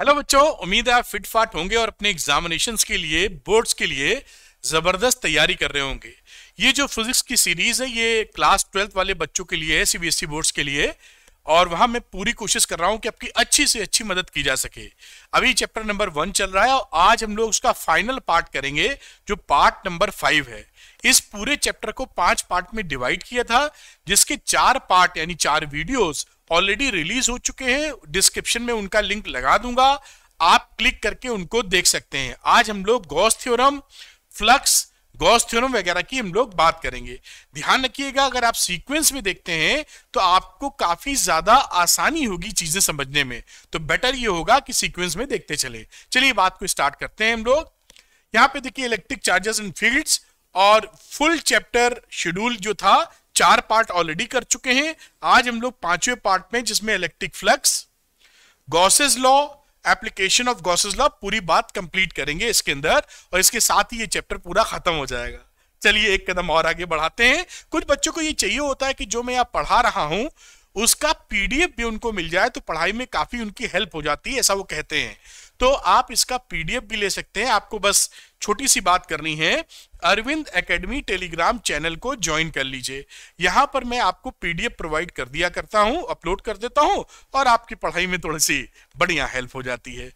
hello बच्चों उम्मीद है आप फिट फाट होंगे और अपने एग्जामिनेशन के लिए बोर्ड्स के लिए ज़बरदस्त तैयारी कर रहे होंगे ये जो फिजिक्स की सीरीज़ है ये क्लास ट्वेल्थ वाले बच्चों के लिए है सीबीएसई बोर्ड्स e के लिए और वहाँ मैं पूरी कोशिश कर रहा हूँ कि आपकी अच्छी से अच्छी मदद की जा सके अभी चैप्टर नंबर वन चल रहा है और आज हम लोग उसका फाइनल पार्ट करेंगे जो पार्ट नंबर फाइव है इस पूरे चैप्टर को पांच पार्ट में डिवाइड किया था जिसके चार पार्ट यानी चार वीडियोस ऑलरेडी रिलीज हो चुके हैं डिस्क्रिप्शन में उनका लिंक लगा दूंगा आप क्लिक करके उनको देख सकते हैं आज हम लोग Gauss theorem flux Gauss theorem वगैरह की हम लोग बात करेंगे ध्यान रखिएगा अगर आप सीक्वेंस में देखते हैं तो आपको काफी ज्यादा आसानी होगी चीजें समझने में तो बेटर ये होगा कि सीक्वेंस में देखते चले चलिए बात को स्टार्ट करते हैं हम लोग यहाँ पे देखिए इलेक्ट्रिक चार्जेस एंड फील्ड्स और फुल चैप्टर शेड्यूल जो था चार पार्ट ऑलरेडी कर चुके हैं आज हम लोग पांचवे पार्ट में जिसमें electric flux Gauss's law application of Gauss's law पूरी बात कंप्लीट करेंगे इसके अंदर और इसके साथ ही ये चैप्टर पूरा खत्म हो जाएगा चलिए एक कदम और आगे बढ़ाते हैं कुछ बच्चों को ये चाहिए होता है कि जो मैं यहाँ पढ़ा रहा हूं उसका पीडीएफ भी उनको मिल जाए तो पढ़ाई में काफी उनकी हेल्प हो जाती है ऐसा वो कहते हैं तो आप इसका पीडीएफ भी ले सकते हैं आपको बस छोटी सी बात करनी है अरविंद एकेडमी टेलीग्राम चैनल को ज्वाइन कर लीजिए यहां पर मैं आपको पीडीएफ प्रोवाइड कर दिया करता हूं अपलोड कर देता हूं और आपकी पढ़ाई में थोड़ी सी बढ़िया हेल्प हो जाती है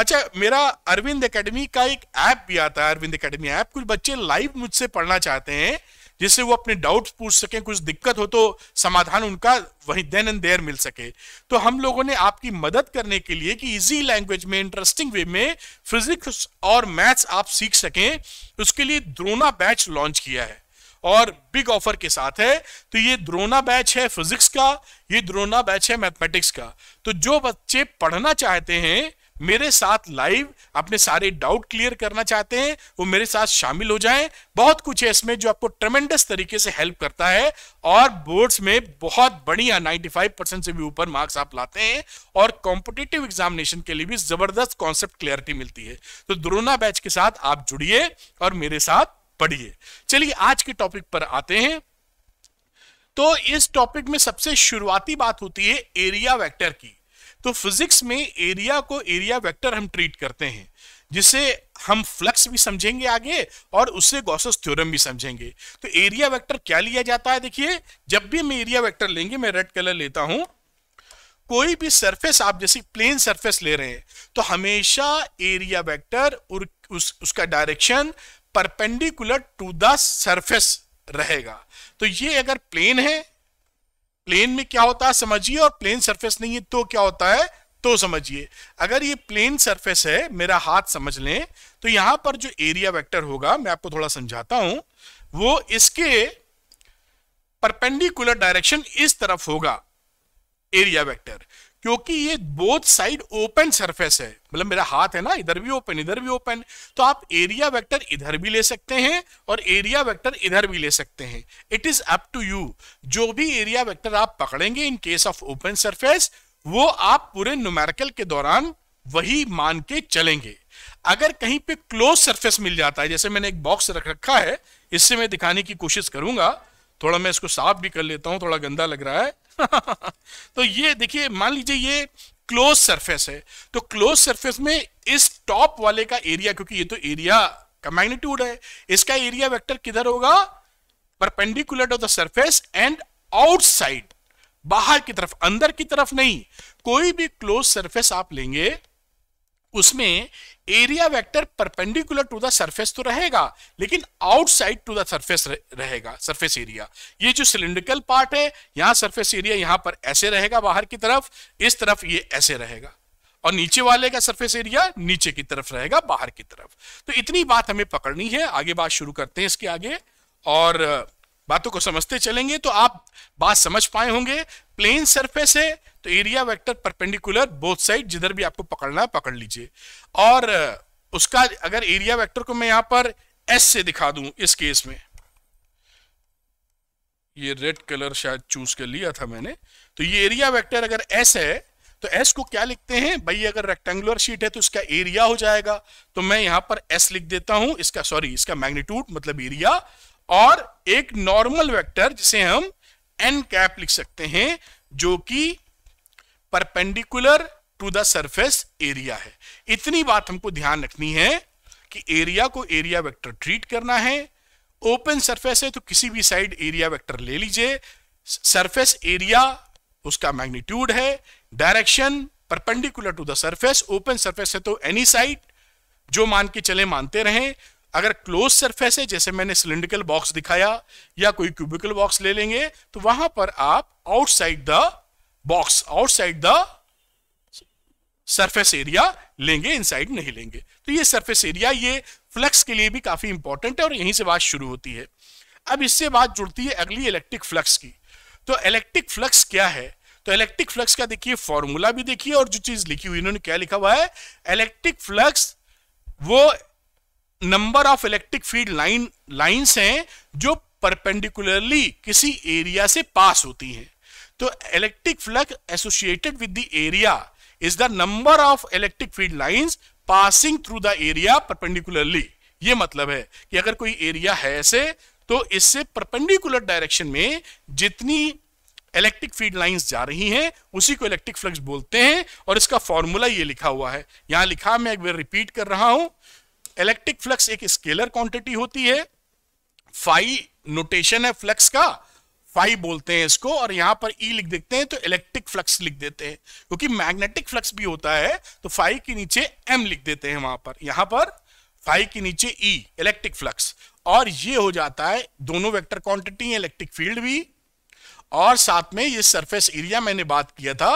अच्छा मेरा अरविंद एकेडमी का एक ऐप भी आता है अरविंद एकेडमी ऐप कुछ बच्चे लाइव मुझसे पढ़ना चाहते हैं जिससे वो अपने डाउट पूछ सके कुछ दिक्कत हो तो समाधान उनका वहीं देन एंड देयर मिल सके तो हम लोगों ने आपकी मदद करने के लिए कि इजी लैंग्वेज में इंटरेस्टिंग वे में फिजिक्स और मैथ्स आप सीख सकें उसके लिए द्रोना बैच लॉन्च किया है और बिग ऑफर के साथ है तो ये द्रोना बैच है फिजिक्स का ये द्रोना बैच है मैथमेटिक्स का तो जो बच्चे पढ़ना चाहते हैं मेरे साथ लाइव अपने सारे डाउट क्लियर करना चाहते हैं वो मेरे साथ शामिल हो जाएं बहुत कुछ है इसमें जो आपको ट्रमेंडस तरीके से हेल्प करता है और बोर्ड्स में बहुत बढ़िया 95 परसेंट से भी ऊपर मार्क्स आप लाते हैं और कॉम्पिटेटिव एग्जामिनेशन के लिए भी जबरदस्त कॉन्सेप्ट क्लियरिटी मिलती है तो द्रोना बैच के साथ आप जुड़िए और मेरे साथ पढ़िए चलिए आज के टॉपिक पर आते हैं तो इस टॉपिक में सबसे शुरुआती बात होती है एरिया वेक्टर की तो फिजिक्स में एरिया को एरिया वेक्टर हम ट्रीट करते हैं जिसे हम फ्लक्स भी समझेंगे आगे और उससे गॉसस थ्योरम भी समझेंगे तो एरिया वेक्टर क्या लिया जाता है देखिए जब भी मैं एरिया वेक्टर लेंगे मैं रेड कलर लेता हूं कोई भी सरफेस आप जैसे प्लेन सरफेस ले रहे हैं तो हमेशा एरिया वेक्टर उस, उसका direction perpendicular to the surface रहेगा तो ये अगर प्लेन है प्लेन में क्या होता है समझिए और प्लेन सरफेस नहीं है तो क्या होता है तो समझिए अगर ये प्लेन सरफेस है मेरा हाथ समझ लें तो यहां पर जो एरिया वेक्टर होगा मैं आपको थोड़ा समझाता हूं वो इसके परपेंडिकुलर डायरेक्शन इस तरफ होगा एरिया वेक्टर क्योंकि ये बोथ साइड ओपन सरफेस है मतलब मेरा हाथ है ना इधर भी ओपन इधर भी ओपन तो आप एरिया वेक्टर इधर भी ले सकते हैं और एरिया वेक्टर इधर भी ले सकते हैं it is up to you जो भी एरिया वेक्टर आप पकड़ेंगे in case of open surface वो आप पूरे न्यूमेरिकल के दौरान वही मान के चलेंगे अगर कहीं पे क्लोज सरफेस मिल जाता है जैसे मैंने एक बॉक्स रख रखा है इससे मैं दिखाने की कोशिश करूंगा थोड़ा मैं इसको साफ भी कर लेता हूं थोड़ा गंदा लग रहा है तो ये देखिए मान लीजिए ये क्लोज सरफेस है तो क्लोज सरफेस में इस टॉप वाले का एरिया क्योंकि ये तो एरिया का मैग्नीट्यूड है इसका एरिया वेक्टर किधर होगा perpendicular to the surface and outside बाहर की तरफ अंदर की तरफ नहीं कोई भी क्लोज सरफेस आप लेंगे उसमें area vector perpendicular to the surface तो रहेगा लेकिन आउटसाइड टू द सरफेस रहेगा सरफेस एरिया ये जो सिलिंड्रिकल पार्ट है यहां सरफेस एरिया यहां पर ऐसे रहेगा बाहर की तरफ इस तरफ ये ऐसे रहेगा और नीचे वाले का सरफेस एरिया नीचे की तरफ रहेगा बाहर की तरफ तो इतनी बात हमें पकड़नी है आगे बात शुरू करते हैं इसके आगे और बातों को समझते चलेंगे तो आप बात समझ पाए होंगे प्लेन सरफेस है तो area vector perpendicular both side जिधर भी आपको पकड़ना है पकड़ लीजिए और उसका अगर एरिया वेक्टर को मैं यहां पर एस से दिखा दूं इस केस में ये रेड कलर शायद चूज कर लिया था मैंने तो ये एरिया वेक्टर अगर एस है तो एस को क्या लिखते हैं भाई अगर रेक्टेंगुलर शीट है तो इसका एरिया हो जाएगा तो मैं यहां पर एस लिख देता हूं इसका सॉरी इसका मैग्नीट्यूड मतलब एरिया और एक नॉर्मल वेक्टर जिसे हम एन कैप लिख सकते हैं जो कि perpendicular to the surface area है इतनी बात हमको ध्यान रखनी है कि एरिया को एरिया वेक्टर ट्रीट करना है ओपन सरफेस है तो किसी भी साइड एरिया वेक्टर ले लीजिए सरफेस एरिया उसका मैग्नीट्यूड है direction perpendicular to the surface open surface है तो एनी साइड जो मान के चले मानते रहे अगर क्लोज सरफेस है जैसे मैंने सिलिंड्रिकल बॉक्स दिखाया या कोई क्यूबिकल बॉक्स ले लेंगे तो वहां पर आप outside the box outside the surface area लेंगे इनसाइड नहीं लेंगे तो ये सरफेस एरिया ये फ्लक्स के लिए भी काफी इंपॉर्टेंट है और यहीं से बात शुरू होती है अब इससे बात जुड़ती है अगली इलेक्ट्रिक फ्लक्स की तो इलेक्ट्रिक फ्लक्स क्या है तो इलेक्ट्रिक फ्लक्स का देखिए फॉर्मूला भी देखिए और जो चीज लिखी हुई इन्होंने क्या लिखा हुआ है इलेक्ट्रिक फ्लक्स वो number of electric field line lines हैं जो परपेंडिकुलरली किसी एरिया से पास होती हैं तो electric flux associated with the area is the number of electric field lines passing through the area perpendicularly ये मतलब है कि अगर कोई एरिया है ऐसे तो इससे परपेंडिकुलर डायरेक्शन में जितनी इलेक्ट्रिक फील्ड लाइंस जा रही हैं उसी को इलेक्ट्रिक फ्लक्स बोलते हैं और इसका फॉर्मूला ये लिखा हुआ है यहां लिखा मैं एक बार रिपीट कर रहा हूं इलेक्ट्रिक फ्लक्स एक स्केलर क्वांटिटी होती है फाइव नोटेशन है फ्लक्स का फाइव बोलते हैं इसको और यहाँ पर ई e लिख देते हैं तो इलेक्ट्रिक फ्लक्स लिख देते हैं क्योंकि मैग्नेटिक फ्लक्स भी होता है तो फाइव के नीचे एम लिख देते हैं वहां पर यहां पर फाइव के नीचे ई इलेक्ट्रिक फ्लक्स और ये हो जाता है दोनों वेक्टर क्वांटिटी है इलेक्ट्रिक फील्ड भी और साथ में ये सरफेस एरिया मैंने बात किया था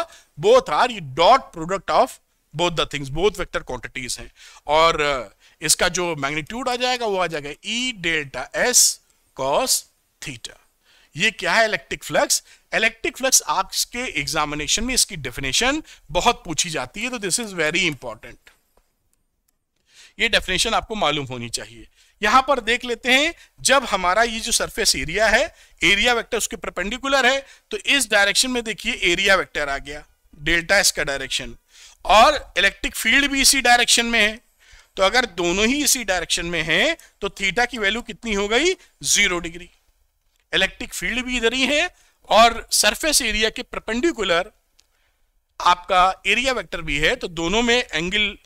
बोथ आर ये dot product of both the things both vector quantities हैं और इसका जो मैग्नीट्यूड आ जाएगा वो आ जाएगा E delta S cos theta ये क्या है इलेक्ट्रिक फ्लक्स इलेक्ट्रिक फ्लक्स आपके एग्जामिनेशन में इसकी डेफिनेशन बहुत पूछी जाती है तो दिस इज वेरी इंपॉर्टेंट ये डेफिनेशन आपको मालूम होनी चाहिए यहां पर देख लेते हैं जब हमारा ये जो सरफेस एरिया है एरिया वेक्टर उसके परपेंडिकुलर है तो इस डायरेक्शन में देखिए एरिया वेक्टर आ गया डेल्टा इसका डायरेक्शन और इलेक्ट्रिक फील्ड भी इसी डायरेक्शन में है तो अगर दोनों ही इसी डायरेक्शन में हैं तो थीटा की वैल्यू कितनी हो गई जीरो डिग्री इलेक्ट्रिक फील्ड भी इधर ही है और सरफेस एरिया के परपेंडिकुलर आपका एरिया वेक्टर भी है तो दोनों में एंगल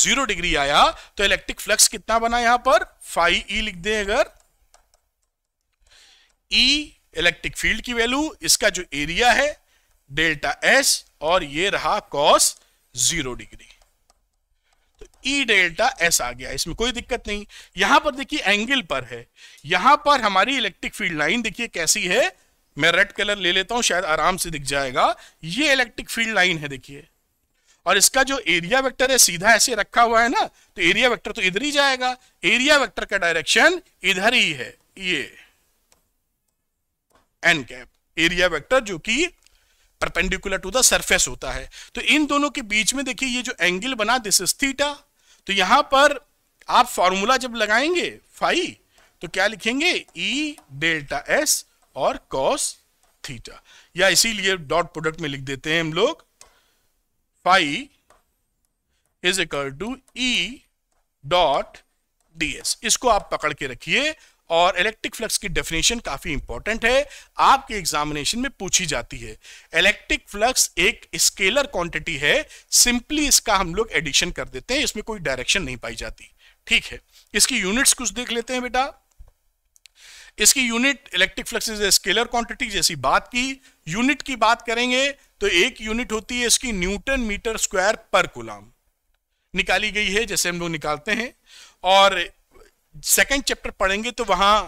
जीरो डिग्री आया तो इलेक्ट्रिक फ्लक्स कितना बना यहां पर फाइव ई e लिख दें अगर ई इलेक्ट्रिक फील्ड की वैल्यू इसका जो एरिया है डेल्टा एस और ये रहा cos zero degree E delta S आ गया इसमें कोई दिक्कत नहीं यहां पर देखिए एंगल पर है यहां पर हमारी इलेक्ट्रिक फील्ड लाइन देखिए कैसी है मैं रेड कलर ले लेता हूं शायद आराम से दिख जाएगा ये इलेक्ट्रिक फील्ड लाइन है देखिए और इसका जो एरिया वेक्टर है सीधा ऐसे रखा हुआ है ना तो एरिया वेक्टर तो इधर ही जाएगा एरिया वेक्टर का डायरेक्शन इधर ही है ये एन कैप एरिया वेक्टर जो कि परपेंडिकुलर टू द सरफेस होता है तो इन दोनों के बीच में देखिए ये जो एंगल बना दिस इज थीटा तो यहां पर आप फॉर्मूला जब लगाएंगे फाई तो क्या लिखेंगे ई डेल्टा एस और कॉस थीटा या इसीलिए डॉट प्रोडक्ट में लिख देते हैं हम लोग phi is equal to E dot d s इसको आप पकड़ के रखिए और इलेक्ट्रिक फ्लक्स की डेफिनेशन काफ़ी इंपॉर्टेंट है आपके एग्जामिनेशन में पूछी जाती है इलेक्ट्रिक फ्लक्स एक स्केलर क्वांटिटी है सिंपली इसका हम लोग एडिशन कर देते हैं इसमें कोई डायरेक्शन नहीं पाई जाती ठीक है इसकी यूनिट्स कुछ देख लेते हैं बेटा इसकी unit electric flux is scalar quantity जैसी बात की यूनिट की बात करेंगे तो एक यूनिट होती है इसकी न्यूटन मीटर स्क्वायर पर कुलाम निकाली गई है जैसे हम लोग निकालते हैं और सेकेंड चैप्टर पढ़ेंगे तो वहां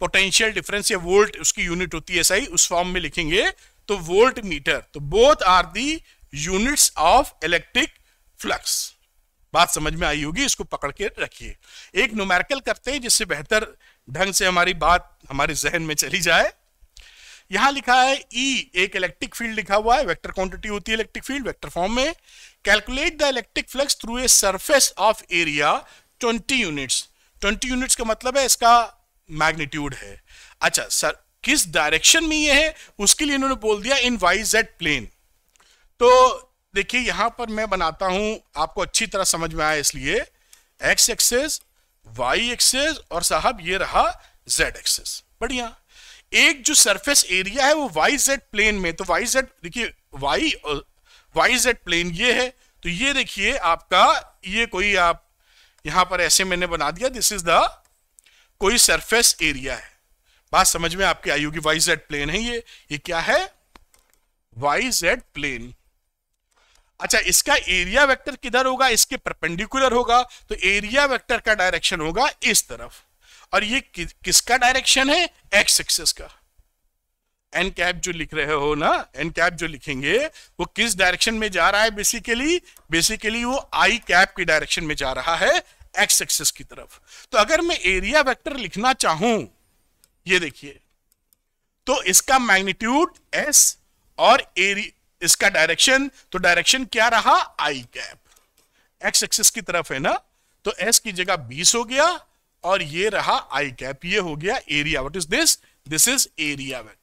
पोटेंशियल डिफरेंस या वोल्ट उसकी यूनिट होती है सही उस फॉर्म में लिखेंगे तो वोल्ट मीटर तो both are the units of electric flux बात समझ में आई होगी इसको पकड़ के रखिए एक नोमेरिकल करते हैं जिससे बेहतर ढंग से हमारी बात हमारे जहन में चली जाए यहां लिखा है ई e, एक इलेक्ट्रिक फील्ड लिखा हुआ है वेक्टर क्वांटिटी होती है इलेक्ट्रिक फील्ड वेक्टर फॉर्म में calculate the electric flux through a surface of area 20 units twenty units का मतलब है इसका मैग्नीट्यूड है अच्छा सर किस डायरेक्शन में ये है उसके लिए इन्होंने बोल दिया इन वाई जेड प्लेन तो देखिए यहां पर मैं बनाता हूं आपको अच्छी तरह समझ में आया इसलिए एक्स एक्सेस वाई एक्सेस और साहब ये रहा जेड एक्सेस बढ़िया एक जो सरफेस एरिया है वो वाई जेड प्लेन में तो वाई जेड देखिए वाई वाई जेड प्लेन ये है तो ये देखिए आपका ये कोई आप यहां पर ऐसे मैंने बना दिया दिस इज द कोई सरफेस एरिया है बात समझ में आपके आई होगी वाई जेड प्लेन है ये ये क्या है वाई जेड प्लेन अच्छा इसका एरिया वेक्टर किधर होगा इसके परपेंडिकुलर होगा तो एरिया वेक्टर का डायरेक्शन होगा इस तरफ और ये कि, किसका डायरेक्शन है एक्स एक्सेस का एन कैप जो लिख रहे हो ना एन कैप जो लिखेंगे वो किस डायरेक्शन में जा रहा है बेसिकली बेसिकली वो आई कैप की डायरेक्शन में जा रहा है एक्स एक्सिस की तरफ तो अगर मैं एरिया वेक्टर लिखना चाहूं ये देखिए तो इसका मैग्नीट्यूड एस और एरिया इसका डायरेक्शन तो डायरेक्शन क्या रहा आई कैप एक्स एक्सिस की तरफ है ना तो एस की जगह बीस हो गया और ये रहा आई कैप ये हो गया area what is this this is area vector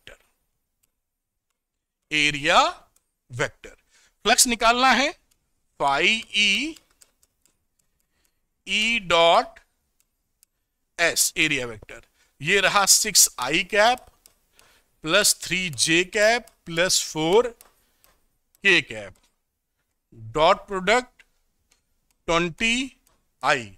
area vector flux निकालना है phi E E dot S area vector ये रहा six I cap plus three J cap plus four K cap dot product twenty I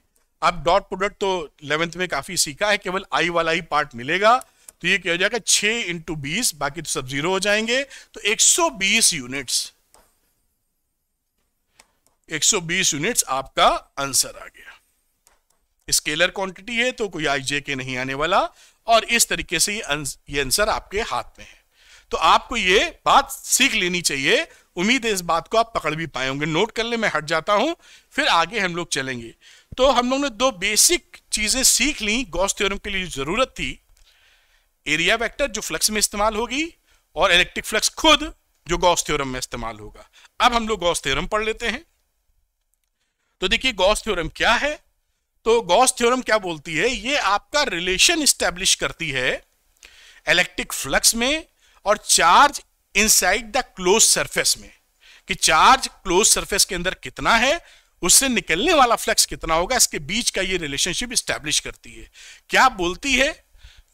अब dot product तो eleventh में काफी सीखा है केवल आई वाला ही पार्ट मिलेगा तो ये क्या हो जाएगा छ इंटू बीस बाकी तो सब जीरो हो जाएंगे तो 120 यूनिट्स 120 यूनिट्स आपका आंसर आ गया स्केलर क्वांटिटी है तो कोई आई जे के नहीं आने वाला और इस तरीके से ये आंसर आपके हाथ में है तो आपको ये बात सीख लेनी चाहिए उम्मीद है इस बात को आप पकड़ भी पाए होंगे नोट कर ले मैं हट जाता हूं फिर आगे हम लोग चलेंगे तो हम लोग ने दो बेसिक चीजें सीख ली गॉस थ्योरम के लिए जरूरत थी एरिया वेक्टर जो फ्लक्स में इस्तेमाल होगी और इलेक्ट्रिक फ्लक्स खुद जो गॉस थ्योरम में इस्तेमाल होगा अब हम लोग गॉस थ्योरम पढ़ लेते हैं तो देखिए गॉस थ्योरम क्या है तो गॉस थ्योरम क्या बोलती है ये आपका रिलेशन स्टैब्लिश करती है इलेक्ट्रिक फ्लक्स में और charge inside the close surface में कि चार्ज क्लोज सरफेस के अंदर कितना है उससे निकलने वाला फ्लक्स कितना होगा इसके बीच का ये रिलेशनशिप स्टैब्लिश करती है क्या बोलती है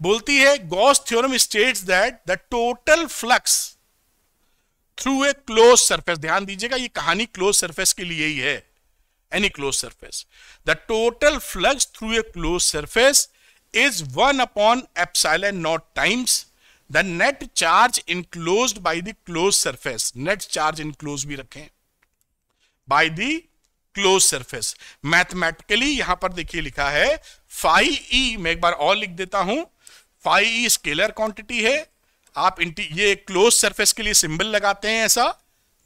बोलती है Gauss theorem states that the total flux through a close surface ध्यान दीजिएगा ये कहानी क्लोज सरफेस के लिए ही है any close surface the total flux through a close surface is one upon epsilon not times the net charge enclose by the close surface net charge enclose भी रखें by the close surface mathematically यहां पर देखिए लिखा है five E e, मैं एक बार और लिख देता हूं पाई स्केलर क्वांटिटी है आप इंटी ये क्लोज सरफेस के लिए सिंबल लगाते हैं ऐसा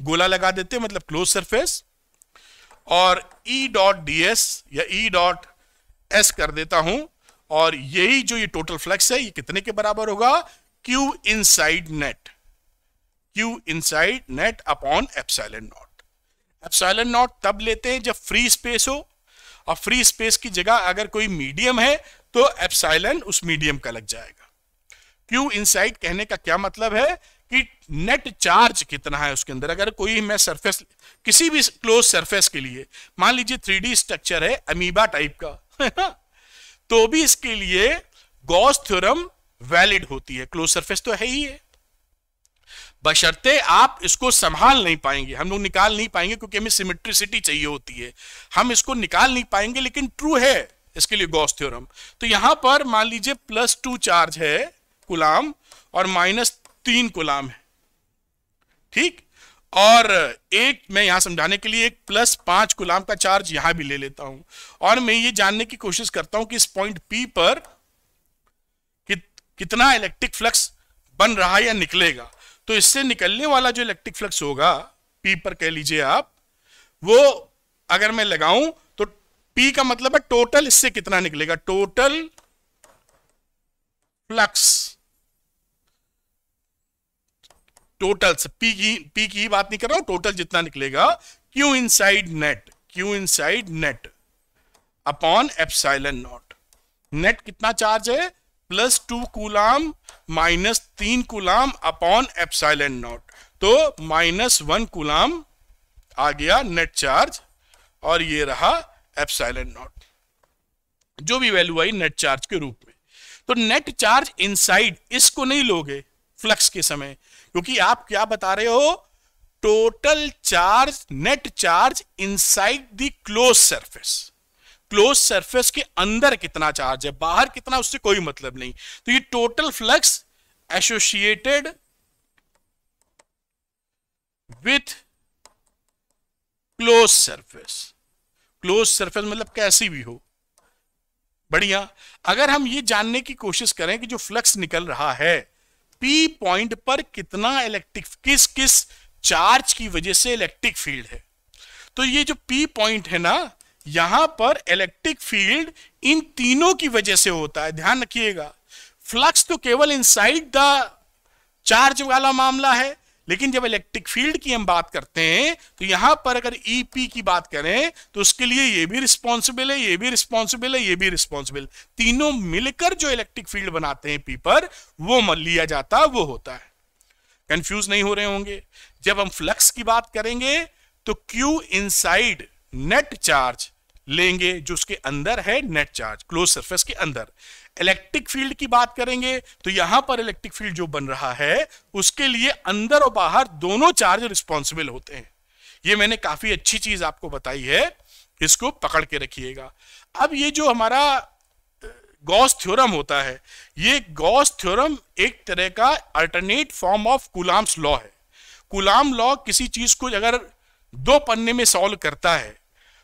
गोला लगा देते हैं मतलब क्लोज सरफेस और ई डॉट डी एस या ई डॉट एस कर देता हूं और यही जो ये टोटल फ्लक्स है ये कितने के बराबर होगा Q inside net Q inside net upon epsilon not epsilon not तब लेते हैं जब फ्री स्पेस हो और फ्री स्पेस की जगह अगर कोई मीडियम है तो एप्साइलन उस मीडियम का लग जाएगा क्यू इनसाइड कहने का क्या मतलब है कि नेट चार्ज कितना है उसके अंदर अगर कोई मैं सरफेस किसी भी क्लोज सरफेस के लिए मान लीजिए थ्री स्ट्रक्चर है अमीबा टाइप का तो भी इसके लिए गॉस थ्योरम वैलिड होती है क्लोज सरफेस तो है ही है बशर्ते आप इसको संभाल नहीं पाएंगे हम लोग निकाल नहीं पाएंगे क्योंकि हमें सिमेट्रिसिटी चाहिए होती है हम इसको निकाल नहीं पाएंगे लेकिन ट्रू है इसके लिए गॉस थ्योरम तो यहां पर मान लीजिए प्लस टू चार्ज है कुलाम और माइनस तीन कुलाम है ठीक और एक मैं यहां समझाने के लिए एक प्लस पांच गुलाम का चार्ज यहां भी ले लेता हूं और मैं ये जानने की कोशिश करता हूं कि इस पॉइंट पी पर कि, कितना इलेक्ट्रिक फ्लक्स बन रहा है या निकलेगा तो इससे निकलने वाला जो इलेक्ट्रिक फ्लक्स होगा पी पर कह लीजिए आप वो अगर मैं लगाऊं पी का मतलब है टोटल इससे कितना निकलेगा टोटल फ्लक्स टोटल पी की पी की बात नहीं कर रहा हूं टोटल जितना निकलेगा Q inside net Q inside net upon epsilon not net कितना चार्ज है प्लस टू कूलाम माइनस तीन कूलाम अपॉन एप्साइलन नॉट तो माइनस वन कूलाम आ गया नेट चार्ज और ये रहा एप्साइलन नॉट जो भी वैल्यू आई नेट चार्ज के रूप में तो नेट चार्ज इनसाइड इसको नहीं लोगे फ्लक्स के समय क्योंकि आप क्या बता रहे हो total charge net charge inside the close surface close surface के अंदर कितना चार्ज है बाहर कितना उससे कोई मतलब नहीं तो ये total flux associated with close surface close surface मतलब कैसी भी हो बढ़िया अगर हम ये जानने की कोशिश करें कि जो फ्लक्स निकल रहा है पी पॉइंट पर कितना इलेक्ट्रिक किस किस चार्ज की वजह से इलेक्ट्रिक फील्ड है तो ये जो पी पॉइंट है ना यहां पर इलेक्ट्रिक फील्ड इन तीनों की वजह से होता है ध्यान रखिएगा फ्लक्स तो केवल इनसाइड द चार्ज वाला मामला है लेकिन जब इलेक्ट्रिक फील्ड की हम बात करते हैं तो यहां पर अगर ईपी e की बात करें तो उसके लिए ये भी रिस्पॉन्सिबल है ये भी रिस्पॉन्सिबल है ये भी रिस्पॉन्सिबल तीनों मिलकर जो इलेक्ट्रिक फील्ड बनाते हैं पी पर वो लिया जाता वो होता है कंफ्यूज नहीं हो रहे होंगे जब हम फ्लक्स की बात करेंगे तो क्यू इनसाइड नेट चार्ज लेंगे जो उसके अंदर है नेट चार्ज क्लोज सरफेस के अंदर इलेक्ट्रिक फील्ड की बात करेंगे तो यहां पर इलेक्ट्रिक फील्ड जो बन रहा है उसके लिए अंदर और बाहर दोनों चार्ज रिस्पॉन्सिबल होते हैं ये मैंने काफी अच्छी चीज आपको बताई है इसको पकड़ के रखिएगा अब ये जो हमारा गॉस थ्योरम होता है ये गॉस थ्योरम एक तरह का alternate form of Coulomb's law है कुलाम लॉ किसी चीज को अगर दो पन्ने में सॉल्व करता है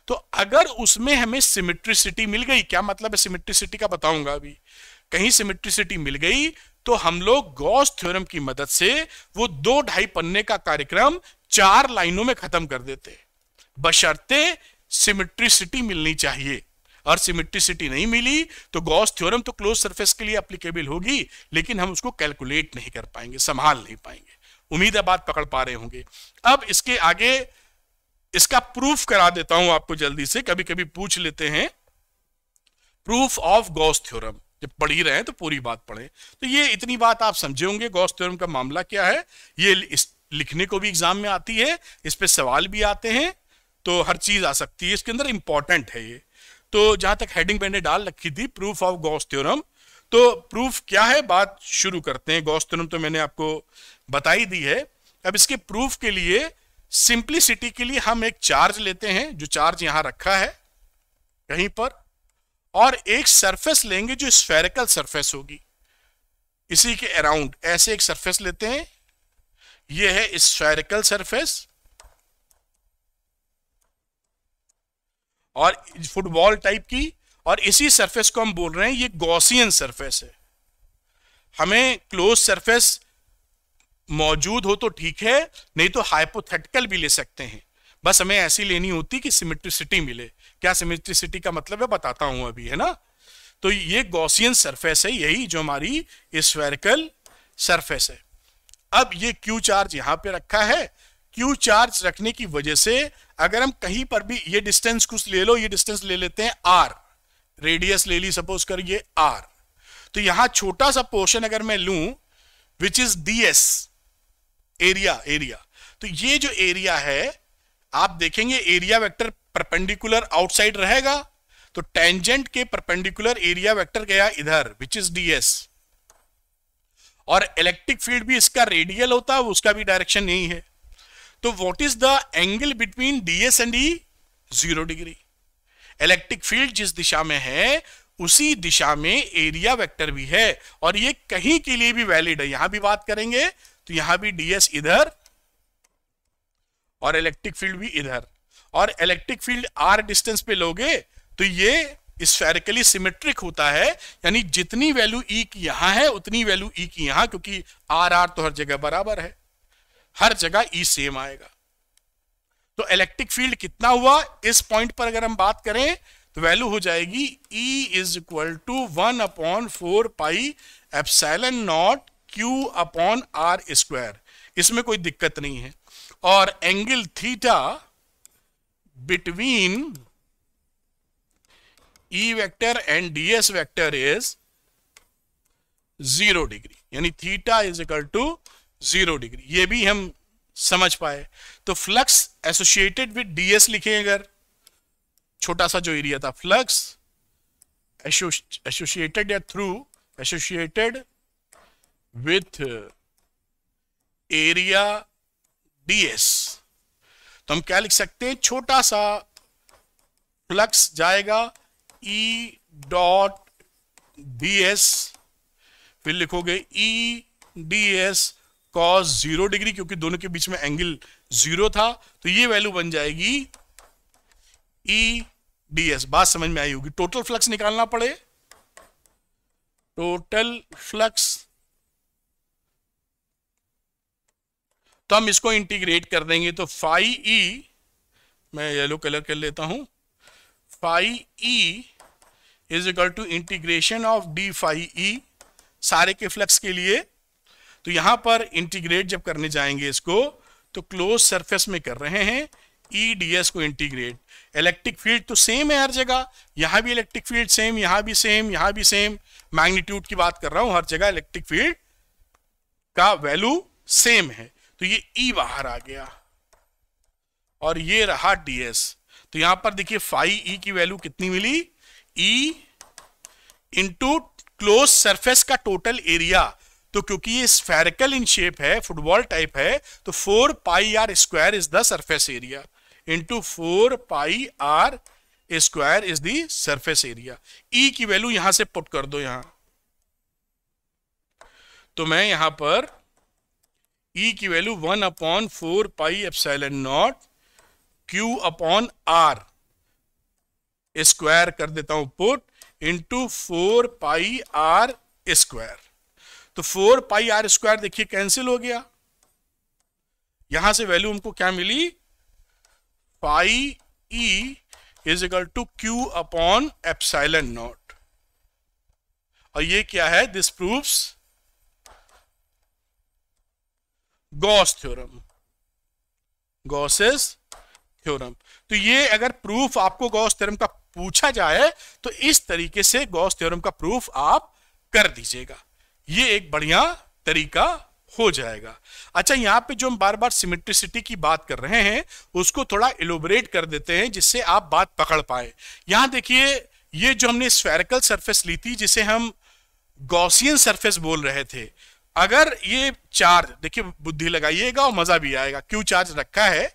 तो अगर उसमें हमें सिमेट्रिसिटी मिल गई क्या मतलब है सिमेट्रिसिटी का बताऊंगा अभी कहीं सिमेट्रिसिटी मिल गई तो हम लोग गॉस थ्योरम की मदद से वो दो ढाई पन्ने का कार्यक्रम चार लाइनों में खत्म कर देते बशर्ते सिमेट्रिसिटी मिलनी चाहिए और सिमेट्रिसिटी नहीं मिली तो गॉस थ्योरम तो क्लोज सरफेस के लिए अप्लीकेबल होगी लेकिन हम उसको कैलकुलेट नहीं कर पाएंगे संभाल नहीं पाएंगे उम्मीद है बात पकड़ पा रहे होंगे अब इसके आगे इसका प्रूफ करा देता हूं आपको जल्दी से कभी कभी पूछ लेते हैं प्रूफ ऑफ गॉस थ्योरम जब पढ़ ही रहे हैं तो पूरी बात पढ़े तो ये इतनी बात आप समझे होंगे गॉस थ्योरम का मामला क्या है ये इस लिखने को भी एग्जाम में आती है इस पर सवाल भी आते हैं तो हर चीज आ सकती है इसके अंदर इंपॉर्टेंट है ये तो जहां तक हेडिंग मैंने डाल रखी थी प्रूफ ऑफ गॉस थ्योरम तो प्रूफ क्या है बात शुरू करते हैं गॉस थ्योरम तो मैंने आपको बताई दी है अब इसके प्रूफ के लिए सिंप्लिसिटी के लिए हम एक चार्ज लेते हैं जो चार्ज यहां रखा है कहीं पर और एक सरफेस लेंगे जो स्फेरिकल सरफेस होगी इसी के अराउंड ऐसे एक सरफेस लेते हैं यह है स्फेरिकल सरफेस और फुटबॉल टाइप की और इसी सरफेस को हम बोल रहे हैं ये गॉसियन सरफेस है हमें क्लोज सरफेस मौजूद हो तो ठीक है नहीं तो हाइपोथेटिकल भी ले सकते हैं बस हमें ऐसी लेनी होती कि सिमेट्रिसिटी मिले क्या सिमेट्रिसिटी का मतलब है बताता हूं अभी है ना तो ये गॉसियन सरफेस है यही जो हमारी स्वेरिकल सरफेस है अब ये क्यू चार्ज यहां पे रखा है क्यू चार्ज रखने की वजह से अगर हम कहीं पर भी ये डिस्टेंस कुछ ले लो ये डिस्टेंस ले लेते हैं आर रेडियस ले ली सपोज करिए आर तो यहां छोटा सा पोर्शन अगर मैं लू which is D S area area तो ये जो एरिया है आप देखेंगे एरिया वेक्टर परपेंडिकुलर आउटसाइड रहेगा तो टेंजेंट के परपेंडिकुलर एरिया वेक्टर गया इधर विच इज डीएस और इलेक्ट्रिक फील्ड भी इसका रेडियल होता है उसका भी डायरेक्शन यही है तो what is the angle between DS and E zero degree electric field जिस दिशा में है उसी दिशा में एरिया वेक्टर भी है और ये कहीं के लिए भी वैलिड है यहां भी बात करेंगे तो यहां भी डीएस इधर और इलेक्ट्रिक फील्ड भी इधर और इलेक्ट्रिक फील्ड आर डिस्टेंस पे लोगे तो ये स्फेरिकली सिमेट्रिक होता है यानी जितनी वैल्यू ई e की यहां है उतनी वैल्यू ई e की यहां क्योंकि आर आर तो हर जगह बराबर है हर जगह ई e सेम आएगा तो इलेक्ट्रिक फील्ड कितना हुआ इस पॉइंट पर अगर हम बात करें तो वैल्यू हो जाएगी E is equal to one upon four pi epsilon not Q upon R square इसमें कोई दिक्कत नहीं है और angle theta between E vector and DS vector is zero degree यानी theta is equal to zero degree ये भी हम समझ पाए तो फ्लक्स एसोसिएटेड विद डीएस लिखे अगर छोटा सा जो एरिया था फ्लक्स एसोसिएटेड या through associated with area S तो हम क्या लिख सकते हैं छोटा सा फ्लक्स जाएगा ई डॉट एस फिर लिखोगे E D S cos zero degree क्योंकि दोनों के बीच में एंगल जीरो था तो ये वैल्यू बन जाएगी ई डी एस बात समझ में आई होगी टोटल फ्लक्स निकालना पड़े टोटल फ्लक्स तो हम इसको इंटीग्रेट कर देंगे तो फाइव ई e, मैं येलो कलर कर लेता हूं phi E is equal to integration of D phi E सारे के फ्लक्स के लिए तो यहां पर इंटीग्रेट जब करने जाएंगे इसको तो क्लोज सरफेस में कर रहे हैं ई डी एस को इंटीग्रेट इलेक्ट्रिक फील्ड तो सेम है हर जगह यहां भी इलेक्ट्रिक फील्ड सेम यहां भी सेम यहां भी सेम मैग्नीट्यूड की बात कर रहा हूं हर जगह इलेक्ट्रिक फील्ड का वैल्यू सेम है तो ये ई बाहर आ गया और ये रहा डीएस तो यहां पर देखिए फाइव ई की वैल्यू कितनी मिली ई इंटू क्लोज सरफेस का टोटल एरिया तो क्योंकि ये स्फेरिकल इन शेप है फुटबॉल टाइप है तो four pi R square is the surface area into four pi R square is the surface area E की वैल्यू यहां से पुट कर दो यहां तो मैं यहां पर ई की value one upon four pi epsilon not Q upon R square कर देता हूं put into four pi R square तो फोर पाई आर स्क्वायर देखिए कैंसिल हो गया यहां से वैल्यू हमको क्या मिली pi E is equal to Q upon epsilon not और ये क्या है this proofs Gauss theorem Gauss's theorem तो ये अगर प्रूफ आपको गॉस थ्योरम का पूछा जाए तो इस तरीके से गॉस थ्योरम का प्रूफ आप कर दीजिएगा ये एक बढ़िया तरीका हो जाएगा अच्छा यहाँ पे जो हम बार बार सिमेट्रिसिटी की बात कर रहे हैं उसको थोड़ा इलोबरेट कर देते हैं जिससे आप बात पकड़ पाए यहां देखिए ये जो हमने स्फेरिकल सरफेस ली थी जिसे हम गॉसियन सरफेस बोल रहे थे अगर ये चार्ज देखिए बुद्धि लगाइएगा और मजा भी आएगा क्यों चार्ज रखा है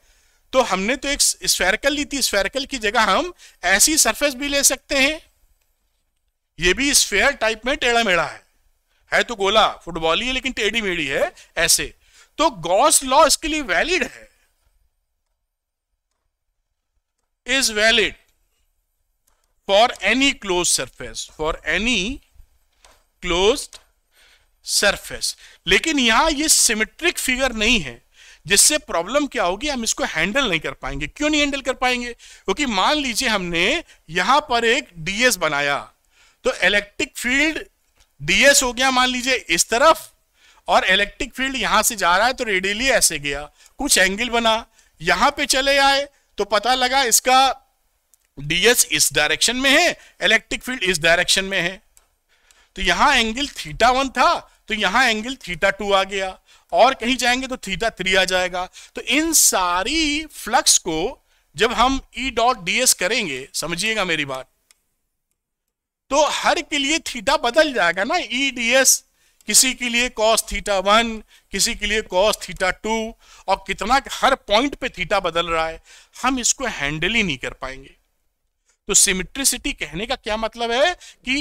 तो हमने तो एक स्फेरिकल ली थी स्फेरिकल की जगह हम ऐसी सरफेस भी ले सकते हैं ये भी स्फेयर टाइप में टेढ़ा मेढ़ा है है तो गोला फुटबॉल ही है लेकिन टेढ़ी मेढ़ी है ऐसे तो गॉस लॉ इसके लिए वैलिड है is valid for any close surface for any closed surface लेकिन यहां ये सिमेट्रिक फिगर नहीं है जिससे प्रॉब्लम क्या होगी हम इसको हैंडल नहीं कर पाएंगे क्यों नहीं हैंडल कर पाएंगे क्योंकि मान लीजिए हमने यहां पर एक डीएस बनाया तो इलेक्ट्रिक फील्ड डीएस हो गया मान लीजिए इस तरफ और इलेक्ट्रिक फील्ड यहां से जा रहा है तो रेडियली ऐसे गया कुछ एंगल बना यहां पे चले आए तो पता लगा इसका डीएस इस डायरेक्शन में है इलेक्ट्रिक फील्ड इस डायरेक्शन में है तो यहां एंगल थीटा वन था तो यहां एंगल थीटा टू आ गया और कहीं जाएंगे तो थीटा थ्री आ जाएगा तो इन सारी फ्लक्स को जब हम E e dot D S करेंगे समझिएगा मेरी बात तो हर के लिए थीटा बदल जाएगा ना ई डी एस किसी के लिए कॉस थीटा वन किसी के लिए कॉस थीटा टू और कितना हर पॉइंट पे थीटा बदल रहा है हम इसको हैंडल ही नहीं कर पाएंगे तो सिमेट्रिसिटी कहने का क्या मतलब है कि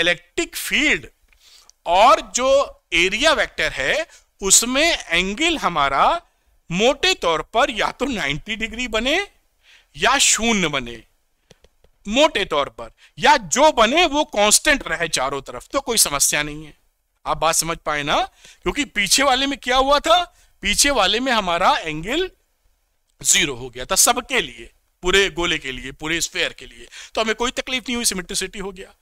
इलेक्ट्रिक फील्ड और जो एरिया वेक्टर है उसमें एंगल हमारा मोटे तौर पर या तो 90 डिग्री बने या शून्य बने मोटे तौर पर या जो बने वो कांस्टेंट रहे चारों तरफ तो कोई समस्या नहीं है आप बात समझ पाए ना क्योंकि पीछे वाले में क्या हुआ था पीछे वाले में हमारा एंगल जीरो हो गया था सबके लिए पूरे गोले के लिए पूरे स्पेयर के लिए तो हमें कोई तकलीफ नहीं हुई सिमेट्रिसिटी हो गया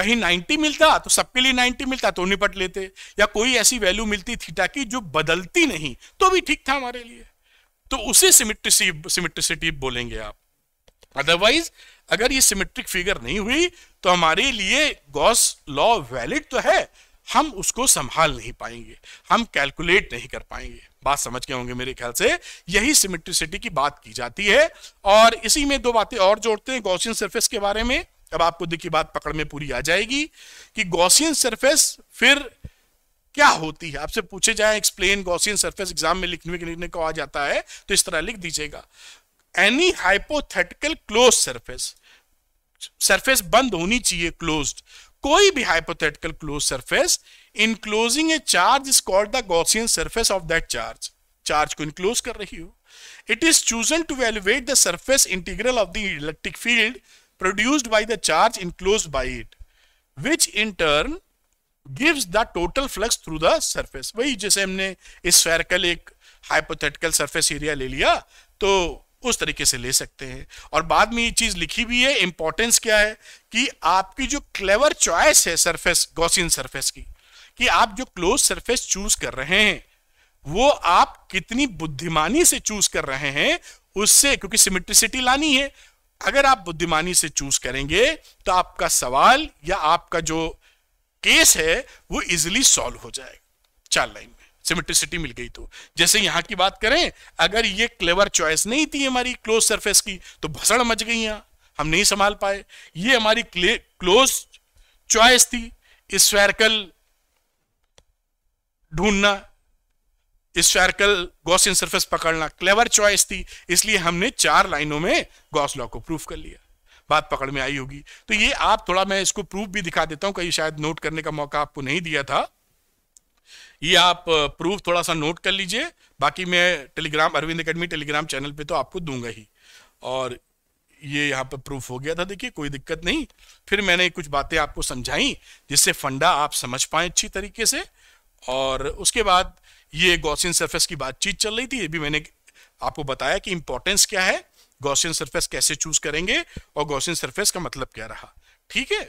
कहीं 90 मिलता तो सबके लिए 90 मिलता तो निपट लेते या कोई ऐसी वैल्यू मिलती थीटा की जो बदलती नहीं तो भी ठीक था हमारे लिए तो उसे सिमिट्रिसी सिमिट्रिसिटी बोलेंगे आप अदरवाइज अगर ये सिमेट्रिक फिगर नहीं हुई तो हमारे लिए गॉस लॉ वैलिड तो है हम उसको संभाल नहीं पाएंगे हम कैलकुलेट नहीं कर पाएंगे बात समझ के होंगे मेरे ख्याल से यही सिमेट्रिसिटी की बात की जाती है और इसी में दो बातें और जोड़ते हैं गॉसियन सरफेस के बारे में अब आपको देखिए बात पकड़ में पूरी आ जाएगी कि गॉसियन सरफेस फिर क्या होती है आपसे पूछे जाए एक्सप्लेन गॉसियन सरफेस एग्जाम में लिखने लिखने को आ जाता है तो इस तरह लिख दीजिएगा any hypothetical close surface surface बंद होनी चाहिए क्लोज्ड कोई भी hypothetical close surface enclosing a charge is called the Gaussian surface of that charge charge को इनक्लोज कर रही हो it is chosen to valuate the surface integral of the electric field produced by the charge enclosed by it which in turn gives the total flux through the surface वही जैसे हमने spherical एक hypothetical surface area ले लिया तो उस तरीके से ले सकते हैं और बाद में ये चीज लिखी भी है इंपॉर्टेंस क्या है कि आपकी जो क्लेवर चॉइस है सरफेस गॉसियन सरफेस की कि आप जो क्लोज सरफेस चूज कर रहे हैं वो आप कितनी बुद्धिमानी से चूज कर रहे हैं उससे क्योंकि सिमिट्रिसिटी लानी है अगर आप बुद्धिमानी से चूज करेंगे तो आपका सवाल या आपका जो केस है वो इजिली सॉल्व हो जाएगा चार लाइन में सिमेट्रिसिटी मिल गई तो जैसे यहां की बात करें अगर ये क्लेवर चॉइस नहीं थी हमारी क्लोज सरफेस की तो भसड़ मच गई यहां हम नहीं संभाल पाए ये हमारी क्लोज चॉइस थी स्वेरकल ढूंढना स्फेरिकल गॉसियन सरफेस पकड़ना क्लेवर चॉइस थी इसलिए हमने चार लाइनों में गॉस लॉ को प्रूफ कर लिया बात पकड़ में आई होगी तो ये आप थोड़ा मैं इसको प्रूफ भी दिखा देता हूं कहीं शायद नोट करने का मौका आपको नहीं दिया था ये आप प्रूफ थोड़ा सा नोट कर लीजिए बाकी मैं Telegram Arvind academy Telegram channel पे तो आपको दूंगा ही और ये यहाँ पर प्रूफ हो गया था देखिए कोई दिक्कत नहीं फिर मैंने कुछ बातें आपको समझाई जिससे फंडा आप समझ पाए अच्छी तरीके से और उसके बाद ये गौसियन सरफेस की बातचीत चल रही थी ये भी मैंने आपको बताया कि इंपॉर्टेंस क्या है गौसियन सरफेस कैसे चूज करेंगे और गौसियन सरफेस का मतलब क्या रहा ठीक है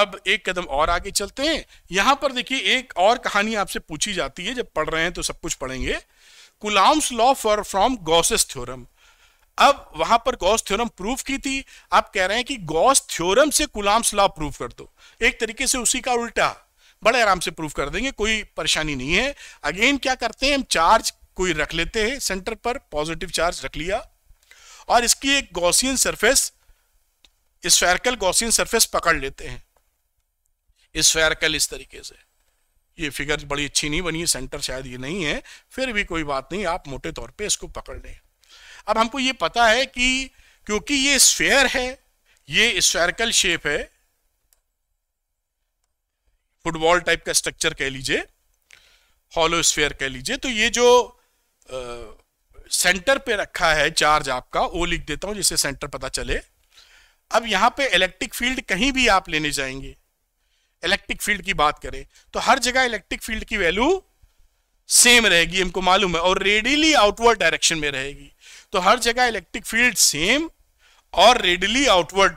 अब एक कदम और आगे चलते हैं यहां पर देखिए एक और कहानी आपसे पूछी जाती है जब पढ़ रहे हैं तो सब कुछ पढ़ेंगे Coulomb's law for from Gauss's theorem अब वहां पर गॉस थ्योरम प्रूफ की थी आप कह रहे हैं कि गॉस थ्योरम से कुलाम्स लॉ प्रूफ कर दो एक तरीके से उसी का उल्टा बड़े आराम से प्रूफ कर देंगे कोई परेशानी नहीं है अगेन क्या करते हैं हम चार्ज कोई रख लेते हैं सेंटर पर पॉजिटिव चार्ज रख लिया और इसकी एक Gaussian surface spherical Gaussian surface पकड़ लेते हैं स्फेरिकल इस तरीके से ये फिगर बड़ी अच्छी नहीं बनी है सेंटर शायद ये नहीं है फिर भी कोई बात नहीं आप मोटे तौर पे इसको पकड़ लें अब हमको ये पता है कि क्योंकि ये स्फेयर है ये स्फेरिकल शेप है फुटबॉल टाइप का स्ट्रक्चर कह लीजिए हॉलो स्फेयर कह लीजिए तो ये जो आ, सेंटर पे रखा है चार्ज आपका वो लिख देता हूं जिससे सेंटर पता चले अब यहां पे इलेक्ट्रिक फील्ड कहीं भी आप लेने जाएंगे इलेक्ट्रिक फील्ड की बात करें तो हर जगह इलेक्ट्रिक फील्ड की वैल्यू सेम रहेगी हमको मालूम है और रेडिली आउटवर्ड डायरेक्शन में रहेगी तो हर जगह इलेक्ट्रिक फील्ड सेम और रेडिली आउटवर्ड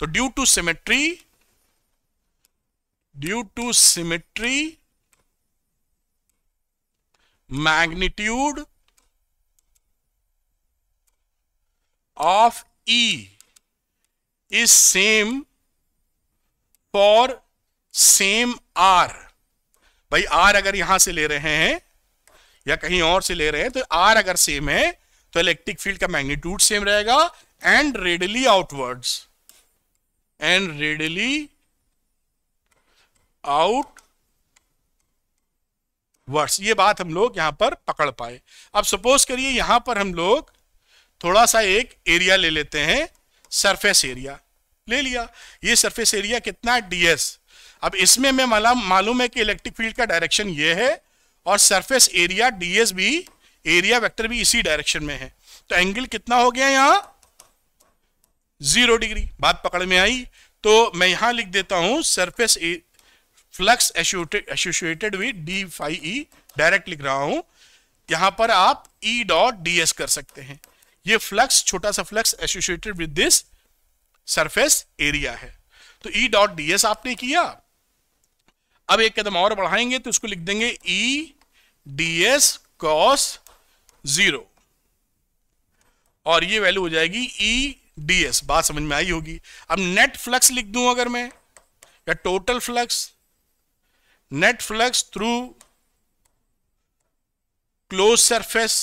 तो due to symmetry due to symmetry magnitude of E is same for same R भाई आर अगर यहां से ले रहे हैं या कहीं और से ले रहे हैं तो आर अगर सेम है तो इलेक्ट्रिक फील्ड का मैग्नीट्यूड सेम रहेगा and radially outwards and radially outwards ये बात हम लोग यहां पर पकड़ पाए अब सपोज करिए यहां पर हम लोग थोड़ा सा एक एरिया ले लेते हैं सरफेस एरिया ले लिया ये सरफेस एरिया कितना है डीएस अब इसमें मैं मालूम है कि इलेक्ट्रिक फील्ड का डायरेक्शन ये है और सरफेस एरिया डीएस भी एरिया वेक्टर भी इसी डायरेक्शन में है तो एंगल कितना हो गया यहां जीरो डिग्री बात पकड़ में आई तो मैं यहां लिख देता हूं surface flux associated with D phi E direct लिख रहा हूं यहां पर आप ई डॉट डी एस कर सकते हैं ये फ्लक्स छोटा सा flux associated with this surface area है तो ई डॉट डी एस आपने किया अब एक कदम और बढ़ाएंगे तो इसको लिख देंगे E D S cos zero और ये वैल्यू हो जाएगी ई डी एस बात समझ में आई होगी अब नेट फ्लक्स लिख दूं अगर मैं या total flux net flux through closed surface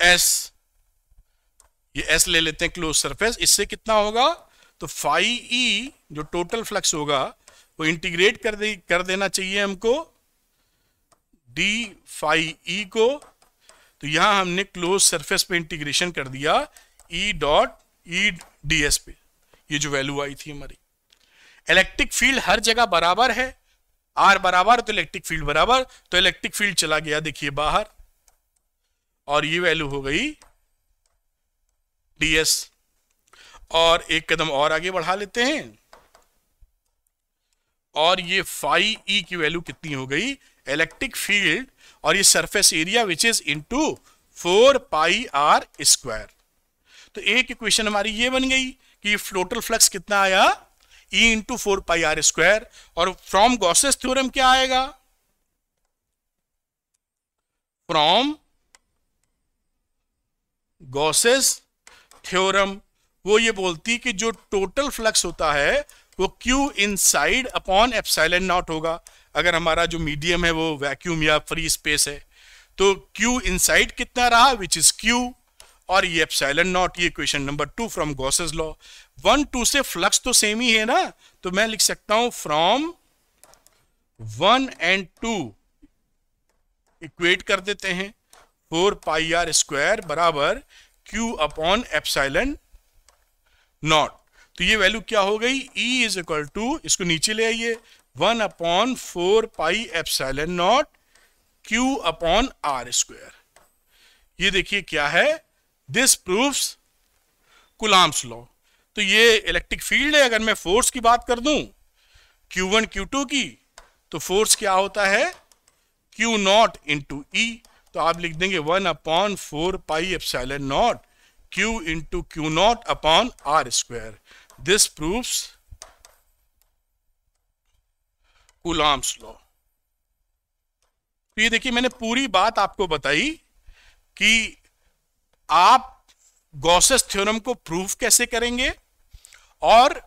S ये S ले लेते हैं क्लोज सरफेस इससे कितना होगा तो फाइव ई e, जो टोटल फ्लक्स होगा वो इंटीग्रेट कर दे कर देना चाहिए हमको डी फाइव ई को तो यहां हमने क्लोज सरफेस पे इंटीग्रेशन कर दिया E dot E D S पे ये जो वैल्यू आई थी हमारी इलेक्ट्रिक फील्ड हर जगह बराबर है आर बराबर तो इलेक्ट्रिक फील्ड बराबर तो इलेक्ट्रिक फील्ड चला गया देखिए बाहर और ये वैल्यू हो गई डीएस और एक कदम और आगे बढ़ा लेते हैं और ये फाइव ई e की वैल्यू कितनी हो गई इलेक्ट्रिक फील्ड और ये surface area which is into four pi R square तो एक इक्वेशन हमारी ये बन गई कि टोटल फ्लक्स कितना आया E into four pi R square और फ्रॉम गॉसेस थ्योरम क्या आएगा फ्रॉम गॉसेस थ्योरम वो ये बोलती कि जो टोटल फ्लक्स होता है वो Q inside upon epsilon not होगा अगर हमारा जो मीडियम है वो वैक्यूम या फ्री स्पेस है तो Q इनसाइड कितना रहा विच इज क्यू और ये एप्साइलन नॉट ये question number two from Gauss's law one two से फ्लक्स तो सेम ही है ना तो मैं लिख सकता हूं from one and two equate कर देते हैं फोर पाई आर स्क्वायर बराबर क्यू अपॉन एप्साइलन नॉट तो ये वैल्यू क्या हो गई ई इज इक्वल टू इसको नीचे ले आइए one upon four pi epsilon not Q upon R square ये देखिए क्या है दिस प्रूव्स कुलाम्स लॉ तो ये इलेक्ट्रिक फील्ड है अगर मैं फोर्स की बात कर दूं Q1 Q2 की तो फोर्स क्या होता है Q नॉट इंटू ई तो आप लिख देंगे one upon four pi epsilon not Q into Q not upon R square this proves Coulomb's law तो ये देखिए मैंने पूरी बात आपको बताई कि आप गौसेस थ्योरम को प्रूफ कैसे करेंगे और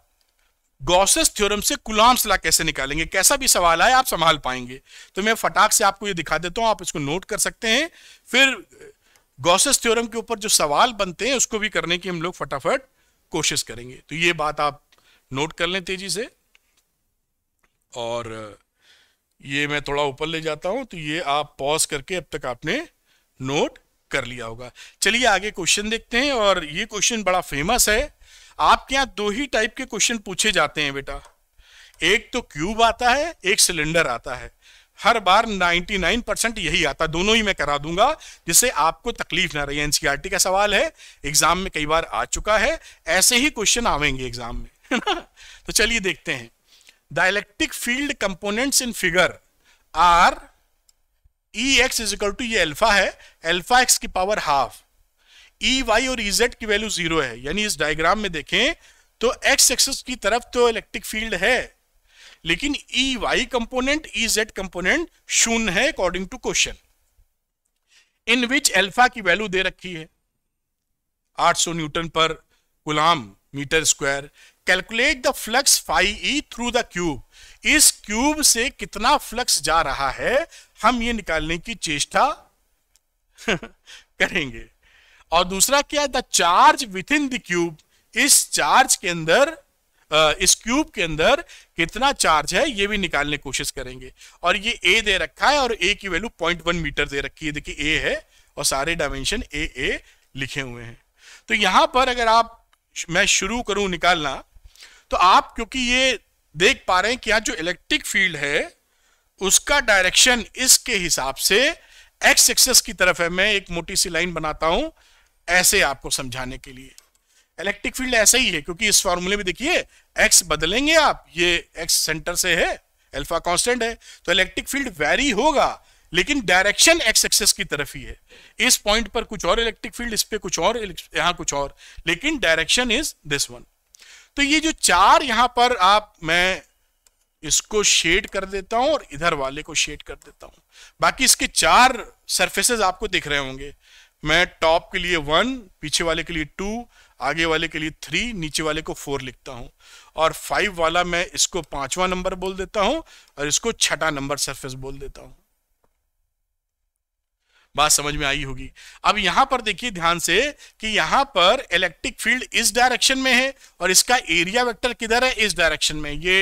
गौसेस थ्योरम से कुलाम्स कैसे निकालेंगे कैसा भी सवाल आए आप संभाल पाएंगे तो मैं फटाक से आपको ये दिखा देता हूं आप इसको नोट कर सकते हैं फिर गौसेस थ्योरम के ऊपर जो सवाल बनते हैं उसको भी करने की हम लोग फटाफट कोशिश करेंगे तो ये बात आप नोट कर लें तेजी से और ये मैं थोड़ा ऊपर ले जाता हूं तो ये आप पॉज करके अब तक आपने नोट कर लिया होगा चलिए आगे क्वेश्चन देखते हैं और ये क्वेश्चन बड़ा फेमस है आपके यहाँ दो ही टाइप के क्वेश्चन पूछे जाते हैं बेटा एक तो क्यूब आता है एक सिलेंडर आता है हर बार 99 परसेंट यही आता दोनों ही मैं करा दूंगा जिससे आपको तकलीफ ना रही एनसीआरटी e का सवाल है एग्जाम में कई बार आ चुका है ऐसे ही क्वेश्चन आवेंगे एग्जाम में तो चलिए देखते हैं dielectric field components in figure are E X is equal to ये अल्फा है अल्फा एक्स की पावर हाफ ई वाई और ई e जेड की वैल्यू जीरो है यानी इस डायग्राम में देखें तो एक्स एक्सिस की तरफ तो इलेक्ट्रिक फील्ड है लेकिन E Y component E Z component शून्य है according to question in which alpha की वैल्यू दे रखी है 800 न्यूटन पर coulomb metre square calculate the flux five E through the cube इस क्यूब से कितना फ्लक्स जा रहा है हम ये निकालने की चेष्टा करेंगे और दूसरा क्या द चार्ज विथ इन द क्यूब इस चार्ज के अंदर इस क्यूब के अंदर कितना चार्ज है ये भी निकालने की कोशिश करेंगे और ये ए दे रखा है और ए की वैल्यू पॉइंट वन मीटर दे रखी है देखिए ए है और सारे डायमेंशन ए ए लिखे हुए हैं तो यहां पर अगर आप मैं शुरू करूं निकालना तो आप क्योंकि ये देख पा रहे हैं कि यहां जो इलेक्ट्रिक फील्ड है उसका डायरेक्शन इसके हिसाब से एक्स एक्सेस की तरफ है मैं एक मोटी सी लाइन बनाता हूं ऐसे आपको समझाने के लिए इलेक्ट्रिक फील्ड ऐसा ही है क्योंकि इस फॉर्मूले में देखिए एक्स बदलेंगे आप ये एक्स सेंटर से है अल्फा कांस्टेंट है तो इलेक्ट्रिक फील्ड वेरी होगा लेकिन डायरेक्शन एक्स एक्सेस की तरफ ही है इस पॉइंट पर कुछ और इलेक्ट्रिक फील्ड इस पे कुछ और यहां कुछ और लेकिन डायरेक्शन इज दिस वन तो ये जो चार यहां पर आप मैं इसको शेड कर देता हूं और इधर वाले को शेड कर देता हूं बाकी इसके चार सरफेसेस आपको दिख रहे होंगे मैं टॉप के लिए वन पीछे वाले के लिए टू आगे वाले के लिए थ्री नीचे वाले को फोर लिखता हूं और फाइव वाला मैं इसको पांचवा नंबर बोल देता हूं और इसको छठा नंबर सरफेस बोल देता हूं बात समझ में आई होगी अब यहां पर देखिए ध्यान से कि यहां पर इलेक्ट्रिक फील्ड इस डायरेक्शन में है और इसका एरिया वेक्टर किधर है इस डायरेक्शन में ये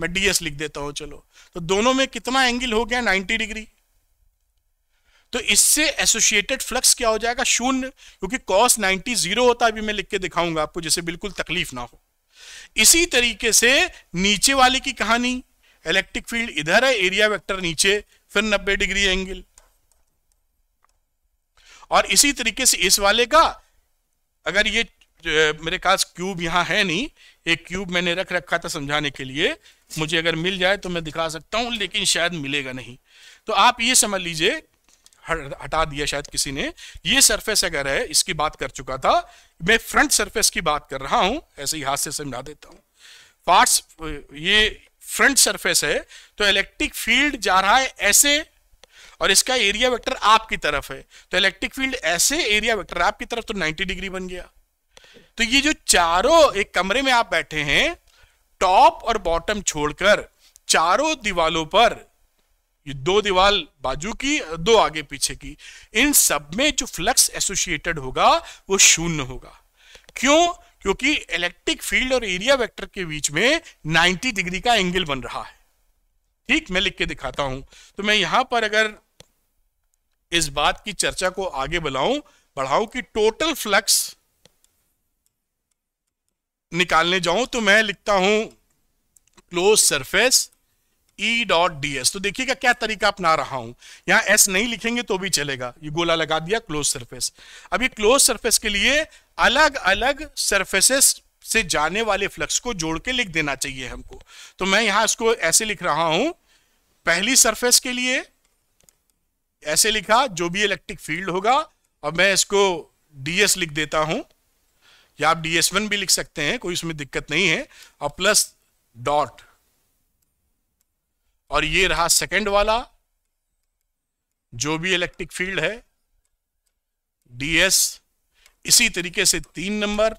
मैं डीएस लिख देता हूं चलो तो दोनों में कितना एंगल हो गया 90 डिग्री तो इससे एसोसिएटेड फ्लक्स क्या हो जाएगा शून्य क्योंकि कॉस 90 जीरो होता है अभी मैं लिख के दिखाऊंगा आपको जिसे बिल्कुल तकलीफ ना हो इसी तरीके से नीचे वाले की कहानी इलेक्ट्रिक फील्ड इधर है एरिया वेक्टर नीचे फिर 90 डिग्री एंगल और इसी तरीके से इस वाले का अगर ये मेरे पास क्यूब यहाँ है नहीं एक क्यूब मैंने रख रखा था समझाने के लिए मुझे अगर मिल जाए तो मैं दिखा सकता हूँ लेकिन शायद मिलेगा नहीं तो आप ये समझ लीजिए हटा दिया शायद किसी ने ये सरफेस अगर है इसकी बात कर चुका था मैं फ्रंट सरफेस की बात कर रहा हूँ ऐसे ही हाथ से समझा देता हूँ पार्ट्स ये फ्रंट सरफेस है तो इलेक्ट्रिक फील्ड जा रहा है ऐसे और इसका एरिया वेक्टर आपकी तरफ है तो इलेक्ट्रिक फील्ड ऐसे एरिया वेक्टर आपकी तरफ तो 90 डिग्री बन गया तो ये जो चारों एक कमरे में आप बैठे हैं टॉप और बॉटम छोड़कर चारों दीवालों पर ये दो दीवाल बाजू की दो आगे पीछे की इन सब में जो फ्लक्स एसोसिएटेड होगा वो शून्य होगा क्यों क्योंकि इलेक्ट्रिक फील्ड और एरिया वेक्टर के बीच में 90 डिग्री का एंगल बन रहा है ठीक मैं लिख के दिखाता हूं तो मैं यहां पर अगर इस बात की चर्चा को आगे बढ़ाऊं बढ़ाऊं कि टोटल फ्लक्स निकालने जाऊं तो मैं लिखता हूं close surface E dot D S तो देखिएगा क्या तरीका अपना रहा हूं यहां एस नहीं लिखेंगे तो भी चलेगा ये गोला लगा दिया क्लोज सरफेस अब ये क्लोज सरफेस के लिए अलग अलग सरफेसेस से जाने वाले फ्लक्स को जोड़ के लिख देना चाहिए हमको तो मैं यहां इसको ऐसे लिख रहा हूं पहली सरफेस के लिए ऐसे लिखा जो भी इलेक्ट्रिक फील्ड होगा और मैं इसको डीएस लिख देता हूं या आप डीएस वन भी लिख सकते हैं कोई उसमें दिक्कत नहीं है और प्लस डॉट और ये रहा सेकंड वाला जो भी इलेक्ट्रिक फील्ड है डीएस इसी तरीके से तीन नंबर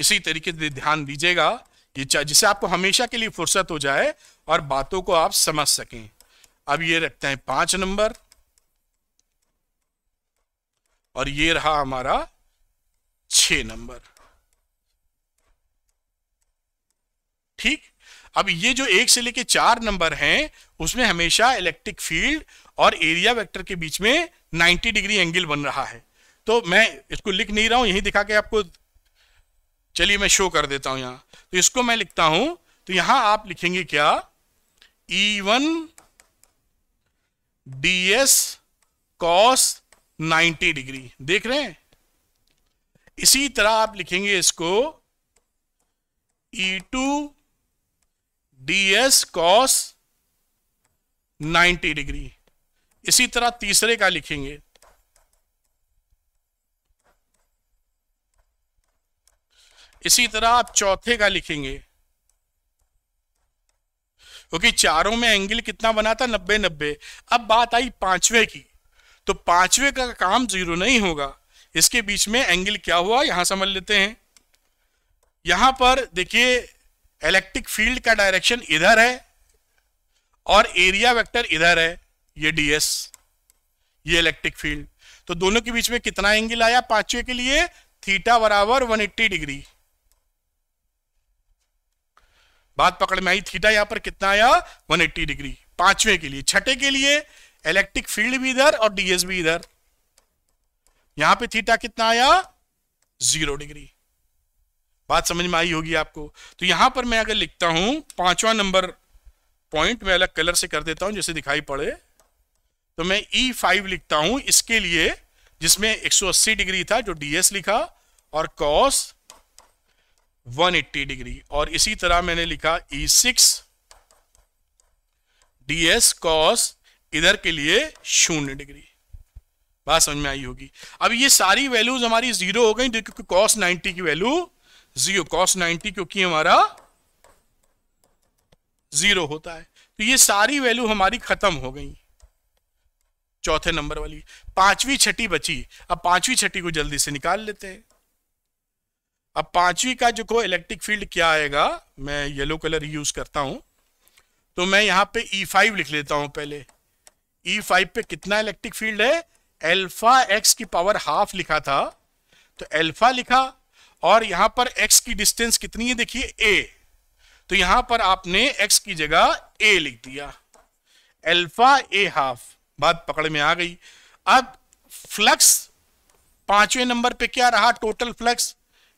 इसी तरीके से ध्यान दीजिएगा ये जिसे आपको हमेशा के लिए फुर्सत हो जाए और बातों को आप समझ सकें अब ये रखते हैं पांच नंबर और ये रहा हमारा छ नंबर ठीक अब ये जो एक से लेके चार नंबर हैं उसमें हमेशा इलेक्ट्रिक फील्ड और एरिया वेक्टर के बीच में 90 डिग्री एंगल बन रहा है तो मैं इसको लिख नहीं रहा हूं यही दिखा के आपको चलिए मैं शो कर देता हूं यहां तो इसको मैं लिखता हूं तो यहां आप लिखेंगे क्या D S cos ninety degree देख रहे हैं इसी तरह आप लिखेंगे इसको E D S cos ninety degree इसी तरह तीसरे का लिखेंगे इसी तरह आप चौथे का लिखेंगे क्योंकि चारों में एंगल कितना बना था नब्बे नब्बे अब बात आई पांचवे की तो पांचवे का काम जीरो नहीं होगा इसके बीच में एंगल क्या हुआ यहां समझ लेते हैं यहां पर देखिए इलेक्ट्रिक फील्ड का डायरेक्शन इधर है और एरिया वेक्टर इधर है ये डीएस ये इलेक्ट्रिक फील्ड तो दोनों के बीच में कितना एंगल आया पांचवे के लिए थीटा बराबर 180 डिग्री बात पकड़ में आई थीटा यहां पर कितना आया वन डिग्री पांचवें के लिए छठे के लिए इलेक्ट्रिक फील्ड भी इधर और डीएस भी इधर यहां पे थीटा कितना आया जीरो डिग्री बात समझ में आई होगी आपको तो यहां पर मैं अगर लिखता हूं पांचवा नंबर पॉइंट मैं अलग कलर से कर देता हूं जैसे दिखाई पड़े तो मैं ई e फाइव लिखता हूं इसके लिए जिसमें 180 डिग्री था जो डीएस लिखा और कॉस 180 डिग्री और इसी तरह मैंने लिखा E6 six D S cos इधर के लिए शून्य डिग्री बात समझ में आई होगी अब ये सारी वैल्यूज हमारी जीरो हो गई क्योंकि कॉस 90 की वैल्यू जीरो कॉस 90 क्योंकि हमारा जीरो होता है तो ये सारी वैल्यू हमारी खत्म हो गई चौथे नंबर वाली पांचवी छठी बची अब पांचवी छठी को जल्दी से निकाल लेते हैं अब पांचवी का जो को इलेक्ट्रिक फील्ड क्या आएगा मैं येलो कलर यूज करता हूं तो मैं यहां पे E5 लिख लेता हूं पहले E5 पे कितना इलेक्ट्रिक फील्ड है एल्फा x की पावर हाफ लिखा था तो एल्फा लिखा और यहां पर x की डिस्टेंस कितनी है देखिए a तो यहां पर आपने x की जगह a लिख दिया एल्फा a हाफ बात पकड़ में आ गई अब फ्लक्स पांचवें नंबर पे क्या रहा टोटल फ्लक्स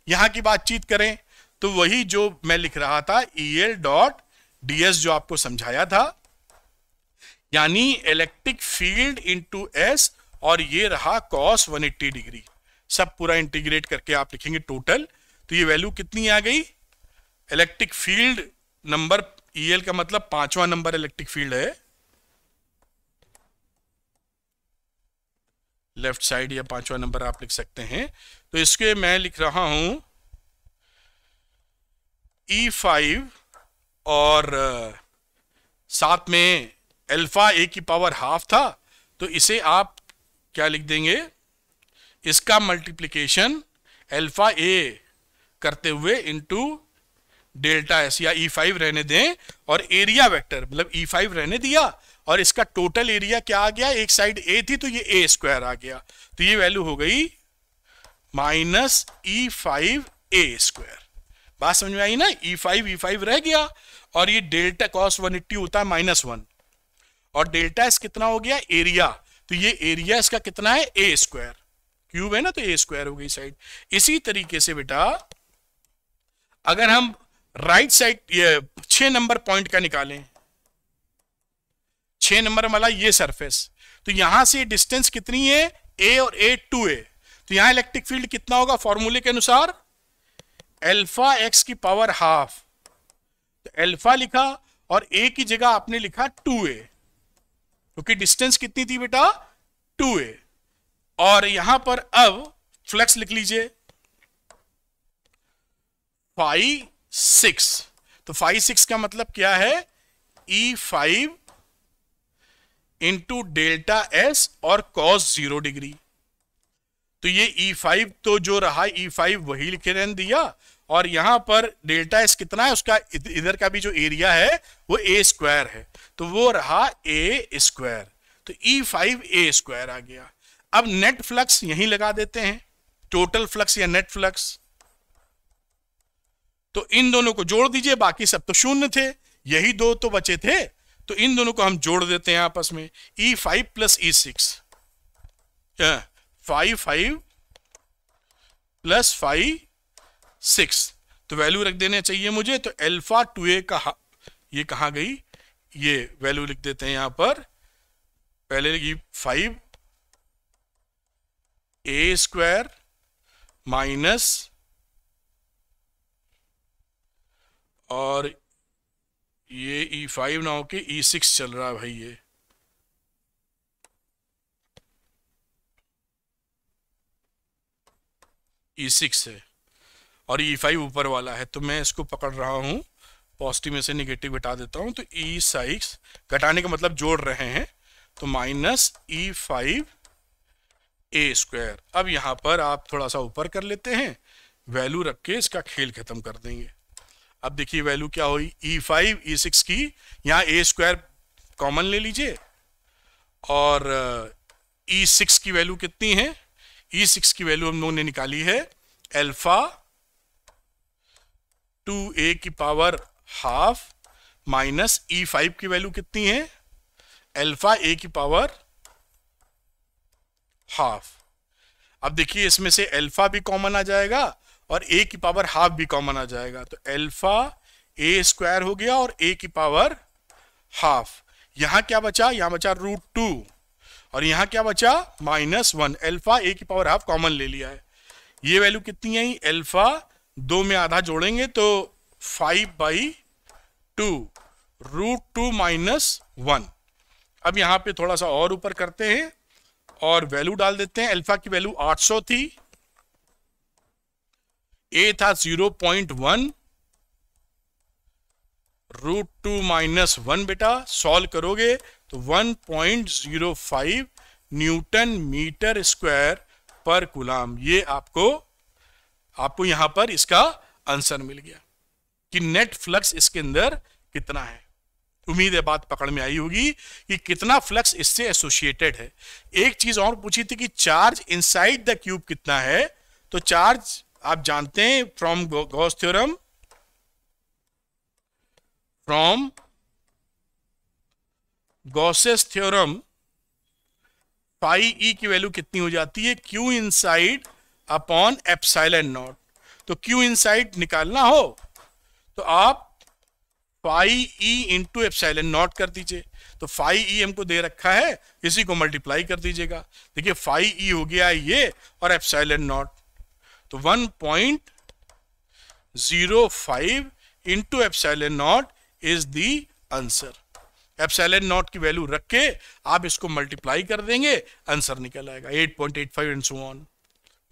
यहां की बातचीत करें तो वही जो मैं लिख रहा था E L dot D S जो आपको समझाया था यानी इलेक्ट्रिक फील्ड टू एस और ये रहा कॉस 180 डिग्री सब पूरा इंटीग्रेट करके आप लिखेंगे टोटल तो ये वैल्यू कितनी आ गई electric field number E L का मतलब पांचवा नंबर इलेक्ट्रिक फील्ड है लेफ्ट साइड या पांचवा नंबर आप लिख सकते हैं तो इसके मैं लिख रहा हूं ई e फाइव और साथ में अल्फा ए की पावर हाफ था तो इसे आप क्या लिख देंगे इसका मल्टीप्लिकेशन अल्फा ए करते हुए इंटू डेल्टा एस या ई e फाइव रहने दें और एरिया वेक्टर मतलब ई e फाइव रहने दिया और इसका टोटल एरिया क्या आ गया एक साइड ए थी तो ये ए स्क्वायर आ गया तो ये वैल्यू हो गई minus E five A square बात समझ में आई ना ई फाइव ई फाइव रह गया और ये डेल्टा कॉस वन एट्टी होता है माइनस वन और डेल्टा एस कितना हो गया एरिया तो ये एरिया इसका कितना है ए स्क्वायर क्यूब है ना तो ए स्क्वायर हो गई साइड इसी तरीके से बेटा अगर हम राइट साइड ये छह नंबर पॉइंट का निकालें छह नंबर वाला ये सरफेस तो यहां से डिस्टेंस कितनी है ए और ए टू ए तो यहां इलेक्ट्रिक फील्ड कितना होगा फॉर्मूले के अनुसार एल्फा एक्स की पावर हाफ तो एल्फा लिखा और ए की जगह आपने लिखा टू ए क्योंकि डिस्टेंस कितनी थी बेटा टू ए और यहां पर अब फ्लक्स लिख लीजिए फाइव सिक्स तो फाइव सिक्स का मतलब क्या है E five into delta S और कॉस जीरो डिग्री तो ये E5 तो जो रहा E5 वही लिखे रहने दिया और यहाँ पर डेल्टा एस कितना है उसका इधर का भी जो एरिया है वो ए स्क्वायर है तो वो रहा ए स्क्वायर तो ई फाइव ए स्क्वायर आ गया अब नेट फ्लक्स यहीं लगा देते हैं टोटल फ्लक्स या नेट फ्लक्स तो इन दोनों को जोड़ दीजिए बाकी सब तो शून्य थे यही दो तो बचे थे तो इन दोनों को हम जोड़ देते हैं आपस में E five plus E six five five plus five six तो वैल्यू रख देने चाहिए मुझे तो एल्फा टू ए कहा ये कहा गई ये वैल्यू लिख देते हैं यहां पर पहले लिखी फाइव ए स्क्वायर माइनस और ये ई e फाइव ना होके ई e सिक्स चल रहा है भाई ये ई e सिक्स है और ई e फाइव ऊपर वाला है तो मैं इसको पकड़ रहा हूँ पॉजिटिव में से निगेटिव घटा देता हूँ तो ई e साइक्स घटाने का मतलब जोड़ रहे हैं तो minus E five A square अब यहाँ पर आप थोड़ा सा ऊपर कर लेते हैं वैल्यू रख के इसका खेल खत्म कर देंगे अब देखिए वैल्यू क्या हुई ई फाइव ई सिक्स की यहाँ ए स्क्वायर कॉमन ले लीजिए और ई सिक्स की वैल्यू कितनी है ई e सिक्स की वैल्यू हम लोगों ने निकाली है एल्फा टू ए की power half minus E five की वैल्यू कितनी है एल्फा ए की पावर हाफ अब देखिए इसमें से एल्फा भी कॉमन आ जाएगा और ए की पावर हाफ भी कॉमन आ जाएगा तो एल्फा ए स्क्वायर हो गया और ए की पावर हाफ यहां क्या बचा यहां बचा रूट टू और यहाँ क्या बचा माइनस वन एल्फा ए की पावर हाफ कॉमन ले लिया है ये वैल्यू कितनी आई एल्फा दो में आधा जोड़ेंगे तो five by two root two minus one अब यहाँ पे थोड़ा सा और ऊपर करते हैं और वैल्यू डाल देते हैं एल्फा की वैल्यू 800 थी ए था zero point one root two minus one बेटा सॉल्व करोगे तो 1.05 न्यूटन मीटर स्क्वायर पर गुलाम ये आपको आपको यहां पर इसका आंसर मिल गया कि नेट फ्लक्स इसके अंदर कितना है उम्मीद है बात पकड़ में आई होगी कि कितना फ्लक्स इससे एसोसिएटेड है एक चीज और पूछी थी कि चार्ज इनसाइड द क्यूब कितना है तो चार्ज आप जानते हैं from Gauss theorem from Gauss's theorem phi E e की वैल्यू कितनी हो जाती है Q inside upon epsilon not तो क्यू इनसाइड निकालना हो तो आप phi E into epsilon naught कर दीजिए तो फाइ ई e हमको दे रखा है इसी को मल्टीप्लाई कर दीजिएगा देखिए फाइ ई e हो गया ये और एपसाइलेंट नॉट तो one point zero five into epsilon naught is the answer epsilon naught की वैल्यू रख के आप इसको मल्टीप्लाई कर देंगे आंसर निकल आएगा 8.85 एंड सो ऑन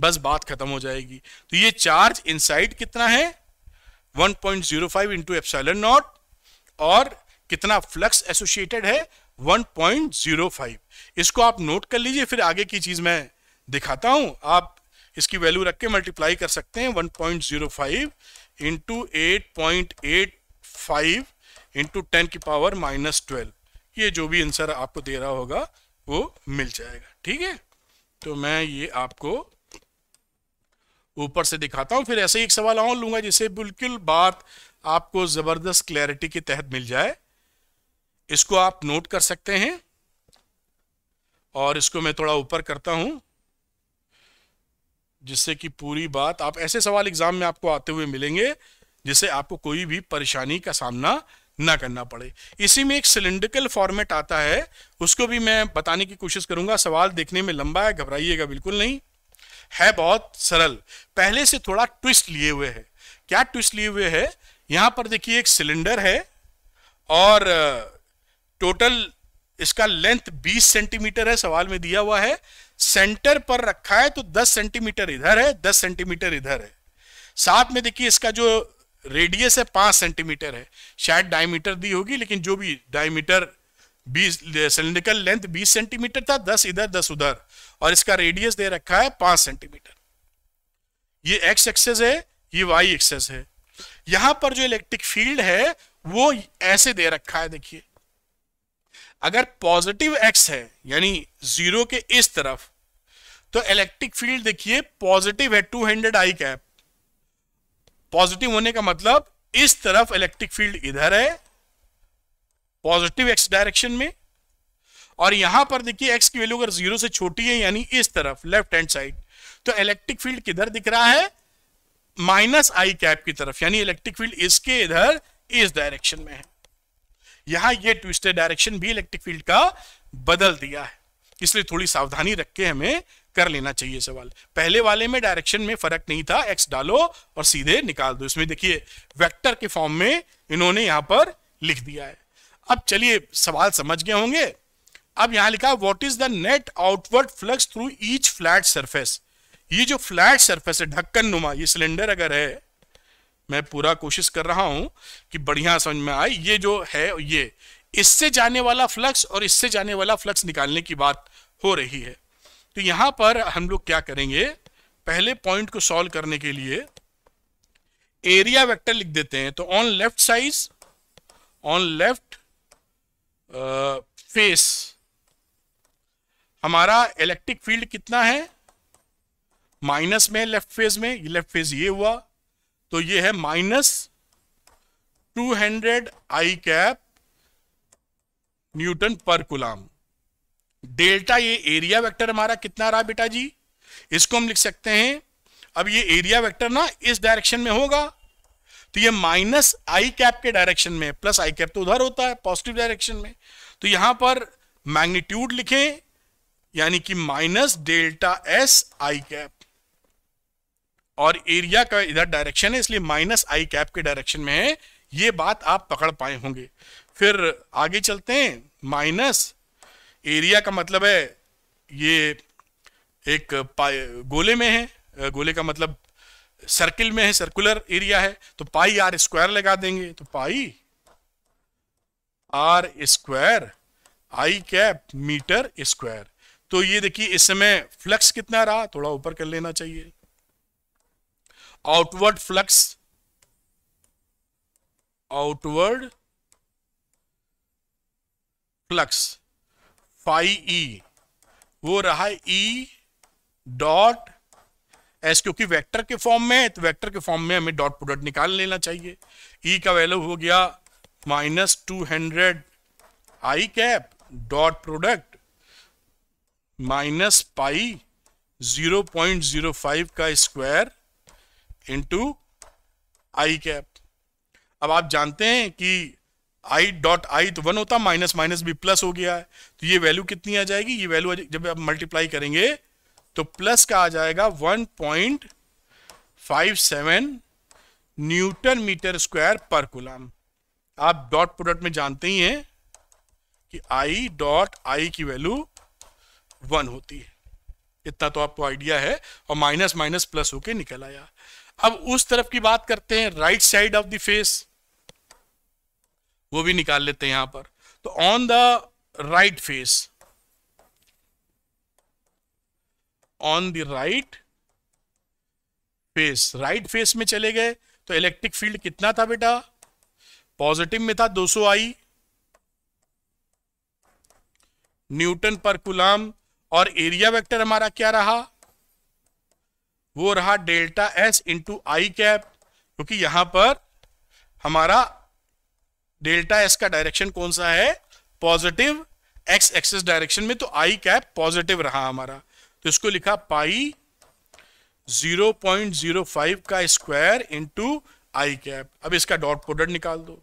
बस बात खत्म हो जाएगी तो ये चार्ज इनसाइड कितना है 1.05 point zero five into epsilon naught और कितना फ्लक्स एसोसिएटेड है 1.05 इसको आप नोट कर लीजिए फिर आगे की चीज मैं दिखाता हूं आप इसकी वैल्यू रख के मल्टीप्लाई कर सकते हैं 1.05 point zero five into eight point eight five into ten की पावर माइनस ट्वेल्व ये जो भी आंसर आपको दे रहा होगा वो मिल जाएगा ठीक है तो मैं ये आपको ऊपर से दिखाता हूँ फिर ऐसे ही एक सवाल और लूंगा जिससे बिल्कुल बात आपको ज़बरदस्त क्लैरिटी के तहत मिल जाए इसको आप नोट कर सकते हैं और इसको मैं थोड़ा ऊपर करता हूं जिससे कि पूरी बात आप ऐसे सवाल एग्ज़ाम में आपको आते हुए मिलेंगे जिससे आपको कोई भी परेशानी का सामना ना करना पड़े इसी में एक सिलिंड्रिकल फॉर्मेट आता है उसको भी मैं बताने की कोशिश करूंगा सवाल देखने में लंबा है घबराइएगा बिल्कुल नहीं है बहुत सरल पहले से थोड़ा ट्विस्ट लिए हुए है क्या ट्विस्ट लिए हुए है यहां पर देखिए एक सिलेंडर है और टोटल इसका लेंथ 20 सेंटीमीटर है सवाल में दिया हुआ है सेंटर पर रखा है तो 10 सेंटीमीटर इधर है 10 सेंटीमीटर इधर है साथ में देखिए इसका जो रेडियस है पांच सेंटीमीटर है शायद डायमीटर दी होगी लेकिन जो भी डायमीटर बीस सिलिंड्रिकल लेंथ बीस सेंटीमीटर था दस इधर दस उधर और इसका रेडियस दे रखा है पांच सेंटीमीटर ये एक्स एक्सेस है ये वाई एक्सेस है यहां पर जो इलेक्ट्रिक फील्ड है वो ऐसे दे रखा है देखिए अगर पॉजिटिव एक्स है यानी जीरो के इस तरफ तो इलेक्ट्रिक फील्ड देखिए पॉजिटिव है two hundred I cap positive होने का मतलब इस तरफ इलेक्ट्रिक फील्ड इधर है पॉजिटिव एक्स डायरेक्शन में और यहां पर देखिए एक्स की वैल्यू अगर जीरो से छोटी है यानी इस तरफ लेफ्ट हैंड साइड तो इलेक्ट्रिक फील्ड किधर दिख रहा है माइनस आई कैप की तरफ यानी इलेक्ट्रिक फील्ड इसके इधर इस डायरेक्शन में है यहां ये ट्विस्टेड डायरेक्शन भी इलेक्ट्रिक फील्ड का बदल दिया है इसलिए थोड़ी सावधानी रख के हमें कर लेना चाहिए सवाल पहले वाले में डायरेक्शन में फर्क नहीं था एक्स डालो और सीधे निकाल दो इसमें देखिए वेक्टर के फॉर्म में इन्होंने यहां पर लिख दिया है अब चलिए सवाल समझ गए होंगे अब यहां लिखा what is the net outward flux through each flat surface ये जो फ्लैट सरफेस है ढक्कन नुमा ये सिलेंडर अगर है मैं पूरा कोशिश कर रहा हूं कि बढ़िया समझ में आए ये जो है ये इससे जाने वाला फ्लक्स और इससे जाने वाला फ्लक्स निकालने की बात हो रही है तो यहां पर हम लोग क्या करेंगे पहले पॉइंट को सॉल्व करने के लिए एरिया वेक्टर लिख देते हैं तो on left size on left face हमारा इलेक्ट्रिक फील्ड कितना है माइनस में लेफ्ट फेज में लेफ्ट फेज ये हुआ तो ये है minus two hundred I cap newton पर कुलाम डेल्टा ये एरिया वेक्टर हमारा कितना रहा बेटा जी इसको हम लिख सकते हैं अब ये एरिया वेक्टर ना इस डायरेक्शन में होगा तो ये माइनस आई कैप के डायरेक्शन में प्लस आई कैप तो उधर होता है पॉजिटिव डायरेक्शन में तो यहां पर मैग्नीट्यूड लिखें यानी कि minus delta S I cap और एरिया का इधर डायरेक्शन है इसलिए माइनस आई कैप के डायरेक्शन में है ये बात आप पकड़ पाए होंगे फिर आगे चलते हैं माइनस एरिया का मतलब है ये एक गोले में है गोले का मतलब सर्किल में है सर्कुलर एरिया है तो पाई आर स्क्वायर लगा देंगे तो pi R square I cap metre square तो ये देखिए इस समय फ्लक्स कितना रहा थोड़ा ऊपर कर लेना चाहिए outward flux outward flux five E वो रहा ई डॉट एस क्योंकि वेक्टर के फॉर्म में है तो वेक्टर के फॉर्म में हमें डॉट प्रोडक्ट निकाल लेना चाहिए ई e का वैल्यू हो गया minus two hundred I cap dot product minus pi zero point zero five का स्क्वायर इंटू आई कैप अब आप जानते हैं कि आई डॉट आई तो वन होता माइनस माइनस भी प्लस हो गया है तो ये वैल्यू कितनी आ जाएगी ये वैल्यू जब आप मल्टीप्लाई करेंगे तो प्लस का आ जाएगा one point five seven newton metre square पर कुलाम आप डॉट प्रोडक्ट में जानते ही हैं कि आई डॉट आई की वैल्यू वन होती है इतना तो आपको आइडिया है और माइनस माइनस प्लस होके निकल आया अब उस तरफ की बात करते हैं right side of the face वो भी निकाल लेते हैं यहां पर तो on the right face on the right face right face में चले गए तो इलेक्ट्रिक फील्ड कितना था बेटा पॉजिटिव में था 200 आई न्यूटन पर कुलाम और एरिया वेक्टर हमारा क्या रहा वो रहा delta S into I cap क्योंकि यहां पर हमारा डेल्टा एस का डायरेक्शन कौन सा है पॉजिटिव एक्स एक्सिस डायरेक्शन में तो आई कैप पॉजिटिव रहा हमारा तो इसको लिखा पाई 0.05 का स्क्वायर इंटू आई कैप अब इसका डॉट प्रोडक्ट निकाल दो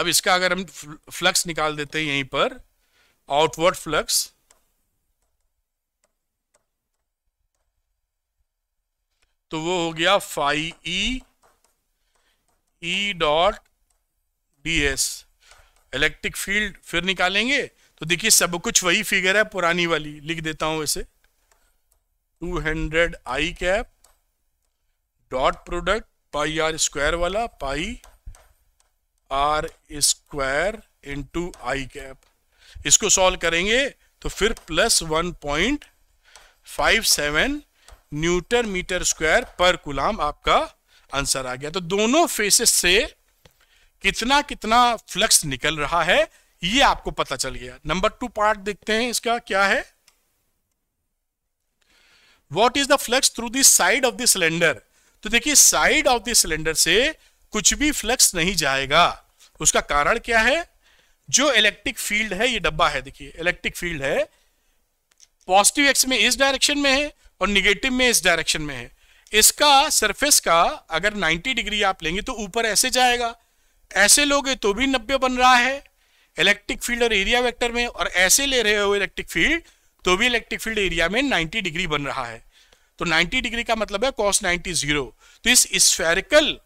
अब इसका अगर हम फ्लक्स निकाल देते हैं यहीं पर आउटवर्ड फ्लक्स तो वो हो गया five E e E dot D S electric field फिर निकालेंगे तो देखिए सब कुछ वही फिगर है पुरानी वाली लिख देता हूं इसे 200 I cap dot product pi R square वाला pi R square into I cap इसको सॉल्व करेंगे तो फिर plus one point five seven newton metre square पर गुलाम आपका आंसर आ गया तो दोनों फेसेस से कितना कितना फ्लक्स निकल रहा है ये आपको पता चल गया नंबर टू पार्ट देखते हैं इसका क्या है what is the flux through the side of the cylinder तो देखिए साइड ऑफ द सिलेंडर से कुछ भी फ्लक्स नहीं जाएगा उसका कारण क्या है जो इलेक्ट्रिक फील्ड है ये डब्बा है देखिए इलेक्ट्रिक फील्ड है पॉजिटिव एक्स में इस डायरेक्शन में है और निगेटिव में इस डायरेक्शन में है इसका सरफेस का अगर 90 डिग्री आप लेंगे तो ऊपर ऐसे जाएगा ऐसे लोगे तो भी 90 बन रहा है इलेक्ट्रिक फील्ड और एरिया वेक्टर में और ऐसे ले रहे हो इलेक्ट्रिक फील्ड तो भी इलेक्ट्रिक फील्ड एरिया में 90 डिग्री बन रहा है तो 90 डिग्री का मतलब है कॉस 90 जीरो तो इस स्फेरिकल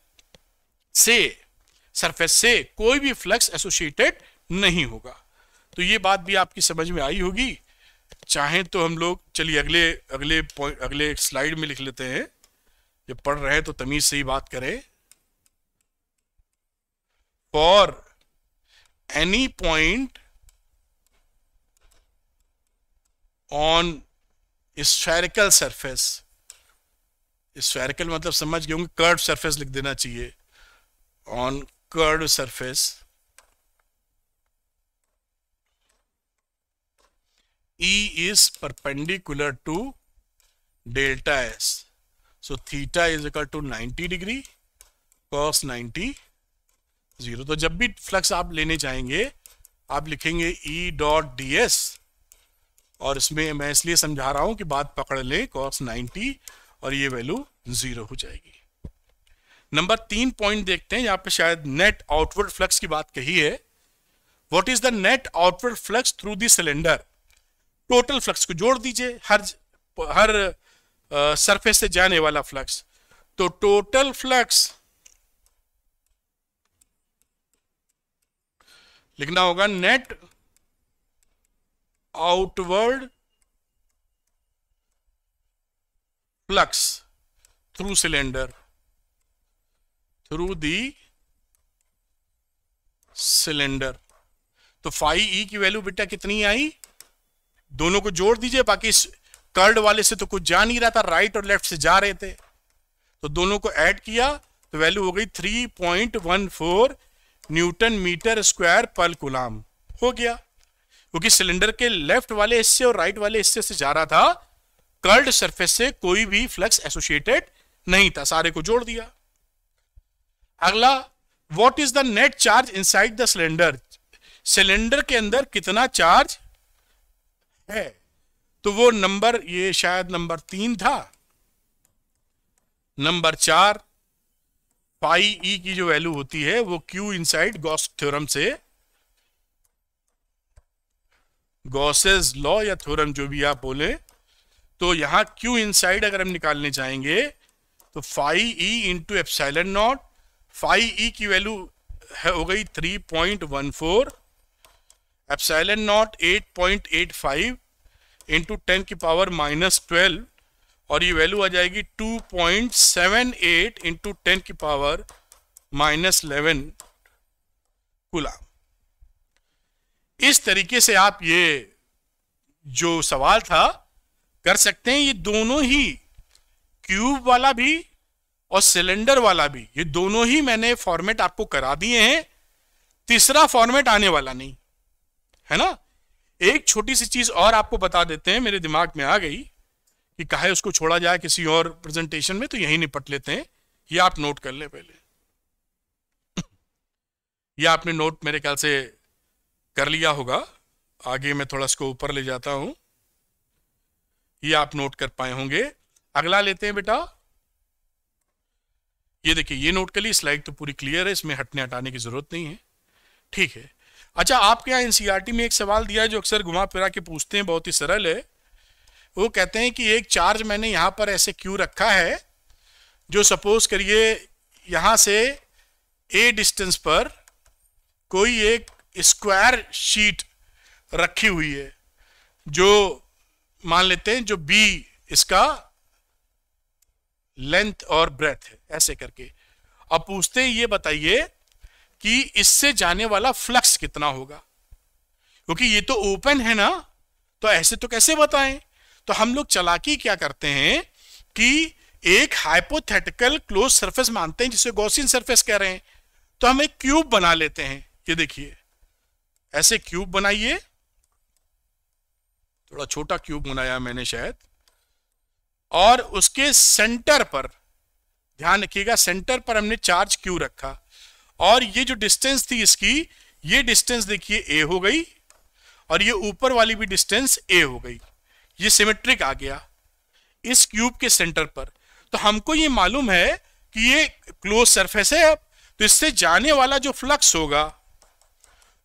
से सरफेस से कोई भी फ्लक्स एसोसिएटेड नहीं होगा तो ये बात भी आपकी समझ में आई होगी चाहे तो हम लोग चलिए अगले अगले अगले स्लाइड में लिख लेते हैं जब पढ़ रहे तो तमीज से ही बात करें for any point on spherical surface spherical मतलब समझ गए होंगे कर्व सरफेस लिख देना चाहिए on curve surface E is perpendicular to delta S So theta is equal to 90 degree cos 90 zero तो जब भी फ्लक्स आप लेने चाहेंगे आप लिखेंगे E डॉट डी एस और इसमें मैं इसलिए समझा रहा हूं कि बात पकड़ ले कॉस 90 और ये वैल्यू जीरो हो जाएगी नंबर तीन पॉइंट देखते हैं यहां पे शायद नेट आउटवर्ड फ्लक्स की बात कही है what is the net outward flux through the cylinder total flux को जोड़ दीजिए हर हर सरफेस से जाने वाला फ्लक्स तो टोटल फ्लक्स लिखना होगा net outward flux through cylinder through the cylinder तो फाइव ई e की वैल्यू बेटा कितनी आई दोनों को जोड़ दीजिए बाकी कर्ड वाले से तो कुछ जा नहीं रहा था राइट और लेफ्ट से जा रहे थे तो दोनों को ऐड किया तो वैल्यू हो गई 3.14 न्यूटन मीटर स्क्वायर पर गुलाम हो गया क्योंकि सिलेंडर के लेफ्ट वाले हिस्से और राइट वाले हिस्से से जा रहा था कर्ड सरफेस से कोई भी फ्लक्स एसोसिएटेड नहीं था सारे को जोड़ दिया अगला what is the net charge inside the cylinder cylinder के अंदर कितना चार्ज है तो वो नंबर ये शायद नंबर तीन था नंबर चार पाई ई की जो वैल्यू होती है वो क्यू इनसाइड गॉस थ्योरम से गॉसेज लॉ या थ्योरम जो भी आप बोले तो यहां क्यू इनसाइड अगर हम निकालने जाएंगे तो five E into epsilon naught five E की वैल्यू हो गई three point one four epsilon naught eight point eight five into ten की पावर माइनस ट्वेल्व और ये वैल्यू आ जाएगी two point seven eight into ten की पावर माइनस इलेवन कूलाम इस तरीके से आप ये जो सवाल था कर सकते हैं ये दोनों ही क्यूब वाला भी और सिलेंडर वाला भी ये दोनों ही मैंने फॉर्मेट आपको करा दिए हैं तीसरा फॉर्मेट आने वाला नहीं है ना एक छोटी सी चीज और आपको बता देते हैं मेरे दिमाग में आ गई कि काहे उसको छोड़ा जाए किसी और प्रेजेंटेशन में तो यही निपट लेते हैं ये आप नोट कर ले पहले ये आपने नोट मेरे ख्याल से कर लिया होगा आगे मैं थोड़ा इसको ऊपर ले जाता हूं ये आप नोट कर पाए होंगे अगला लेते हैं बेटा ये देखिए ये नोट कर लिए स्लाइड तो पूरी क्लियर है इसमें हटने हटाने की जरूरत नहीं है ठीक है अच्छा आपके यहाँ एनसीईआरटी e में एक सवाल दिया है जो अक्सर घुमा फिरा के पूछते हैं बहुत ही सरल है वो कहते हैं कि एक चार्ज मैंने यहाँ पर ऐसे क्यू रखा है जो सपोज करिए यहाँ से ए डिस्टेंस पर कोई एक स्क्वायर शीट रखी हुई है जो मान लेते हैं जो बी इसका लेंथ और ब्रेथ है ऐसे करके अब पूछते हैं ये बताइए कि इससे जाने वाला फ्लक्स कितना होगा क्योंकि ये तो ओपन है ना तो ऐसे तो कैसे बताएं तो हम लोग चलाकी क्या करते हैं कि एक हाइपोथेटिकल क्लोज सरफेस मानते हैं जिसे गोसिन सरफेस कह रहे हैं तो हम एक क्यूब बना लेते हैं ये देखिए ऐसे क्यूब बनाइए थोड़ा छोटा क्यूब बनाया मैंने शायद और उसके सेंटर पर ध्यान रखिएगा सेंटर पर हमने चार्ज क्यू रखा और ये जो डिस्टेंस थी इसकी ये डिस्टेंस देखिए ए हो गई और ये ऊपर वाली भी डिस्टेंस ए हो गई ये सिमेट्रिक आ गया इस क्यूब के सेंटर पर तो हमको ये मालूम है कि ये क्लोज सरफेस है अब तो इससे जाने वाला जो फ्लक्स होगा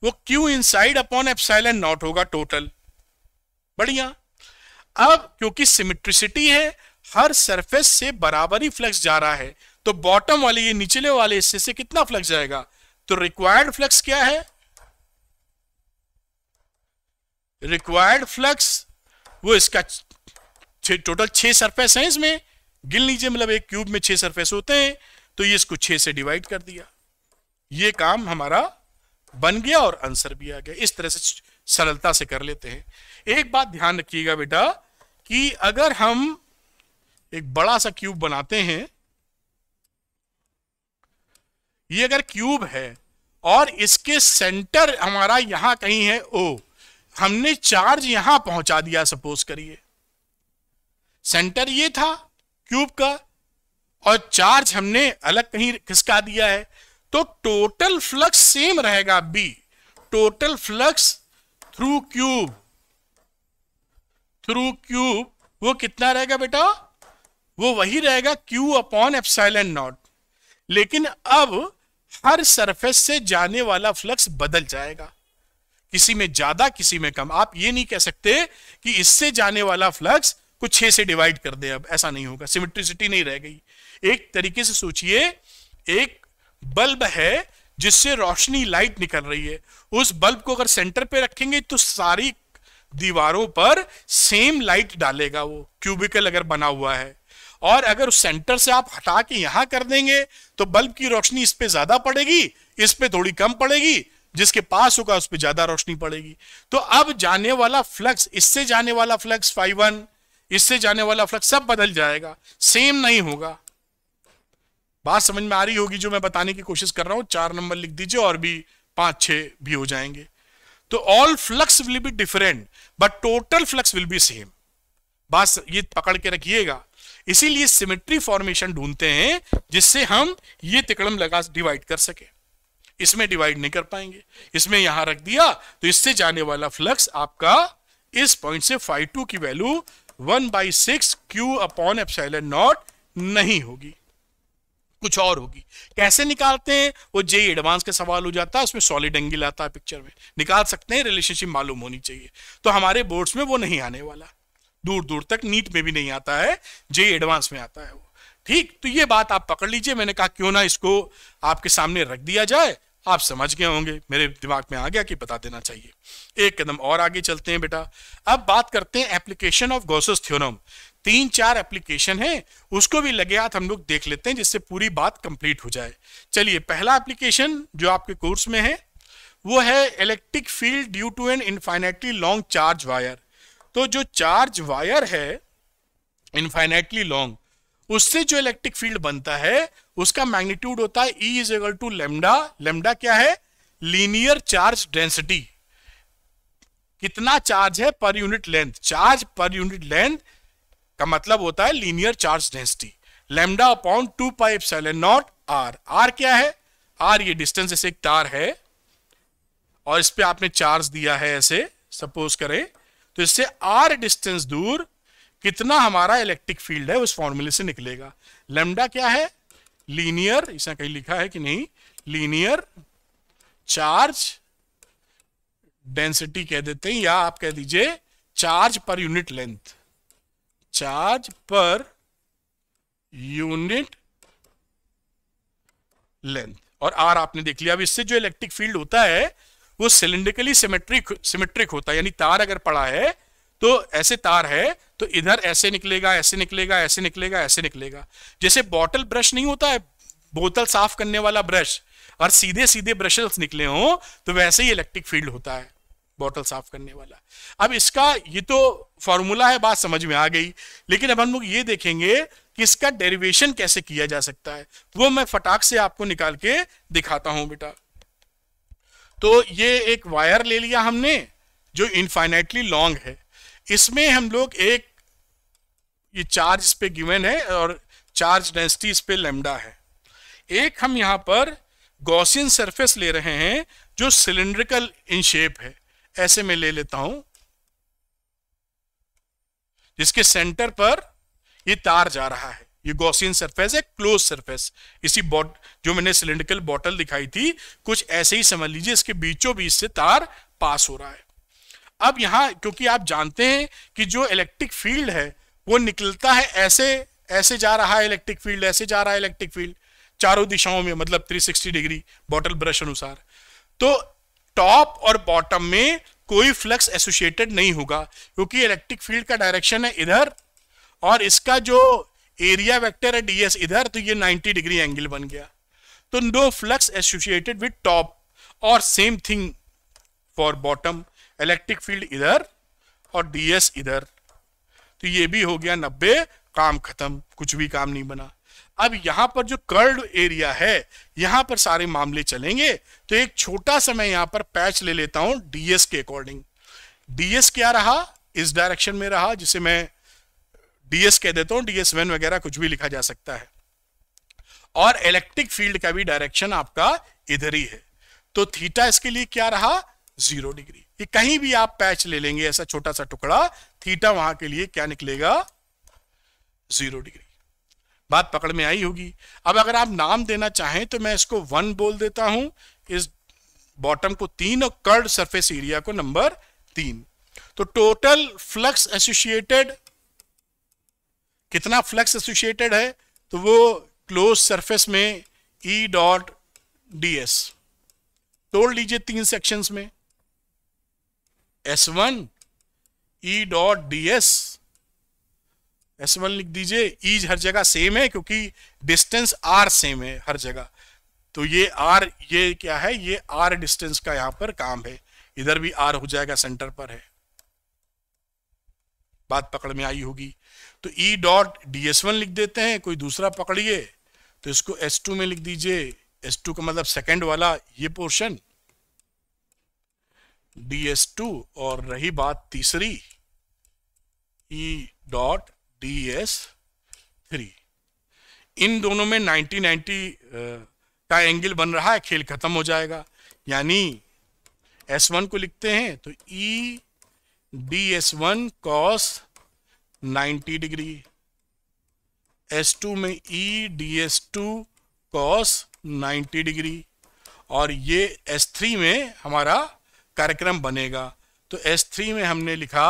वो Q inside upon epsilon naught होगा टोटल बढ़िया अब क्योंकि सिमेट्रिसिटी है हर सरफेस से बराबरी फ्लक्स जा रहा है तो बॉटम वाले ये निचले वाले हिस्से से कितना फ्लक्स जाएगा तो रिक्वायर्ड फ्लक्स क्या है रिक्वायर्ड फ्लक्स वो इसका टोटल छह सरफेस है इसमें गिन लीजिए मतलब एक क्यूब में छह सरफेस होते हैं तो ये इसको छह से डिवाइड कर दिया ये काम हमारा बन गया और आंसर भी आ गया इस तरह से सरलता से कर लेते हैं एक बात ध्यान रखिएगा बेटा कि अगर हम एक बड़ा सा क्यूब बनाते हैं ये अगर क्यूब है और इसके सेंटर हमारा यहां कहीं है ओ हमने चार्ज यहां पहुंचा दिया सपोज करिए सेंटर ये था क्यूब का और चार्ज हमने अलग कहीं खिसका दिया है तो टोटल फ्लक्स सेम रहेगा B total flux through cube through cube वो कितना रहेगा बेटा वो वही रहेगा क्यू अपॉन एफ नॉट लेकिन अब हर सरफेस से जाने वाला फ्लक्स बदल जाएगा किसी में ज्यादा किसी में कम आप ये नहीं कह सकते कि इससे जाने वाला फ्लक्स को छह से डिवाइड कर दे अब ऐसा नहीं होगा सिमेट्रिसिटी नहीं रह गई एक तरीके से सोचिए एक बल्ब है जिससे रोशनी लाइट निकल रही है उस बल्ब को अगर सेंटर पे रखेंगे तो सारी दीवारों पर सेम लाइट डालेगा वो क्यूबिकल अगर बना हुआ है और अगर उस सेंटर से आप हटा के यहां कर देंगे तो बल्ब की रोशनी इस पे ज्यादा पड़ेगी इस पे थोड़ी कम पड़ेगी जिसके पास होगा उस पर ज्यादा रोशनी पड़ेगी तो अब जाने वाला फ्लक्स इससे जाने वाला फ्लक्स फाइव वन इससे जाने वाला फ्लक्स सब बदल जाएगा सेम नहीं होगा बात समझ में आ रही होगी जो मैं बताने की कोशिश कर रहा हूं चार नंबर लिख दीजिए और भी पांच छह भी हो जाएंगे तो all flux will be different but total flux will be same बस ये पकड़ के रखिएगा इसीलिए सिमेट्री फॉर्मेशन ढूंढते हैं जिससे हम ये तिकड़म लगा डिवाइड कर सके इसमें डिवाइड नहीं कर पाएंगे इसमें यहां रख दिया तो इससे जाने वाला फ्लक्स आपका इस पॉइंट से फाइव टू की value one by six Q upon F naught नहीं होगी कुछ और होगी कैसे निकालते हैं वो जे एडवांस का सवाल हो जाता है उसमें सॉलिड एंगल आता है पिक्चर में निकाल सकते हैं रिलेशनशिप मालूम होनी चाहिए तो हमारे बोर्ड्स में वो नहीं आने वाला दूर दूर तक नीट में भी नहीं आता है जे एडवांस में आता है वो ठीक तो ये बात आप पकड़ लीजिए मैंने कहा क्यों ना इसको आपके सामने रख दिया जाए आप समझ गए होंगे मेरे दिमाग में आ गया कि बता देना चाहिए एक कदम और आगे चलते हैं बेटा अब बात करते हैं एप्लीकेशन ऑफ गोसेस थ्योरम तीन चार एप्लीकेशन है उसको भी लगे हाथ हम लोग देख लेते हैं जिससे पूरी बात कंप्लीट हो जाए चलिए पहला एप्लीकेशन जो आपके कोर्स में है वो है electric field due to an infinitely long charge wire तो जो चार्ज वायर है इनफाइनाइटली लॉन्ग उससे जो इलेक्ट्रिक फील्ड बनता है उसका मैग्नीट्यूड होता है E is equal to lambda lambda क्या है लीनियर चार्ज डेंसिटी कितना चार्ज है per unit length charge per unit length का मतलब होता है linear charge density lambda upon two pipe naught R R क्या है आर ये डिस्टेंस जैसे एक तार है और इस पर आपने चार्ज दिया है ऐसे सपोज करें तो इससे आर डिस्टेंस दूर कितना हमारा इलेक्ट्रिक फील्ड है उस फॉर्मूले से निकलेगा लेमडा क्या है लीनियर इसे कहीं लिखा है कि नहीं लीनियर चार्ज डेंसिटी कह देते हैं या आप कह दीजिए charge per unit length charge per unit length और आर आपने देख लिया अब इससे जो इलेक्ट्रिक फील्ड होता है वो सिलेंड्रिकली सिमेट्रिक सिमेट्रिक होता है यानी तार अगर पड़ा है तो ऐसे तार है तो इधर ऐसे निकलेगा ऐसे निकलेगा ऐसे निकलेगा ऐसे निकलेगा जैसे बॉटल ब्रश नहीं होता है बोतल साफ करने वाला ब्रश और सीधे सीधे ब्रशेस निकले हों तो वैसे ही इलेक्ट्रिक फील्ड होता है बॉटल साफ करने वाला अब इसका ये तो फॉर्मूला है बात समझ में आ गई लेकिन अब हम लोग ये देखेंगे कि इसका डेरिवेशन कैसे किया जा सकता है वो मैं फटाक से आपको निकाल के दिखाता हूं बेटा तो ये एक वायर ले लिया हमने जो इनफाइनाइटली लॉन्ग है इसमें हम लोग एक ये चार्ज इस पे गिवन है और चार्ज डेंसिटी इस पे लेमडा है एक हम यहाँ पर गॉसिन सरफेस ले रहे हैं जो सिलेंड्रिकल इन शेप है ऐसे में ले लेता हूं जिसके सेंटर पर ये तार जा रहा है ये गॉसियन सरफेस है क्लोज सरफेस इसी बॉट जो मैंने सिलेंड्रिकल बॉटल दिखाई थी कुछ ऐसे ही समझ लीजिए इसके बीचों बीच से तार पास हो रहा है अब यहाँ क्योंकि आप जानते हैं कि जो इलेक्ट्रिक फील्ड है वो निकलता है ऐसे ऐसे जा रहा है इलेक्ट्रिक फील्ड ऐसे जा रहा है इलेक्ट्रिक फील्ड चारों दिशाओं में मतलब 360 डिग्री बॉटल ब्रश अनुसार तो टॉप और बॉटम में कोई फ्लक्स एसोसिएटेड नहीं होगा क्योंकि इलेक्ट्रिक फील्ड का डायरेक्शन है इधर और इसका जो एरिया वेक्टर है डीएस इधर तो ये 90 डिग्री एंगल बन गया तो no flux associated with top और same thing for bottom electric field इधर और डीएस इधर तो ये भी हो गया नब्बे काम खत्म कुछ भी काम नहीं बना अब यहां पर जो कर्ड एरिया है यहां पर सारे मामले चलेंगे तो एक छोटा सा मैं यहां पर पैच ले लेता हूं डीएस के अकॉर्डिंग डीएस क्या रहा इस डायरेक्शन में रहा जिसे मैं डीएस कह देता हूं डीएस वन वगैरह कुछ भी लिखा जा सकता है और इलेक्ट्रिक फील्ड का भी डायरेक्शन आपका इधर ही है तो थीटा इसके लिए क्या रहा जीरो डिग्री ये कहीं भी आप पैच ले लेंगे ऐसा छोटा सा टुकड़ा थीटा वहां के लिए क्या निकलेगा जीरो डिग्री बात पकड़ में आई होगी अब अगर आप नाम देना चाहें तो मैं इसको वन बोल देता हूं इस बॉटम को तीन और कर्ड सरफेस एरिया को नंबर तीन तो टोटल फ्लक्स एसोसिएटेड कितना फ्लक्स एसोसिएटेड है तो वो क्लोज सरफेस में ई डॉट डी एस तोड़ लीजिए तीन सेक्शंस में S one E dot D S S one लिख दीजिए ई e हर जगह सेम है क्योंकि डिस्टेंस आर सेम है हर जगह तो ये आर ये क्या है ये आर डिस्टेंस का यहां पर काम है इधर भी आर हो जाएगा सेंटर पर है बात पकड़ में आई होगी तो E dot D S one लिख देते हैं कोई दूसरा पकड़िए तो इसको एस टू में लिख दीजिए एस टू का मतलब सेकेंड वाला ये पोर्शन डी एस टू और रही बात तीसरी E dot D S three इन दोनों में 1990 का एंगल बन रहा है खेल खत्म हो जाएगा यानी एस वन को लिखते हैं तो E D S one cos 90 degree S two में E D S two cos ninety degree और ये एस थ्री में हमारा कार्यक्रम बनेगा तो एस थ्री में हमने लिखा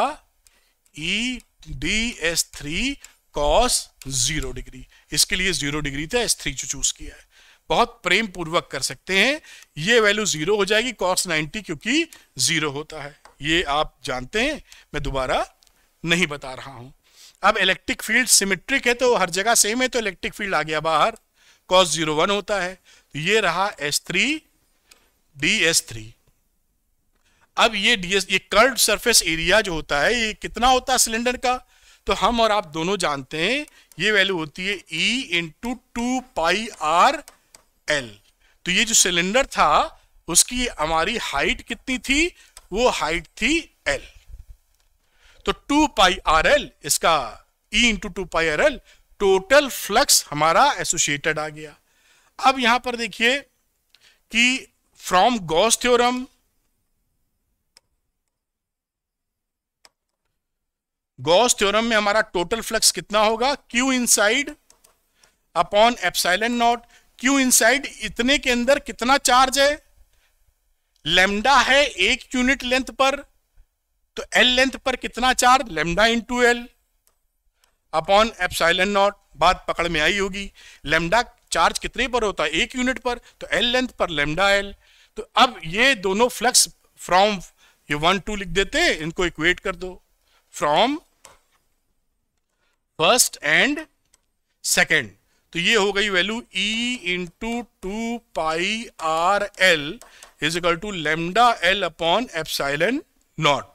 E D S three cos zero degree इसके लिए जीरो डिग्री था एस थ्री जो चूज किया है बहुत प्रेम पूर्वक कर सकते हैं ये वैल्यू जीरो हो जाएगी कॉस नाइन्टी क्योंकि जीरो होता है ये आप जानते हैं मैं दोबारा नहीं बता रहा हूं अब इलेक्ट्रिक फील्ड सिमेट्रिक है तो हर जगह सेम है तो इलेक्ट्रिक फील्ड आ गया बाहर कॉस जीरो वन होता है तो ये रहा S three D S three अब ये डी एस ये कर्ड सरफेस एरिया जो होता है ये कितना होता है सिलेंडर का तो हम और आप दोनों जानते हैं ये वैल्यू होती है E into two pi R L तो ये जो सिलेंडर था उसकी हमारी हाइट कितनी थी वो हाइट थी एल तो टू पाई आर एल इसका E into two pi R L total flux हमारा एसोसिएटेड आ गया अब यहां पर देखिए कि from Gauss theorem Gauss theorem में हमारा टोटल फ्लक्स कितना होगा Q inside upon epsilon naught Q inside इतने के अंदर कितना चार्ज है लेमडा है एक यूनिट लेंथ पर तो एल लेंथ पर कितना charge lambda into L upon epsilon naught बात पकड़ में आई होगी लेमडा चार्ज कितने पर होता है एक यूनिट पर तो एल लेंथ पर लेमडा एल तो अब ये दोनों फ्लक्स फ्रॉम ये वन टू लिख देते इनको इक्वेट कर दो फ्रॉम फर्स्ट एंड सेकेंड तो ये हो गई value E into two pi R L is two lambda L upon epsilon not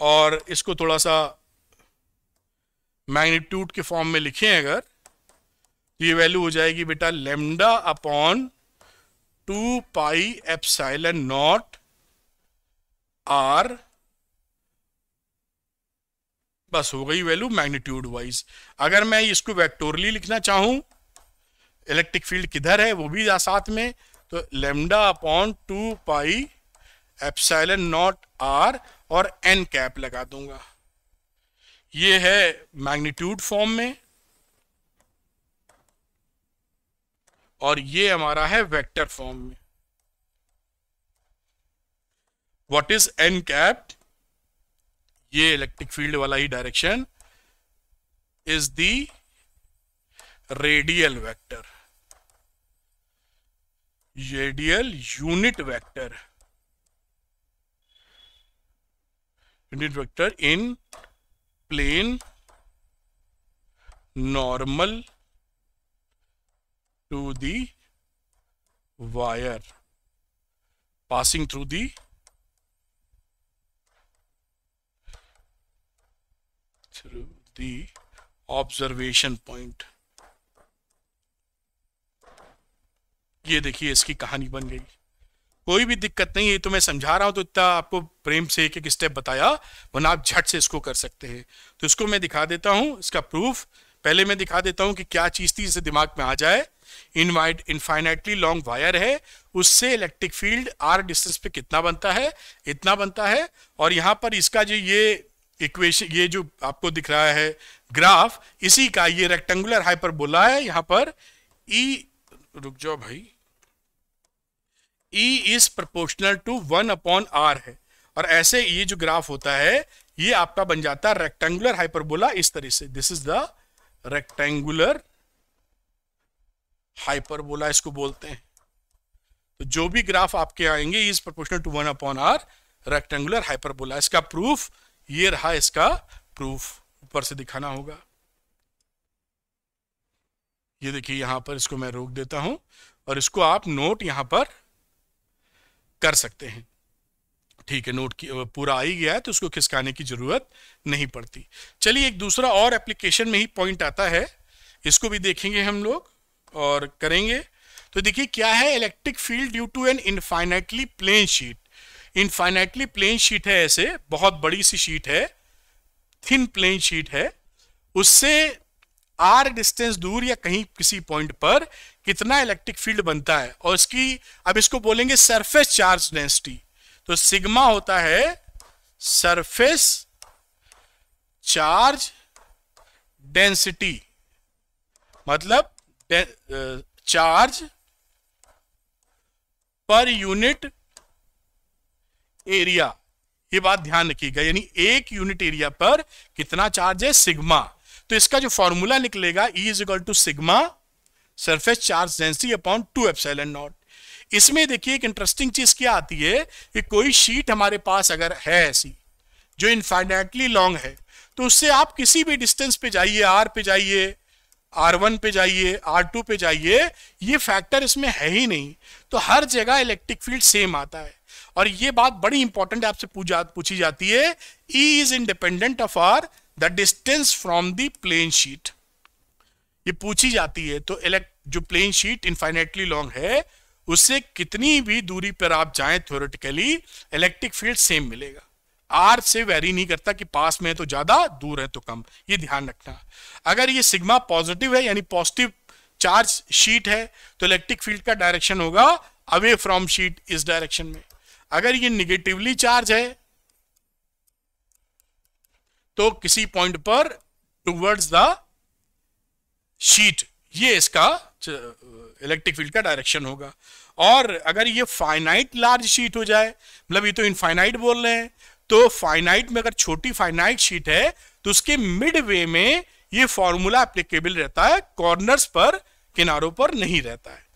और इसको थोड़ा सा मैग्नीट्यूड के फॉर्म में लिखें अगर तो ये वैल्यू हो जाएगी बेटा lambda upon two pi epsilon naught R बस हो गई वैल्यू मैग्नीट्यूड वाइज अगर मैं इसको वेक्टोरली लिखना चाहूं इलेक्ट्रिक फील्ड किधर है वो भी साथ में तो lambda upon two pi epsilon naught R और एन कैप लगा दूंगा ये है मैग्नीट्यूड फॉर्म में और ये हमारा है वेक्टर फॉर्म में व्हाट इज एन कैप ये इलेक्ट्रिक फील्ड वाला ही direction is the radial vector radial unit vector unit vector in plane normal to the wire passing through the through the observation point ये देखिए इसकी कहानी बन गई कोई भी दिक्कत नहीं है तो मैं समझा रहा हूँ तो इतना आपको प्रेम से एक एक स्टेप बताया वरना आप झट से इसको कर सकते हैं तो इसको मैं दिखा देता हूँ इसका प्रूफ पहले मैं दिखा देता हूँ कि क्या चीज़ थी इसे दिमाग में आ जाए इनवाइट इनफाइनाइटली लॉन्ग वायर है उससे इलेक्ट्रिक फील्ड आर डिस्टेंस पे कितना बनता है इतना बनता है और यहाँ पर इसका जो ये इक्वेशन ये जो आपको दिख रहा है ग्राफ इसी का ये रेक्टेंगुलर हाइपरबोला है यहाँ पर ई e, रुक जाओ भाई E is proportional to one upon R है और ऐसे ये जो ग्राफ होता है ये आपका बन जाता है रेक्टेंगुलर हाइपरबोला इस तरह से this is the rectangular hyperbola इसको बोलते हैं तो जो भी ग्राफ आपके आएंगे is proportional to one upon R rectangular hyperbola इसका प्रूफ ये रहा इसका प्रूफ ऊपर से दिखाना होगा ये देखिए यहां पर इसको मैं रोक देता हूं और इसको आप नोट यहां पर कर सकते हैं ठीक है नोट की पूरा आ ही गया है तो उसको खिसकाने की जरूरत नहीं पड़ती चलिए एक दूसरा और एप्लीकेशन में ही पॉइंट आता है इसको भी देखेंगे हम लोग और करेंगे तो देखिए क्या है electric field due to an infinitely plane sheet infinitely plane sheet है ऐसे बहुत बड़ी सी शीट है थिन प्लेन शीट है उससे आर डिस्टेंस दूर या कहीं किसी पॉइंट पर कितना इलेक्ट्रिक फील्ड बनता है और इसकी अब इसको बोलेंगे सरफेस चार्ज डेंसिटी तो सिग्मा होता है सरफेस चार्ज डेंसिटी मतलब दे, चार्ज पर यूनिट एरिया ये बात ध्यान रखिएगा यानी एक यूनिट एरिया पर कितना चार्ज है सिग्मा तो इसका जो फॉर्मूला निकलेगा E is equal to sigma surface charge density upon two epsilon naught इसमें देखिए एक इंटरेस्टिंग चीज क्या आती है कि कोई शीट हमारे पास अगर है ऐसी जो इनफाइनाइटली लॉन्ग है तो उससे आप किसी भी डिस्टेंस पे जाइए आर पे जाइए आर वन पे जाइए आर टू पे जाइए ये फैक्टर इसमें है ही नहीं तो हर जगह इलेक्ट्रिक फील्ड सेम आता है और ये बात बड़ी इंपॉर्टेंट आपसे पूछी जाती है E is independent of R the distance from the plane sheet ये पूछी जाती है तो इलेक्ट जो प्लेन शीट इनफाइनेटली लॉन्ग है उससे कितनी भी दूरी पर आप जाएं थ्योरेटिकली इलेक्ट्रिक फील्ड सेम मिलेगा आर से वेरी नहीं करता कि पास में है तो ज्यादा दूर है तो कम ये ध्यान रखना अगर ये सिग्मा पॉजिटिव है यानी पॉजिटिव चार्ज शीट है तो इलेक्ट्रिक फील्ड का डायरेक्शन होगा अवे फ्रॉम शीट इस डायरेक्शन में अगर ये निगेटिवली चार्ज है तो किसी पॉइंट पर टूवर्ड्स द शीट ये इसका इलेक्ट्रिक फील्ड का डायरेक्शन होगा और अगर ये फाइनाइट लार्ज शीट हो जाए मतलब ये तो इनफाइनाइट बोल रहे हैं तो फाइनाइट में अगर छोटी फाइनाइट शीट है तो उसके मिड वे में ये फॉर्मूला एप्लीकेबल रहता है कॉर्नर्स पर किनारों पर नहीं रहता है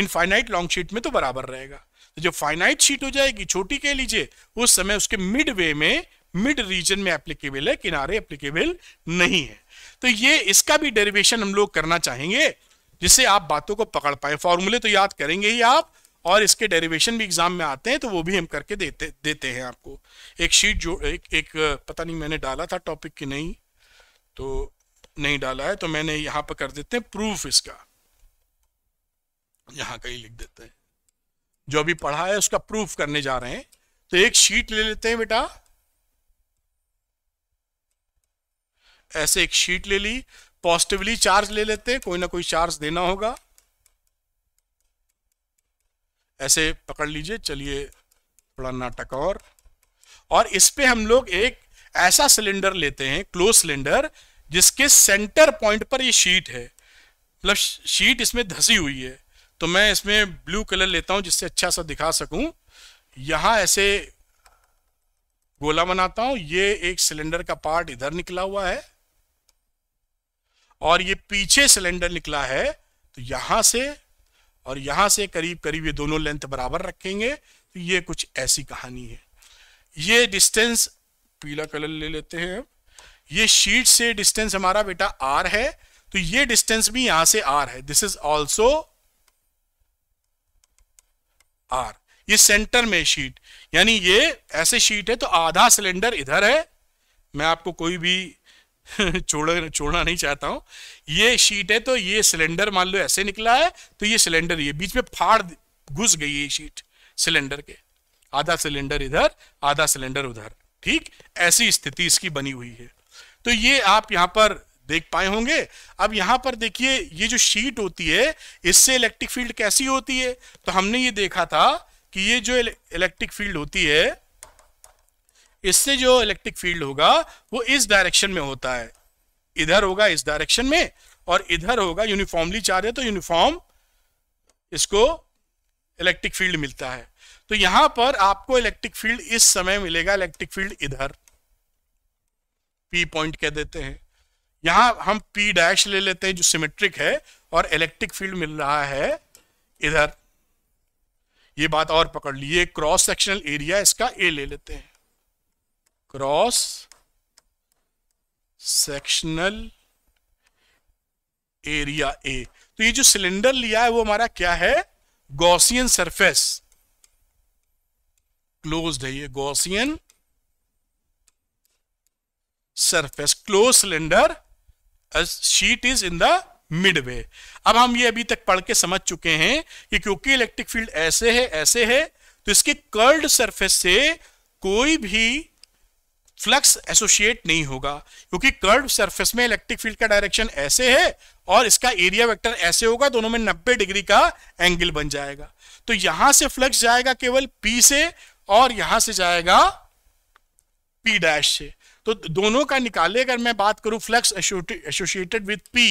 इनफाइनाइट लॉन्ग शीट में तो बराबर रहेगा तो जो फाइनाइट शीट हो जाएगी छोटी कह लीजिए उस समय उसके मिड वे में मिड रीजन में एप्लीकेबल है किनारे एप्लीकेबल नहीं है तो ये इसका भी डेरिवेशन हम लोग करना चाहेंगे जिससे आप बातों को पकड़ पाए फॉर्मूले तो याद करेंगे ही आप और इसके डेरिवेशन भी एग्जाम में आते हैं तो वो भी हम करके देते देते हैं आपको एक शीट जो एक एक पता नहीं मैंने डाला था टॉपिक की नहीं तो नहीं डाला है तो मैंने यहाँ पर कर देते हैं प्रूफ इसका यहाँ कहीं लिख देते हैं जो अभी पढ़ा है उसका प्रूफ करने जा रहे हैं तो एक शीट ले लेते हैं बेटा ऐसे एक शीट ले ली पॉजिटिवली चार्ज ले लेते हैं कोई ना कोई चार्ज देना होगा ऐसे पकड़ लीजिए चलिए थोड़ा नाटक और और इस पे हम लोग एक ऐसा सिलेंडर लेते हैं क्लोज सिलेंडर जिसके सेंटर पॉइंट पर ये शीट है मतलब शीट इसमें धसी हुई है तो मैं इसमें ब्लू कलर लेता हूं जिससे अच्छा सा दिखा सकूं यहां ऐसे गोला बनाता हूं ये एक सिलेंडर का पार्ट इधर निकला हुआ है और ये पीछे सिलेंडर निकला है तो यहां से और यहां से करीब करीब ये दोनों लेंथ बराबर रखेंगे तो ये कुछ ऐसी कहानी है ये डिस्टेंस पीला कलर ले लेते हैं ये शीट से डिस्टेंस हमारा बेटा आर है तो ये डिस्टेंस भी यहां से आर है दिस इज ऑल्सो आर ये सेंटर में शीट यानी ये ऐसे शीट है तो आधा सिलेंडर इधर है मैं आपको कोई भी छोड़ छोड़ना नहीं चाहता हूं ये शीट है तो ये सिलेंडर मान लो ऐसे निकला है तो ये सिलेंडर ये बीच में फाड़ घुस गई ये शीट सिलेंडर के आधा सिलेंडर इधर आधा सिलेंडर उधर ठीक ऐसी स्थिति इसकी बनी हुई है तो ये आप यहां पर देख पाए होंगे अब यहां पर देखिए ये जो शीट होती है इससे इलेक्ट्रिक फील्ड कैसी होती है तो हमने ये देखा था कि ये जो इलेक्ट्रिक फील्ड होती है इससे जो इलेक्ट्रिक फील्ड होगा वो इस डायरेक्शन में होता है इधर होगा इस डायरेक्शन में और इधर होगा यूनिफॉर्मली चार्ज है तो यूनिफॉर्म इसको इलेक्ट्रिक फील्ड मिलता है तो यहां पर आपको इलेक्ट्रिक फील्ड इस समय मिलेगा इलेक्ट्रिक फील्ड इधर पी पॉइंट कह देते हैं यहां हम पी डैश ले लेते हैं जो सिमेट्रिक है और इलेक्ट्रिक फील्ड मिल रहा है इधर ये बात और पकड़ लीजिए क्रॉस सेक्शनल एरिया इसका ए ले लेते हैं क्रॉस सेक्शनल एरिया ए तो ये जो सिलेंडर लिया है वो हमारा क्या है गॉसियन सरफेस क्लोज है ये Gaussian surface close cylinder sheet is in the midway अब हम ये अभी तक पढ़ के समझ चुके हैं कि क्योंकि इलेक्ट्रिक फील्ड ऐसे है ऐसे है तो इसके कर्ड सरफेस से कोई भी फ्लक्स एसोसिएट नहीं होगा क्योंकि कर्व सरफेस में इलेक्ट्रिक फील्ड का डायरेक्शन ऐसे है और इसका एरिया वेक्टर ऐसे होगा दोनों में 90 डिग्री का एंगल बन जाएगा तो यहां से फ्लक्स जाएगा केवल पी से और यहां से जाएगा पी डैश से तो दोनों का निकाले अगर मैं बात करूं flux associated with P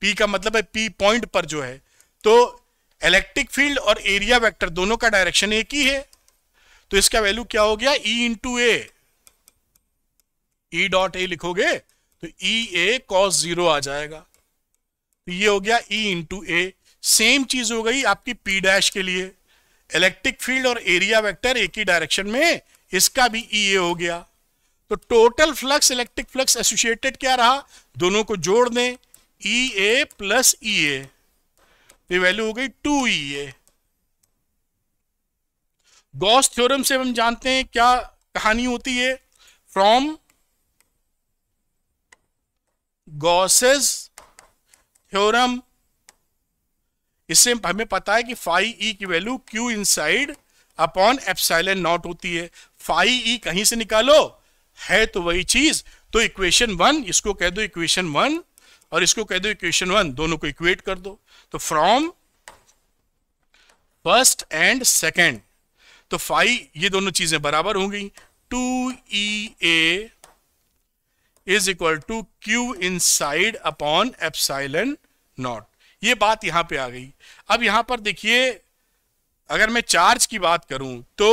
P का मतलब है पी पॉइंट पर जो है तो इलेक्ट्रिक फील्ड और एरिया वेक्टर दोनों का डायरेक्शन एक ही है तो इसका वैल्यू क्या हो गया E into A E dot A लिखोगे तो ई ए कॉस जीरो आ जाएगा तो ये हो गया ई इंटू ए सेम चीज हो गई आपकी पी डैश के लिए इलेक्ट्रिक फील्ड और एरिया वेक्टर एक ही डायरेक्शन में इसका भी ई e ए हो गया तो total flux electric flux associated क्या रहा दोनों को जोड़ दें ई ए प्लस ई ए तो वैल्यू हो गई two E A Gauss theorem से हम जानते हैं क्या कहानी होती है फ्रॉम गॉसेस थ्योरम इससे हमें पता है कि फाइव ई e की value Q inside upon epsilon naught होती है फाइव ई e कहीं से निकालो है तो वही चीज तो इक्वेशन वन इसको कह दो इक्वेशन वन और इसको कह दो इक्वेशन वन दोनों को इक्वेट कर दो तो फ्रॉम फर्स्ट एंड सेकेंड तो फाइव ये दोनों चीजें बराबर होंगी two E A is equal to Q inside upon epsilon not ये बात यहां पे आ गई अब यहां पर देखिए अगर मैं चार्ज की बात करूं तो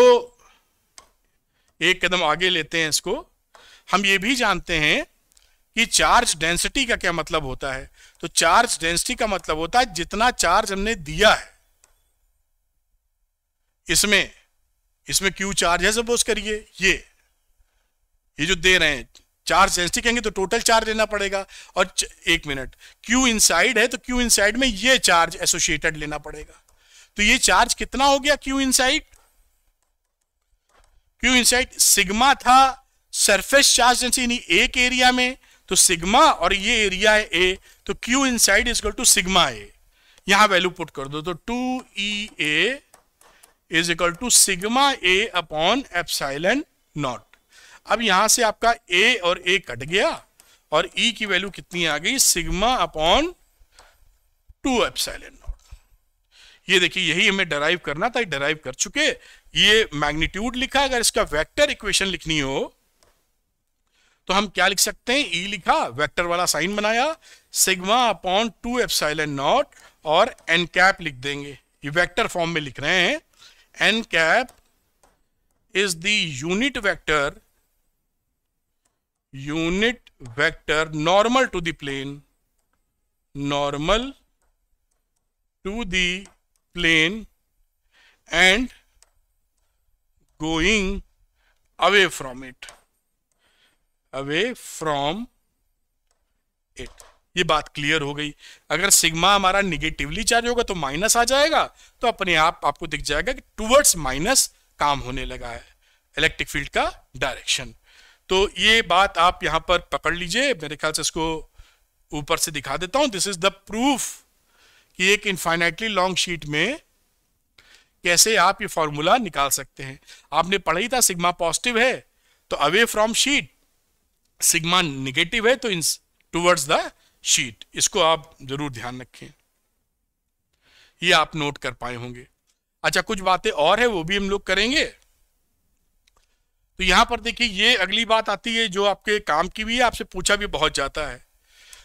एक कदम आगे लेते हैं इसको हम ये भी जानते हैं कि चार्ज डेंसिटी का क्या मतलब होता है तो चार्ज डेंसिटी का मतलब होता है जितना चार्ज हमने दिया है इसमें इसमें क्यू चार्ज है सपोज करिए ये ये जो दे रहे हैं चार्ज डेंसिटी कहेंगे तो टोटल चार्ज लेना पड़ेगा और एक मिनट क्यू इनसाइड है तो क्यू इनसाइड में ये चार्ज एसोसिएटेड लेना पड़ेगा तो ये चार्ज कितना हो गया Q inside Q inside sigma था सरफेस चार्ज डेंसिटी यानी एक एरिया में तो सिग्मा और ये एरिया है ए तो Q inside is equal to sigma A यहां वैल्यू पुट कर दो तो two E is equal to sigma A upon epsilon naught अब यहां से आपका ए और ए कट गया और ई e की वैल्यू कितनी आ गई sigma upon two epsilon not ये देखिए यही हमें डराइव करना था डराइव कर चुके ये मैग्नीट्यूड लिखा अगर इसका वेक्टर इक्वेशन लिखनी हो तो हम क्या लिख सकते हैं ई e लिखा वेक्टर वाला साइन बनाया sigma upon two epsilon naught और एन कैप लिख देंगे ये वेक्टर फॉर्म में लिख रहे हैं N cap is unit vector unit vector normal to the plane normal to the plane and going away from it away from it ये बात क्लियर हो गई अगर सिग्मा हमारा निगेटिवली चार्ज होगा तो माइनस आ जाएगा तो अपने आप आपको दिख जाएगा कि टूवर्ड्स माइनस काम होने लगा है इलेक्ट्रिक फील्ड का डायरेक्शन तो ये बात आप यहां पर पकड़ लीजिए मेरे ख्याल से इसको ऊपर से दिखा देता हूं दिस इज द प्रूफ कि एक इनफाइनाइटली लॉन्ग शीट में कैसे आप ये फॉर्मूला निकाल सकते हैं आपने पढ़ा ही था सिग्मा पॉजिटिव है तो away from sheet sigma negative है तो इन टूवर्ड्स द शीट इसको आप जरूर ध्यान रखें ये आप नोट कर पाए होंगे अच्छा कुछ बातें और है वो भी हम लोग करेंगे तो यहाँ पर देखिए ये अगली बात आती है जो आपके काम की भी है आपसे पूछा भी बहुत जाता है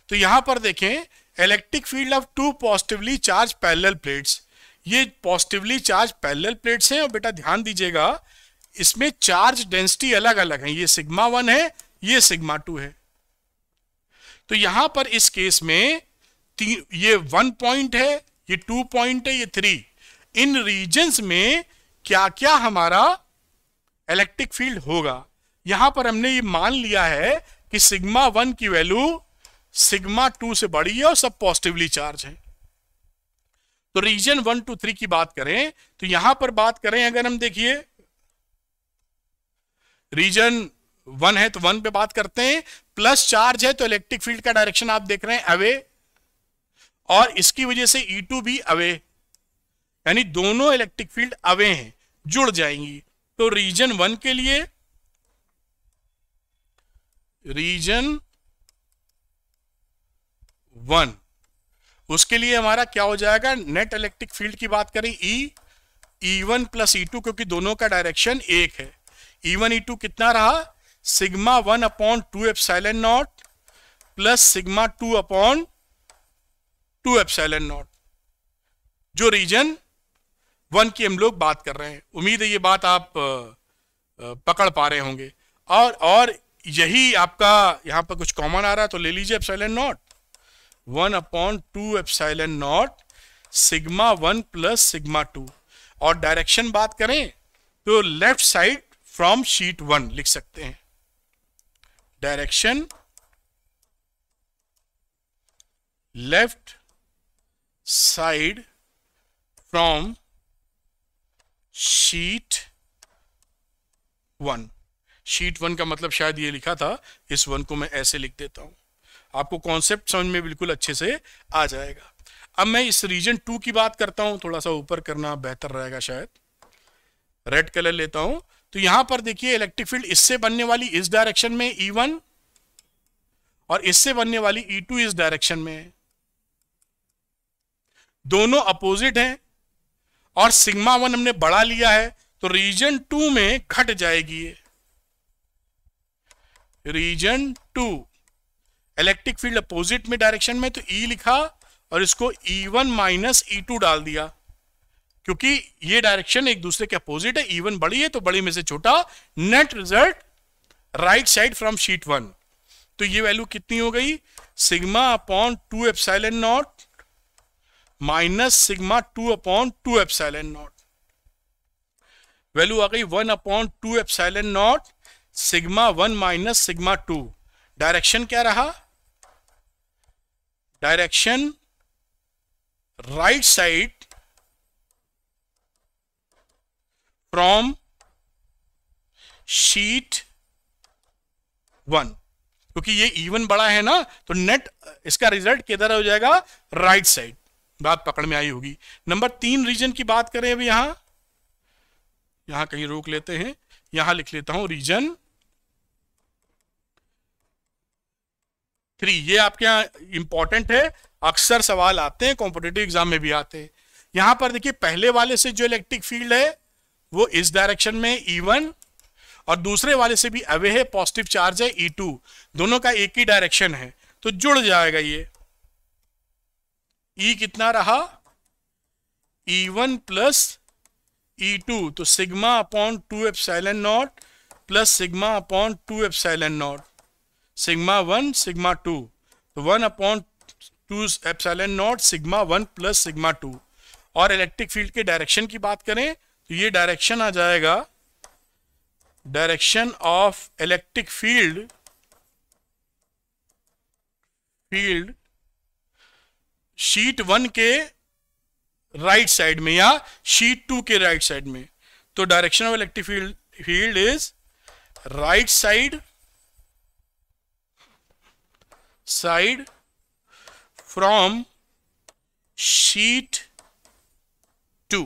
तो यहाँ पर देखें electric field of two positively charge parallel plates ये पॉजिटिवली चार्ज पैरेलल प्लेट्स हैं और बेटा ध्यान दीजिएगा इसमें चार्ज डेंसिटी अलग अलग है ये सिग्मा वन है ये सिग्मा टू है तो यहां पर इस केस में ये वन पॉइंट है ये टू पॉइंट है ये थ्री इन रीजन्स में क्या क्या हमारा इलेक्ट्रिक फील्ड होगा यहां पर हमने ये मान लिया है कि सिग्मा वन की वैल्यू सिग्मा टू से बड़ी है और सब पॉजिटिवली चार्ज है तो रीजन वन टू थ्री की बात करें तो यहां पर बात करें अगर हम देखिए रीजन वन है तो वन पे बात करते हैं प्लस चार्ज है तो इलेक्ट्रिक फील्ड का डायरेक्शन आप देख रहे हैं अवे और इसकी वजह से ई e टू भी अवे यानी दोनों इलेक्ट्रिक फील्ड अवे हैं जुड़ जाएंगी तो रीजन वन के लिए रीजन वन उसके लिए हमारा क्या हो जाएगा नेट इलेक्ट्रिक फील्ड की बात करें E E one plus E two क्योंकि दोनों का डायरेक्शन एक है ई वन ई टू कितना रहा sigma one upon two epsilon naught plus sigma two upon two epsilon naught जो रीजन वन की हम लोग बात कर रहे हैं उम्मीद है ये बात आप पकड़ पा रहे होंगे और और यही आपका यहाँ पर कुछ कॉमन आ रहा है तो ले लीजिए epsilon naught one upon two epsilon naught sigma one plus sigma two और डायरेक्शन बात करें तो left side from sheet one लिख सकते हैं direction left side from sheet one sheet one का मतलब शायद ये लिखा था इस वन को मैं ऐसे लिख देता हूं आपको कॉन्सेप्ट समझ में बिल्कुल अच्छे से आ जाएगा अब मैं इस रीजन टू की बात करता हूं थोड़ा सा ऊपर करना बेहतर रहेगा शायद रेड कलर लेता हूं तो यहां पर देखिए इलेक्ट्रिक फील्ड इससे बनने वाली इस डायरेक्शन में ई e वन और इससे बनने वाली ई e टू इस डायरेक्शन में दोनों अपोजिट हैं और सिग्मा वन हमने बढ़ा लिया है तो रीजन टू में घट जाएगी ये region two electric field opposite में डायरेक्शन में तो ई e लिखा और इसको E one minus E two डाल दिया क्योंकि ये डायरेक्शन एक दूसरे के अपोजिट है ई e वन बड़ी है तो बड़ी में से छोटा net result right side from sheet one तो ये वैल्यू कितनी हो गई सिग्मा अपॉन टू एफ naught minus sigma two upon two epsilon naught value आ गई one upon two epsilon naught sigma one minus sigma two direction क्या रहा direction right side from sheet one क्योंकि ये इवन बड़ा है ना तो नेट इसका रिजल्ट किधर हो जाएगा राइट साइड बात पकड़ में आई होगी नंबर तीन रीजन की बात करें अभी यहां यहां कहीं रोक लेते हैं यहां लिख लेता हूं रीजन थ्री ये आपके यहां इंपॉर्टेंट है अक्सर सवाल आते हैं कॉम्पिटेटिव एग्जाम में भी आते हैं यहां पर देखिए पहले वाले से जो इलेक्ट्रिक फील्ड है वो इस डायरेक्शन में ई e वन और दूसरे वाले से भी अवे है पॉजिटिव चार्ज है ई e टू दोनों का एक ही डायरेक्शन है तो जुड़ जाएगा ये ई e कितना रहा E one plus E two तो sigma upon two epsilon naught plus sigma upon two epsilon naught sigma one sigma two तो one upon two epsilon naught sigma one plus sigma two और electric field के direction की बात करें तो ये direction आ जाएगा direction of electric field field sheet one के राइट साइड में या शीट टू के राइट साइड में तो direction of electric field field is right side side from sheet two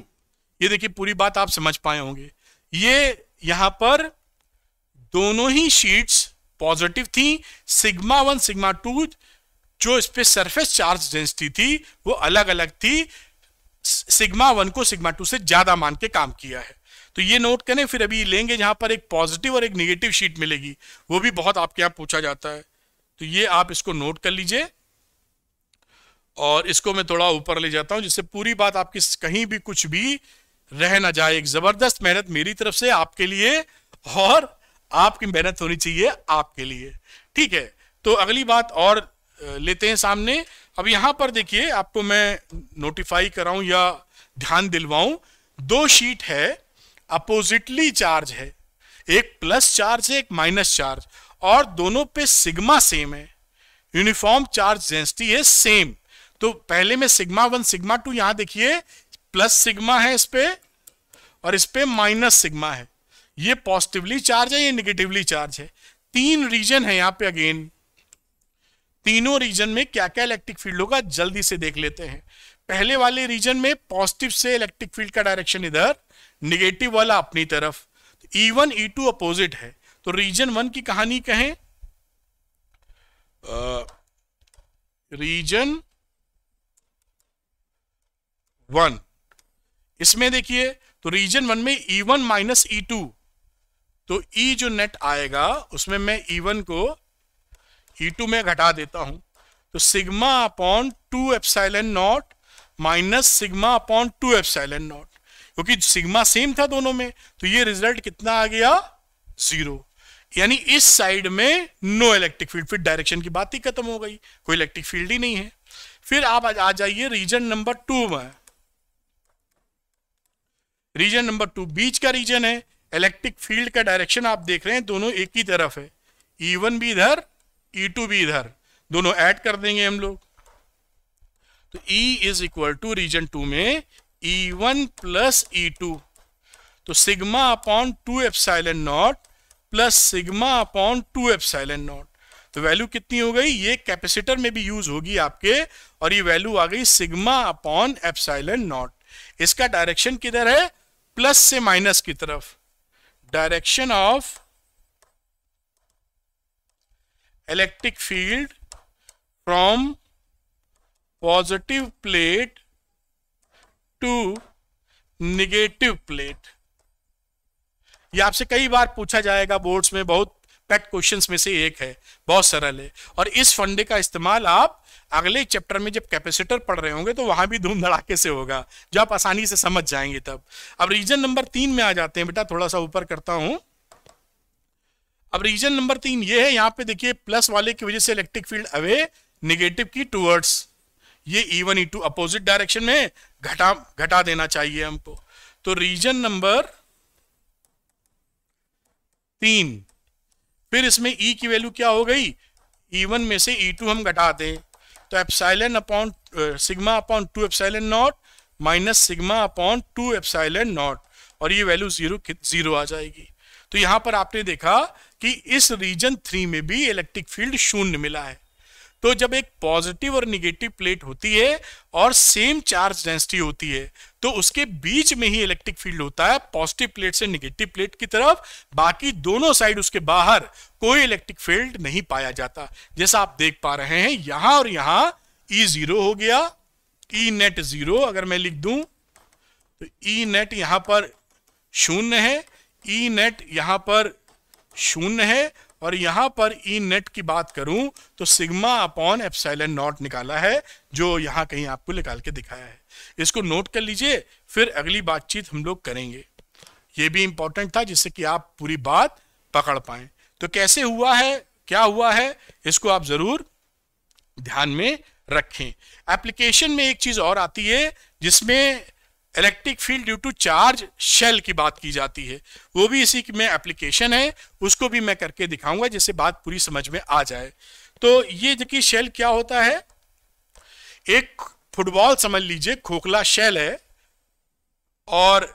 ये देखिए पूरी बात आप समझ पाए होंगे ये यहां पर दोनों ही शीट्स पॉजिटिव थी सिग्मा वन सिग्मा टू जो इस पर सरफेस चार्ज डेंसिटी थी वो अलग अलग थी सिग्मा वन को सिग्मा टू से ज्यादा मान के काम किया है तो ये नोट करें फिर अभी लेंगे जहां पर एक पॉजिटिव और एक निगेटिव शीट मिलेगी वो भी बहुत आपके यहां पूछा जाता है तो ये आप इसको नोट कर लीजिए और इसको मैं थोड़ा ऊपर ले जाता हूं जिससे पूरी बात आपकी कहीं भी कुछ भी रह ना जाए एक जबरदस्त मेहनत मेरी तरफ से आपके लिए और आपकी मेहनत होनी चाहिए आपके लिए ठीक है तो अगली बात और लेते हैं सामने अब यहां पर देखिए आपको मैं नोटिफाई कराऊं या ध्यान दिलवाऊं दो शीट है अपोजिटली चार्ज है एक प्लस चार्ज है एक माइनस चार्ज और दोनों पे सिग्मा सेम है यूनिफॉर्म चार्ज डेंसिटी है सेम तो पहले में सिग्मा वन सिग्मा टू यहां देखिए प्लस सिग्मा है इस पे और इस पे माइनस सिग्मा है ये पॉजिटिवली चार्ज है ये निगेटिवली चार्ज है तीन रीजन है यहां पे अगेन तीनों रीजन में क्या क्या इलेक्ट्रिक फील्ड होगा जल्दी से देख लेते हैं पहले वाले रीजन में पॉजिटिव से इलेक्ट्रिक फील्ड का डायरेक्शन इधर निगेटिव वाला अपनी तरफ E one E two opposite है तो रीजन वन की कहानी कहें रीजन वन इसमें देखिए तो रीजन वन में E one minus E two तो ई e जो नेट आएगा उसमें मैं ई e वन को ई e टू में घटा देता हूं तो sigma upon two epsilon naught minus sigma upon two epsilon naught क्योंकि सिग्मा सेम था दोनों में तो ये रिजल्ट कितना आ गया जीरो यानी इस साइड में नो इलेक्ट्रिक फील्ड फिर डायरेक्शन की बात ही खत्म हो गई कोई इलेक्ट्रिक फील्ड ही नहीं है फिर आप आ जाइए रीजन नंबर टू में रीजन नंबर टू बीच का रीजन है इलेक्ट्रिक फील्ड का डायरेक्शन आप देख रहे हैं दोनों एक ही तरफ है ई e वन भी इधर ई टू भी इधर दोनों ऐड कर देंगे हम लोग तो E is equal to region two में E1 one plus E two तो sigma upon two epsilon naught plus sigma upon two epsilon naught तो वैल्यू कितनी हो गई ये कैपेसिटर में भी यूज होगी आपके और ये वैल्यू आ गई sigma upon epsilon naught इसका डायरेक्शन किधर है प्लस से माइनस की तरफ direction of electric field from positive plate to negative plate ये आपसे कई बार पूछा जाएगा बोर्ड्स में बहुत पेट क्वेश्चंस में से एक है बहुत सरल है और इस फंडे का इस्तेमाल आप अगले चैप्टर में जब कैपेसिटर पढ़ रहे होंगे तो वहां भी धूम धड़ाके से होगा जो आप आसानी से समझ जाएंगे तब अब रीजन नंबर तीन में आ जाते हैं बेटा थोड़ा सा ऊपर करता हूं अब रीजन नंबर तीन ये है यहां पे देखिए प्लस वाले की वजह से इलेक्ट्रिक फील्ड अवे निगेटिव की टूवर्ड्स ये even E two opposite direction में घटा घटा देना चाहिए हमको तो रीजन नंबर तीन फिर इसमें ई e की वैल्यू क्या हो गई ई e में से ई e टू हम घटा दें तो epsilon upon sigma upon two epsilon naught minus sigma upon two epsilon not और ये वैल्यू जीरो जीरो आ जाएगी तो यहां पर आपने देखा कि इस रीजन थ्री में भी इलेक्ट्रिक फील्ड शून्य मिला है तो जब एक पॉजिटिव और निगेटिव प्लेट होती है और सेम चार्ज डेंसिटी होती है तो उसके बीच में ही इलेक्ट्रिक फील्ड होता है पॉजिटिव प्लेट से निगेटिव प्लेट की तरफ बाकी दोनों साइड उसके बाहर कोई इलेक्ट्रिक फील्ड नहीं पाया जाता जैसा आप देख पा रहे हैं यहां और यहां ई जीरो हो गया ई नेट जीरो अगर मैं लिख दू तो ई नेट यहां पर शून्य है ई नेट यहां पर शून्य है और यहां पर ई e नेट की बात करूं तो सिग्मा अपॉन एप्साइलन नॉट निकाला है जो यहां कहीं आपको निकाल के दिखाया है इसको नोट कर लीजिए फिर अगली बातचीत हम लोग करेंगे ये भी इंपॉर्टेंट था जिससे कि आप पूरी बात पकड़ पाए तो कैसे हुआ है क्या हुआ है इसको आप जरूर ध्यान में रखें एप्लीकेशन में एक चीज और आती है जिसमें electric field due to charge shell की बात की जाती है वो भी इसी में एप्लीकेशन है उसको भी मैं करके दिखाऊंगा जिससे बात पूरी समझ में आ जाए तो ये देखिए शेल क्या होता है एक फुटबॉल समझ लीजिए खोखला शेल है और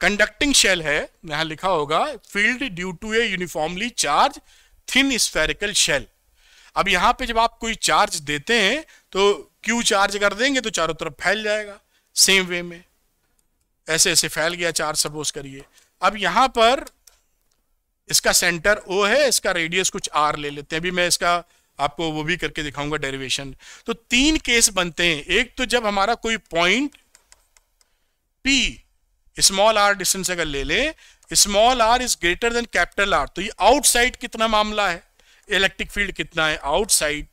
कंडक्टिंग शेल है यहां लिखा होगा field due to a uniformly charge thin spherical shell अब यहां पे जब आप कोई चार्ज देते हैं तो क्यू चार्ज कर देंगे तो चारों तरफ फैल जाएगा सेम वे में ऐसे ऐसे फैल गया चार सपोज करिए अब यहां पर इसका सेंटर ओ है इसका रेडियस कुछ आर ले लेते हैं अभी मैं इसका आपको वो भी करके दिखाऊंगा डेरिवेशन तो तीन केस बनते हैं एक तो जब हमारा कोई point P small R distance अगर ले ले small R is greater than capital R तो ये आउटसाइड कितना मामला है इलेक्ट्रिक फील्ड कितना है आउटसाइड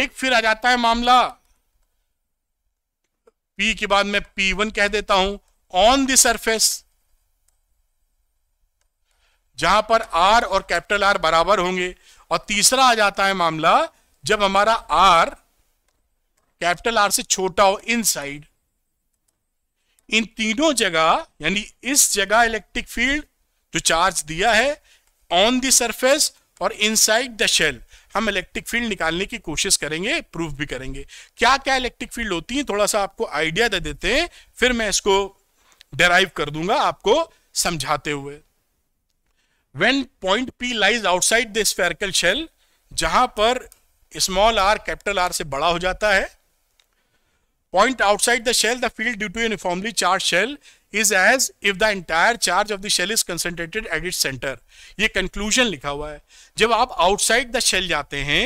एक फिर आ जाता है मामला P के बाद मैं P1 कह देता हूं ऑन द सरफेस जहां पर R और कैपिटल R बराबर होंगे और तीसरा आ जाता है मामला जब हमारा R कैपिटल R से छोटा हो इनसाइड इन तीनों जगह यानी इस जगह इलेक्ट्रिक फील्ड जो चार्ज दिया है ऑन द सरफेस और इनसाइड द शेल हम इलेक्ट्रिक फील्ड निकालने की कोशिश करेंगे प्रूफ भी करेंगे क्या क्या इलेक्ट्रिक फील्ड होती है थोड़ा सा आपको आइडिया दे देते हैं फिर मैं इसको डेराइव कर दूंगा आपको समझाते हुए when point P lies outside the spherical shell जहां पर स्मॉल आर कैपिटल आर से बड़ा हो जाता है point outside the shell the field due to uniformly charge shell is as if the entire charge of the shell is concentrated at it centre ये conclusion लिखा हुआ है जब आप आउटसाइड द शेल जाते हैं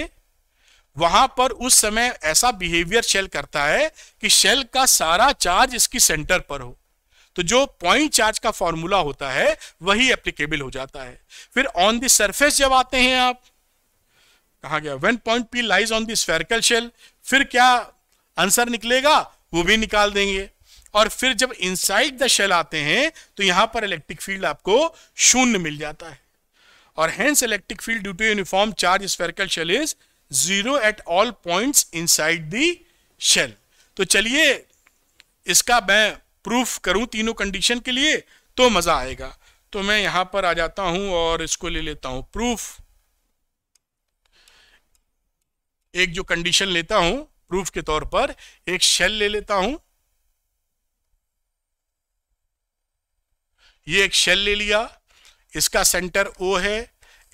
वहां पर उस समय ऐसा बिहेवियर शेल करता है कि शेल का सारा चार्ज इसकी सेंटर पर हो तो जो पॉइंट चार्ज का फॉर्मूला होता है वही एप्लीकेबल हो जाता है फिर ऑन द सरफेस जब आते हैं आप कहा गया when point P lies on the spherical shell फिर क्या आंसर निकलेगा वो भी निकाल देंगे और फिर जब इनसाइड द शेल आते हैं तो यहां पर इलेक्ट्रिक फील्ड आपको शून्य मिल जाता है और hence electric field due to uniform charge spherical shell is zero at all points inside the shell तो चलिए इसका मैं प्रूफ करूं तीनों कंडीशन के लिए तो मजा आएगा तो मैं यहां पर आ जाता हूं और इसको ले लेता हूं प्रूफ एक जो कंडीशन लेता हूं प्रूफ के तौर पर एक शेल ले लेता हूं ये एक शेल ले लिया इसका सेंटर ओ है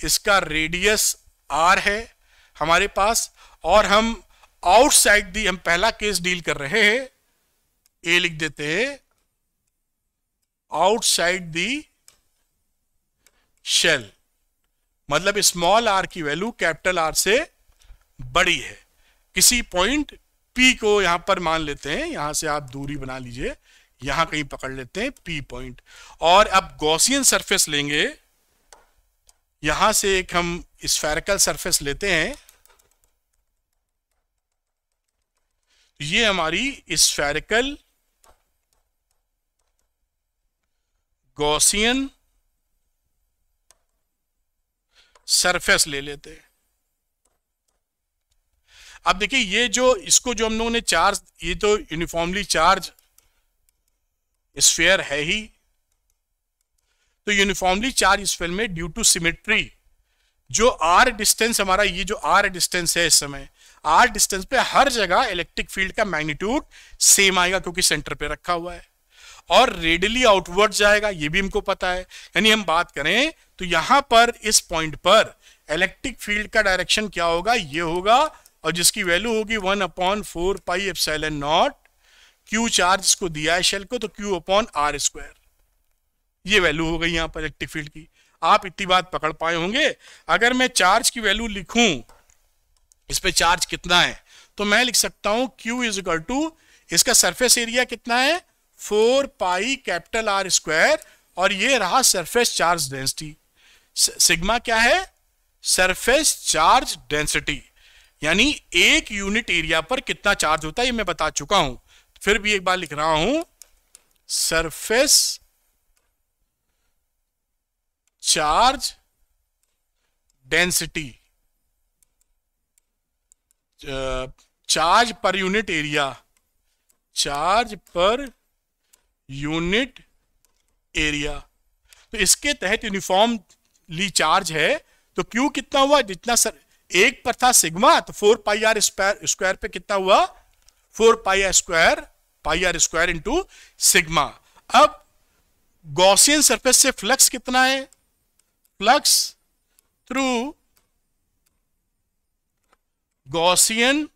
इसका रेडियस आर है हमारे पास और हम आउटसाइड दी हम पहला केस डील कर रहे हैं ए लिख देते हैं आउटसाइड दी शेल मतलब स्मॉल आर की वैल्यू कैपिटल आर से बड़ी है किसी पॉइंट पी को यहां पर मान लेते हैं यहां से आप दूरी बना लीजिए यहां कहीं पकड़ लेते हैं पी पॉइंट और अब गॉसियन सरफेस लेंगे यहां से एक हम स्फेरिकल सरफेस लेते हैं ये हमारी स्फेरिकल गॉसियन सरफेस ले लेते हैं अब देखिए ये जो इसको जो हम लोगों ने चार्ज ये तो यूनिफॉर्मली चार्ज स्फेयर है ही तो यूनिफॉर्मली चार्ज स्फेयर में ड्यू टू सिमेट्री जो आर डिस्टेंस हमारा ये जो आर डिस्टेंस है इस समय आर डिस्टेंस पे हर जगह इलेक्ट्रिक फील्ड का मैग्नीट्यूड सेम आएगा क्योंकि सेंटर पे रखा हुआ है और रेडली आउटवर्ड जाएगा ये भी हमको पता है यानी हम बात करें तो यहां पर इस पॉइंट पर इलेक्ट्रिक फील्ड का डायरेक्शन क्या होगा ये होगा और जिसकी वैल्यू होगी one upon four pi F naught Q charge इसको दिया है शेल को तो क्यू अपॉन आर स्क्वायर ये वैल्यू हो गई यहाँ पर इलेक्ट्रिक फील्ड की आप इतनी बात पकड़ पाए होंगे अगर मैं चार्ज की वैल्यू लिखूं इस पर चार्ज कितना है तो मैं लिख सकता हूं क्यू इज इक्वल टू इसका सरफेस एरिया कितना है four pi capital R square और ये रहा सरफेस चार्ज डेंसिटी सिग्मा क्या है सरफेस चार्ज डेंसिटी यानी एक यूनिट एरिया पर कितना चार्ज होता है ये मैं बता चुका हूं फिर भी एक बार लिख रहा हूं surface charge density charge per unit area charge per unit area तो इसके तहत यूनिफॉर्मली चार्ज है तो क्यू कितना हुआ जितना सर एक पर था सिग्मा तो फोर पाई आर स्क्वायर पे कितना हुआ four pi R square pi R square into sigma अब गॉसियन सरफेस से फ्लक्स कितना है फ्लक्स थ्रू गॉसियन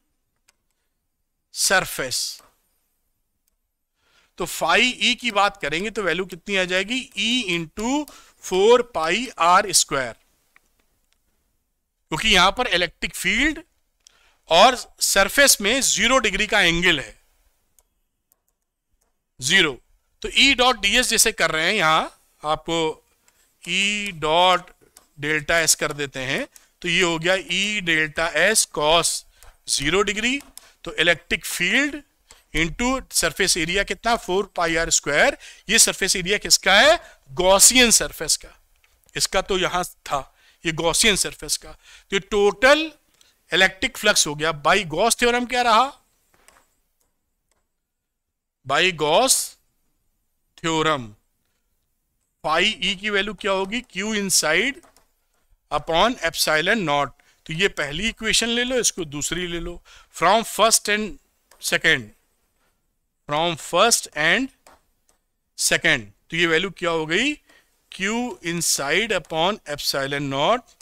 सरफेस तो फाई ई e की बात करेंगे तो वैल्यू कितनी आ जाएगी E into four pi R square क्योंकि यहां पर इलेक्ट्रिक फील्ड और सरफेस में जीरो डिग्री का एंगल है जीरो तो ई डॉट डी एस जैसे कर रहे हैं यहां आपको ई डॉट डेल्टा एस कर देते हैं तो ये हो गया E delta S cos zero degree तो electric field into surface area कितना फोर पाई आर स्क्वायर ये सरफेस एरिया किसका है गॉसियन सरफेस का इसका तो यहां था ये गॉसियन सरफेस का तो टोटल इलेक्ट्रिक फ्लक्स हो गया बाई गॉस थ्योरम क्या रहा by Gauss theorem phi E की वैल्यू क्या होगी Q inside upon and naught तो ये पहली इक्वेशन ले लो इसको दूसरी ले लो from first and second from first and second तो ये वैल्यू क्या हो गई Q side upon epsilon naught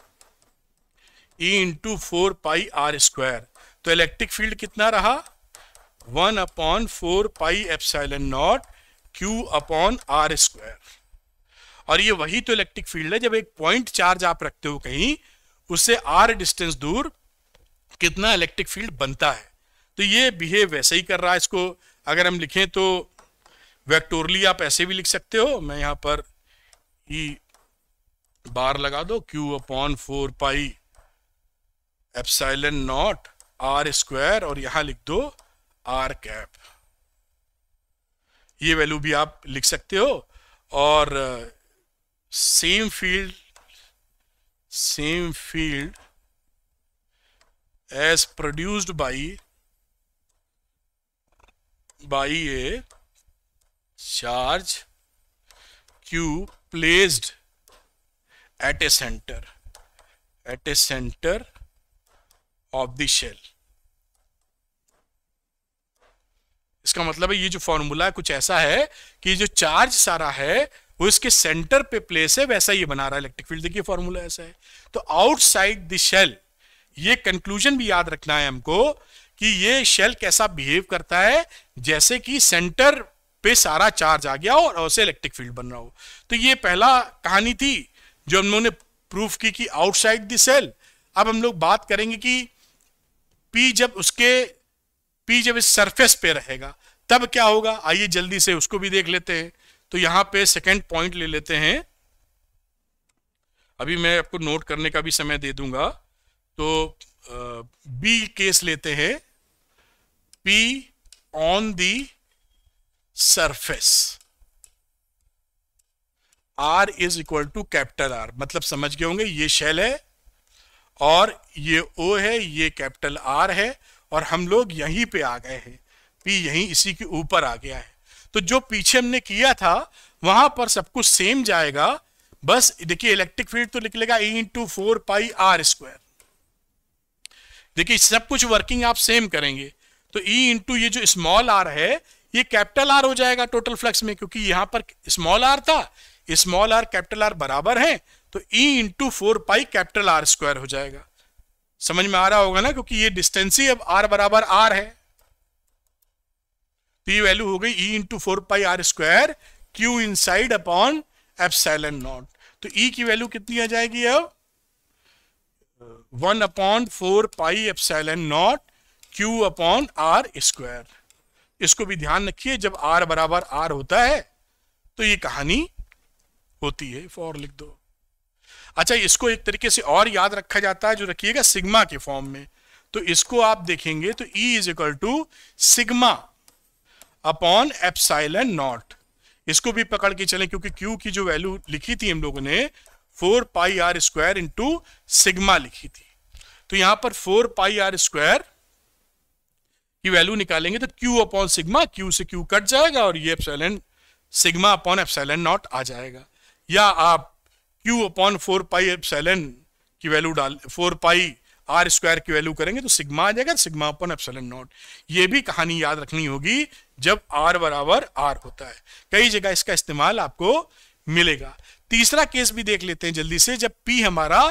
E into four pi R square तो इलेक्ट्रिक फील्ड कितना रहा one upon four pi epsilon not Q upon R square और ये वही तो इलेक्ट्रिक फील्ड है जब एक पॉइंट चार्ज आप रखते हो कहीं उससे आर डिस्टेंस दूर कितना इलेक्ट्रिक फील्ड बनता है तो ये बिहेव वैसे ही कर रहा है इसको अगर हम लिखें तो वैक्टोरली आप ऐसे भी लिख सकते हो मैं यहां पर ई बार लगा दो Q upon four pi epsilon naught R square और यहां लिख दो आर कैप ये वैल्यू भी आप लिख सकते हो और same field same field as produced by by a charge Q placed at a centre at a centre of the shell इसका मतलब है ये जो फॉर्मूला कुछ ऐसा है कि जो चार्ज सारा है वो इसके सेंटर पे प्लेस है वैसा ये बना रहा है इलेक्ट्रिक फील्ड देखिए फॉर्मूला ऐसा है तो आउटसाइड द शेल ये कंक्लूजन भी याद रखना है हमको कि ये शेल कैसा बिहेव करता है जैसे कि सेंटर पे सारा चार्ज आ गया और उसे इलेक्ट्रिक फील्ड बन रहा हो तो ये पहला कहानी थी जो हम लोगों ने प्रूफ की कि आउटसाइड द सेल अब हम लोग बात करेंगे कि पी जब उसके पी जब इस सरफेस पे रहेगा तब क्या होगा आइए जल्दी से उसको भी देख लेते हैं तो यहां पे सेकंड पॉइंट ले लेते हैं अभी मैं आपको नोट करने का भी समय दे दूंगा तो बी केस लेते हैं P on the surface R is equal to capital R मतलब समझ गए होंगे ये शेल है और ये ओ है ये कैपिटल आर है और हम लोग यहीं पे आ गए हैं पी यहीं इसी के ऊपर आ गया है तो जो पीछे हमने किया था वहां पर सब कुछ सेम जाएगा बस देखिए इलेक्ट्रिक फील्ड तो निकलेगा E into four pi R square देखिए सब कुछ वर्किंग आप सेम करेंगे तो ई e इंटू ये जो स्मॉल आर है ये कैपिटल आर हो जाएगा टोटल फ्लक्स में क्योंकि यहां पर स्मॉल आर था स्मॉल आर कैपिटल आर बराबर है तो E into four pi capital R square हो जाएगा समझ में आ रहा होगा ना क्योंकि ये डिस्टेंस ही अब आर बराबर आर है तो ये वैल्यू हो गई E into four pi R square Q inside upon F epsilon naught तो ई e की वैल्यू कितनी आ जाएगी अब one upon four pi F epsilon naught Q upon R square इसको भी ध्यान रखिए जब आर बराबर आर होता है तो ये कहानी होती है फॉर लिख दो अच्छा इसको एक तरीके से और याद रखा जाता है जो रखिएगा सिग्मा के फॉर्म में तो इसको आप देखेंगे तो E is equal to sigma upon epsilon naught इसको भी पकड़ के चले क्योंकि Q की जो वैल्यू लिखी थी हम लोगों ने four pi R square into sigma लिखी थी तो यहां पर फोर पाई आर स्क्वायर की वैल्यू निकालेंगे तो Q अपॉन सिग्मा Q से Q कट जाएगा और ये epsilon sigma upon epsilon naught आ जाएगा या आप Q upon four pi epsilon की वैल्यू डाल फोर पाई आर स्क्वायर की वैल्यू करेंगे तो सिग्मा आ जाएगा सिग्मा अपन एप्सलन नॉट ये भी कहानी याद रखनी होगी जब आर बराबर आर होता है कई जगह इसका इस्तेमाल आपको मिलेगा तीसरा केस भी देख लेते हैं जल्दी से जब पी हमारा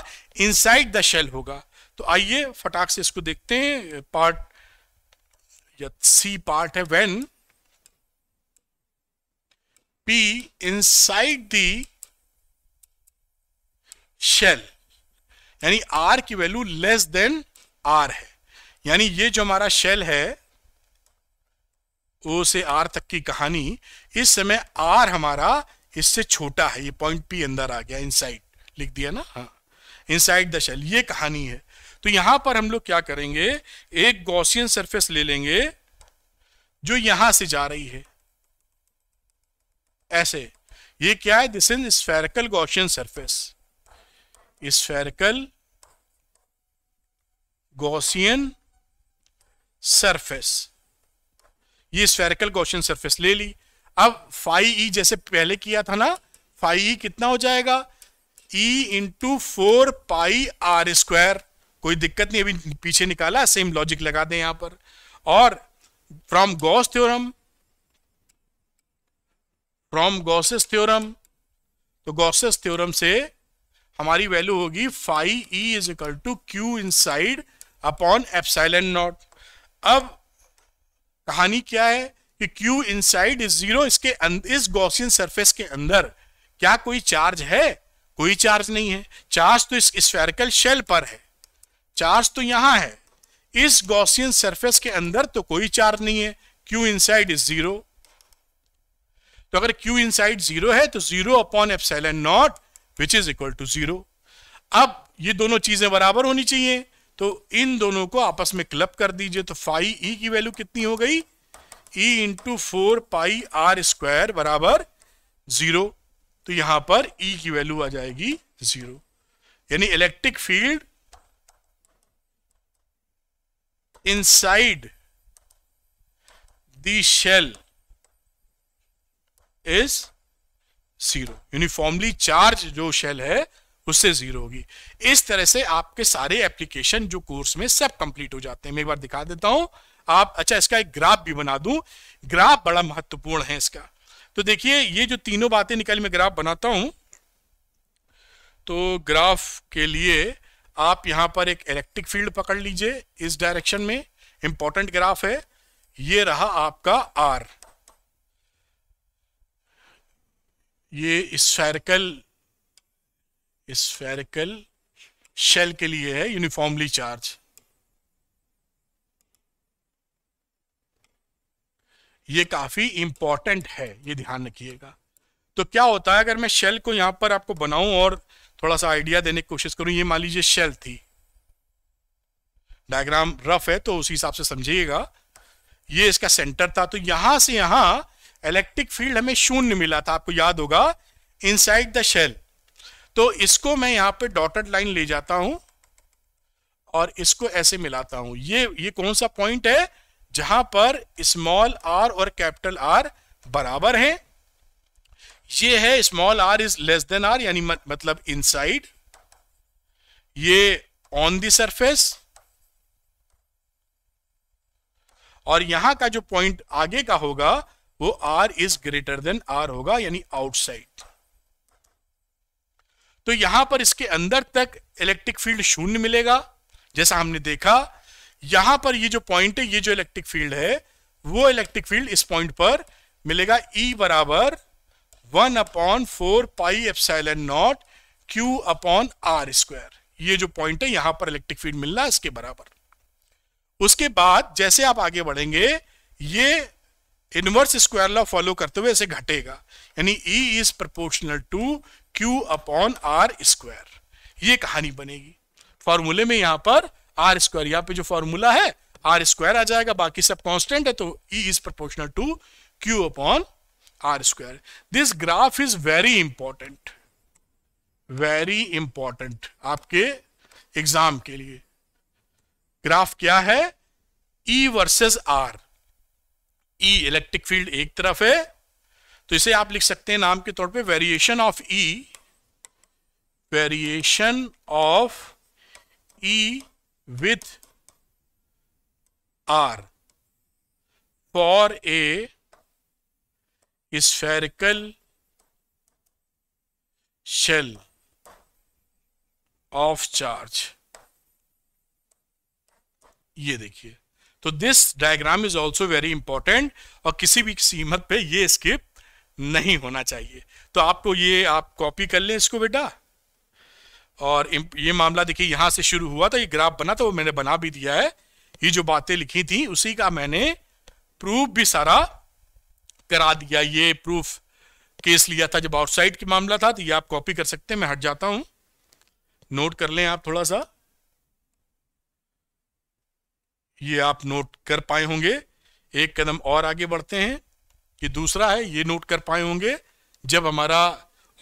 इनसाइड द शेल होगा तो आइए फटाक से इसको देखते हैं पार्ट या सी पार्ट है when P inside the shell यानी आर की वैल्यू लेस देन आर है यानी ये जो हमारा शेल है ओ से आर तक की कहानी इस समय आर हमारा इससे छोटा है ये पॉइंट पी अंदर आ गया इनसाइड लिख दिया ना हाँ इनसाइड द शेल ये कहानी है तो यहां पर हम लोग क्या करेंगे एक गॉसियन सरफेस ले लेंगे जो यहां से जा रही है ऐसे ये क्या है this in spherical Gaussian surface spherical Gaussian surface ये स्फेरिकल गॉसियन सरफेस ले ली अब फाइव ई e जैसे पहले किया था ना फाइव ई e कितना हो जाएगा E into four pi R square कोई दिक्कत नहीं अभी पीछे निकाला सेम लॉजिक लगा दें यहां पर और from Gauss theorem from Gauss's theorem तो गॉसेस थ्योरम से हमारी वैल्यू होगी phi E is equal to Q inside upon epsilon naught अब कहानी क्या है कि Q inside is zero इसके अं-, इस गॉसियन सरफेस के अंदर क्या कोई चार्ज है कोई चार्ज नहीं है चार्ज तो इस स्फेरिकल शेल पर है चार्ज तो यहां है इस गॉसियन सरफेस के अंदर तो कोई चार्ज नहीं है क्यू साइड इज जीरो तो अगर क्यू साइड जीरो है तो zero upon epsilon naught which is equal to zero अब ये दोनों चीजें बराबर होनी चाहिए तो इन दोनों को आपस में क्लब कर दीजिए तो फाइव ई e की वैल्यू कितनी हो गई E into four pi R square बराबर जीरो तो यहां पर ई e की वैल्यू आ जाएगी जीरो यानी electric field inside the shell is zero uniformly charge जो शेल है उससे जीरो होगी इस तरह से आपके सारे एप्लीकेशन जो कोर्स में सब कंप्लीट हो जाते हैं मैं एक बार दिखा देता हूं आप अच्छा इसका एक ग्राफ भी बना दू ग्राफ बड़ा महत्वपूर्ण है इसका तो देखिए ये जो तीनों बातें निकल मैं ग्राफ बनाता हूं तो ग्राफ के लिए आप यहां पर एक इलेक्ट्रिक फील्ड पकड़ लीजिए इस डायरेक्शन में इंपॉर्टेंट ग्राफ है ये रहा आपका आर ये स्फेरिकल स्फेरिकल शेल के लिए है यूनिफॉर्मली चार्ज ये काफी इंपॉर्टेंट है ये ध्यान रखिएगा तो क्या होता है अगर मैं शेल को यहां पर आपको बनाऊं और थोड़ा सा आइडिया देने की कोशिश करूं ये मान लीजिए शेल थी डायग्राम रफ है तो उसी हिसाब से समझिएगा ये इसका सेंटर था तो यहां से यहां इलेक्ट्रिक फील्ड हमें शून्य मिला था आपको याद होगा इनसाइड द शेल तो इसको मैं यहां पे डॉटेड लाइन ले जाता हूं और इसको ऐसे मिलाता हूं ये ये कौन सा पॉइंट है जहां पर स्मॉल आर और कैपिटल आर बराबर हैं ये है small R is less than R यानी मतलब इनसाइड ये ऑन द सरफेस और यहां का जो पॉइंट आगे का होगा वो R is greater than R होगा यानी आउटसाइड तो यहां पर इसके अंदर तक इलेक्ट्रिक फील्ड शून्य मिलेगा जैसा हमने देखा यहां पर ये जो पॉइंट है ये जो इलेक्ट्रिक फील्ड है वो इलेक्ट्रिक फील्ड इस पॉइंट पर मिलेगा E बराबर one upon four pi epsilon naught Q upon R square ये जो पॉइंट है यहां पर इलेक्ट्रिक फील्ड मिलना है इसके बराबर उसके बाद जैसे आप आगे बढ़ेंगे ये इनवर्स स्क्वायर लॉ फॉलो करते हुए इसे घटेगा यानी E is proportional to Q upon R square ये कहानी बनेगी फॉर्मूले में यहां पर आर स्क्वायर यहां पे जो फॉर्मूला है आर स्क्वायर आ जाएगा बाकी सब कांस्टेंट है तो E is proportional to Q upon R square this graph is very important very important आपके एग्जाम के लिए ग्राफ क्या है E versus R E electric field एक तरफ है तो इसे आप लिख सकते हैं नाम के तौर पे variation of E variation of E with R for a spherical shell of charge ये देखिए तो this diagram is also very important और किसी भी कीमत पे ये स्किप नहीं होना चाहिए तो आपको तो ये आप कॉपी कर लें इसको बेटा और ये मामला देखिए यहां से शुरू हुआ था ये ग्राफ बना था वो मैंने बना भी दिया है ये जो बातें लिखी थी उसी का मैंने प्रूफ भी सारा करा दिया ये प्रूफ केस लिया था जब आउटसाइड की मामला था तो ये आप कॉपी कर सकते हैं मैं हट जाता हूं नोट कर लें आप थोड़ा सा ये आप नोट कर पाए होंगे एक कदम और आगे बढ़ते हैं ये दूसरा है ये नोट कर पाए होंगे जब हमारा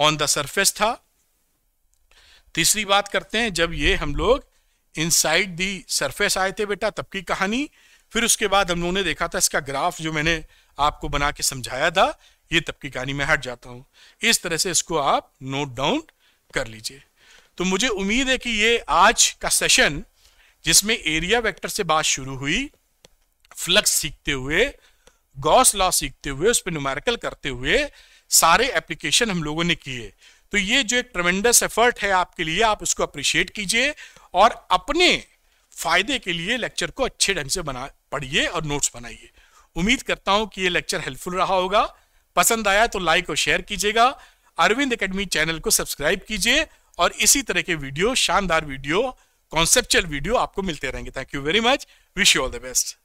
ऑन द सरफेस था तीसरी बात करते हैं जब ये हम लोग इनसाइड दी सरफेस आए थे बेटा तब की कहानी फिर उसके बाद हम लोगों ने देखा था इसका ग्राफ जो मैंने आपको बना के समझाया था ये तब की कहानी में हट जाता हूं इस तरह से इसको आप नोट डाउन कर लीजिए तो मुझे उम्मीद है कि ये आज का सेशन जिसमें एरिया वेक्टर से बात शुरू हुई फ्लक्स सीखते हुए गॉस लॉ सीखते हुए उस पर न्यूमेरिकल करते हुए सारे एप्लीकेशन हम लोगों ने किए तो ये जो एक ट्रमेंडस एफर्ट है आपके लिए आप उसको अप्रिशिएट कीजिए और अपने फायदे के लिए लेक्चर को अच्छे ढंग से बना पढ़िए और नोट्स बनाइए उम्मीद करता हूं कि ये लेक्चर हेल्पफुल रहा होगा पसंद आया तो लाइक और शेयर कीजिएगा अरविंद एकेडमी चैनल को सब्सक्राइब कीजिए और इसी तरह के वीडियो शानदार वीडियो कॉन्सेप्चुअल वीडियो आपको मिलते रहेंगे thank you very much wish you all the best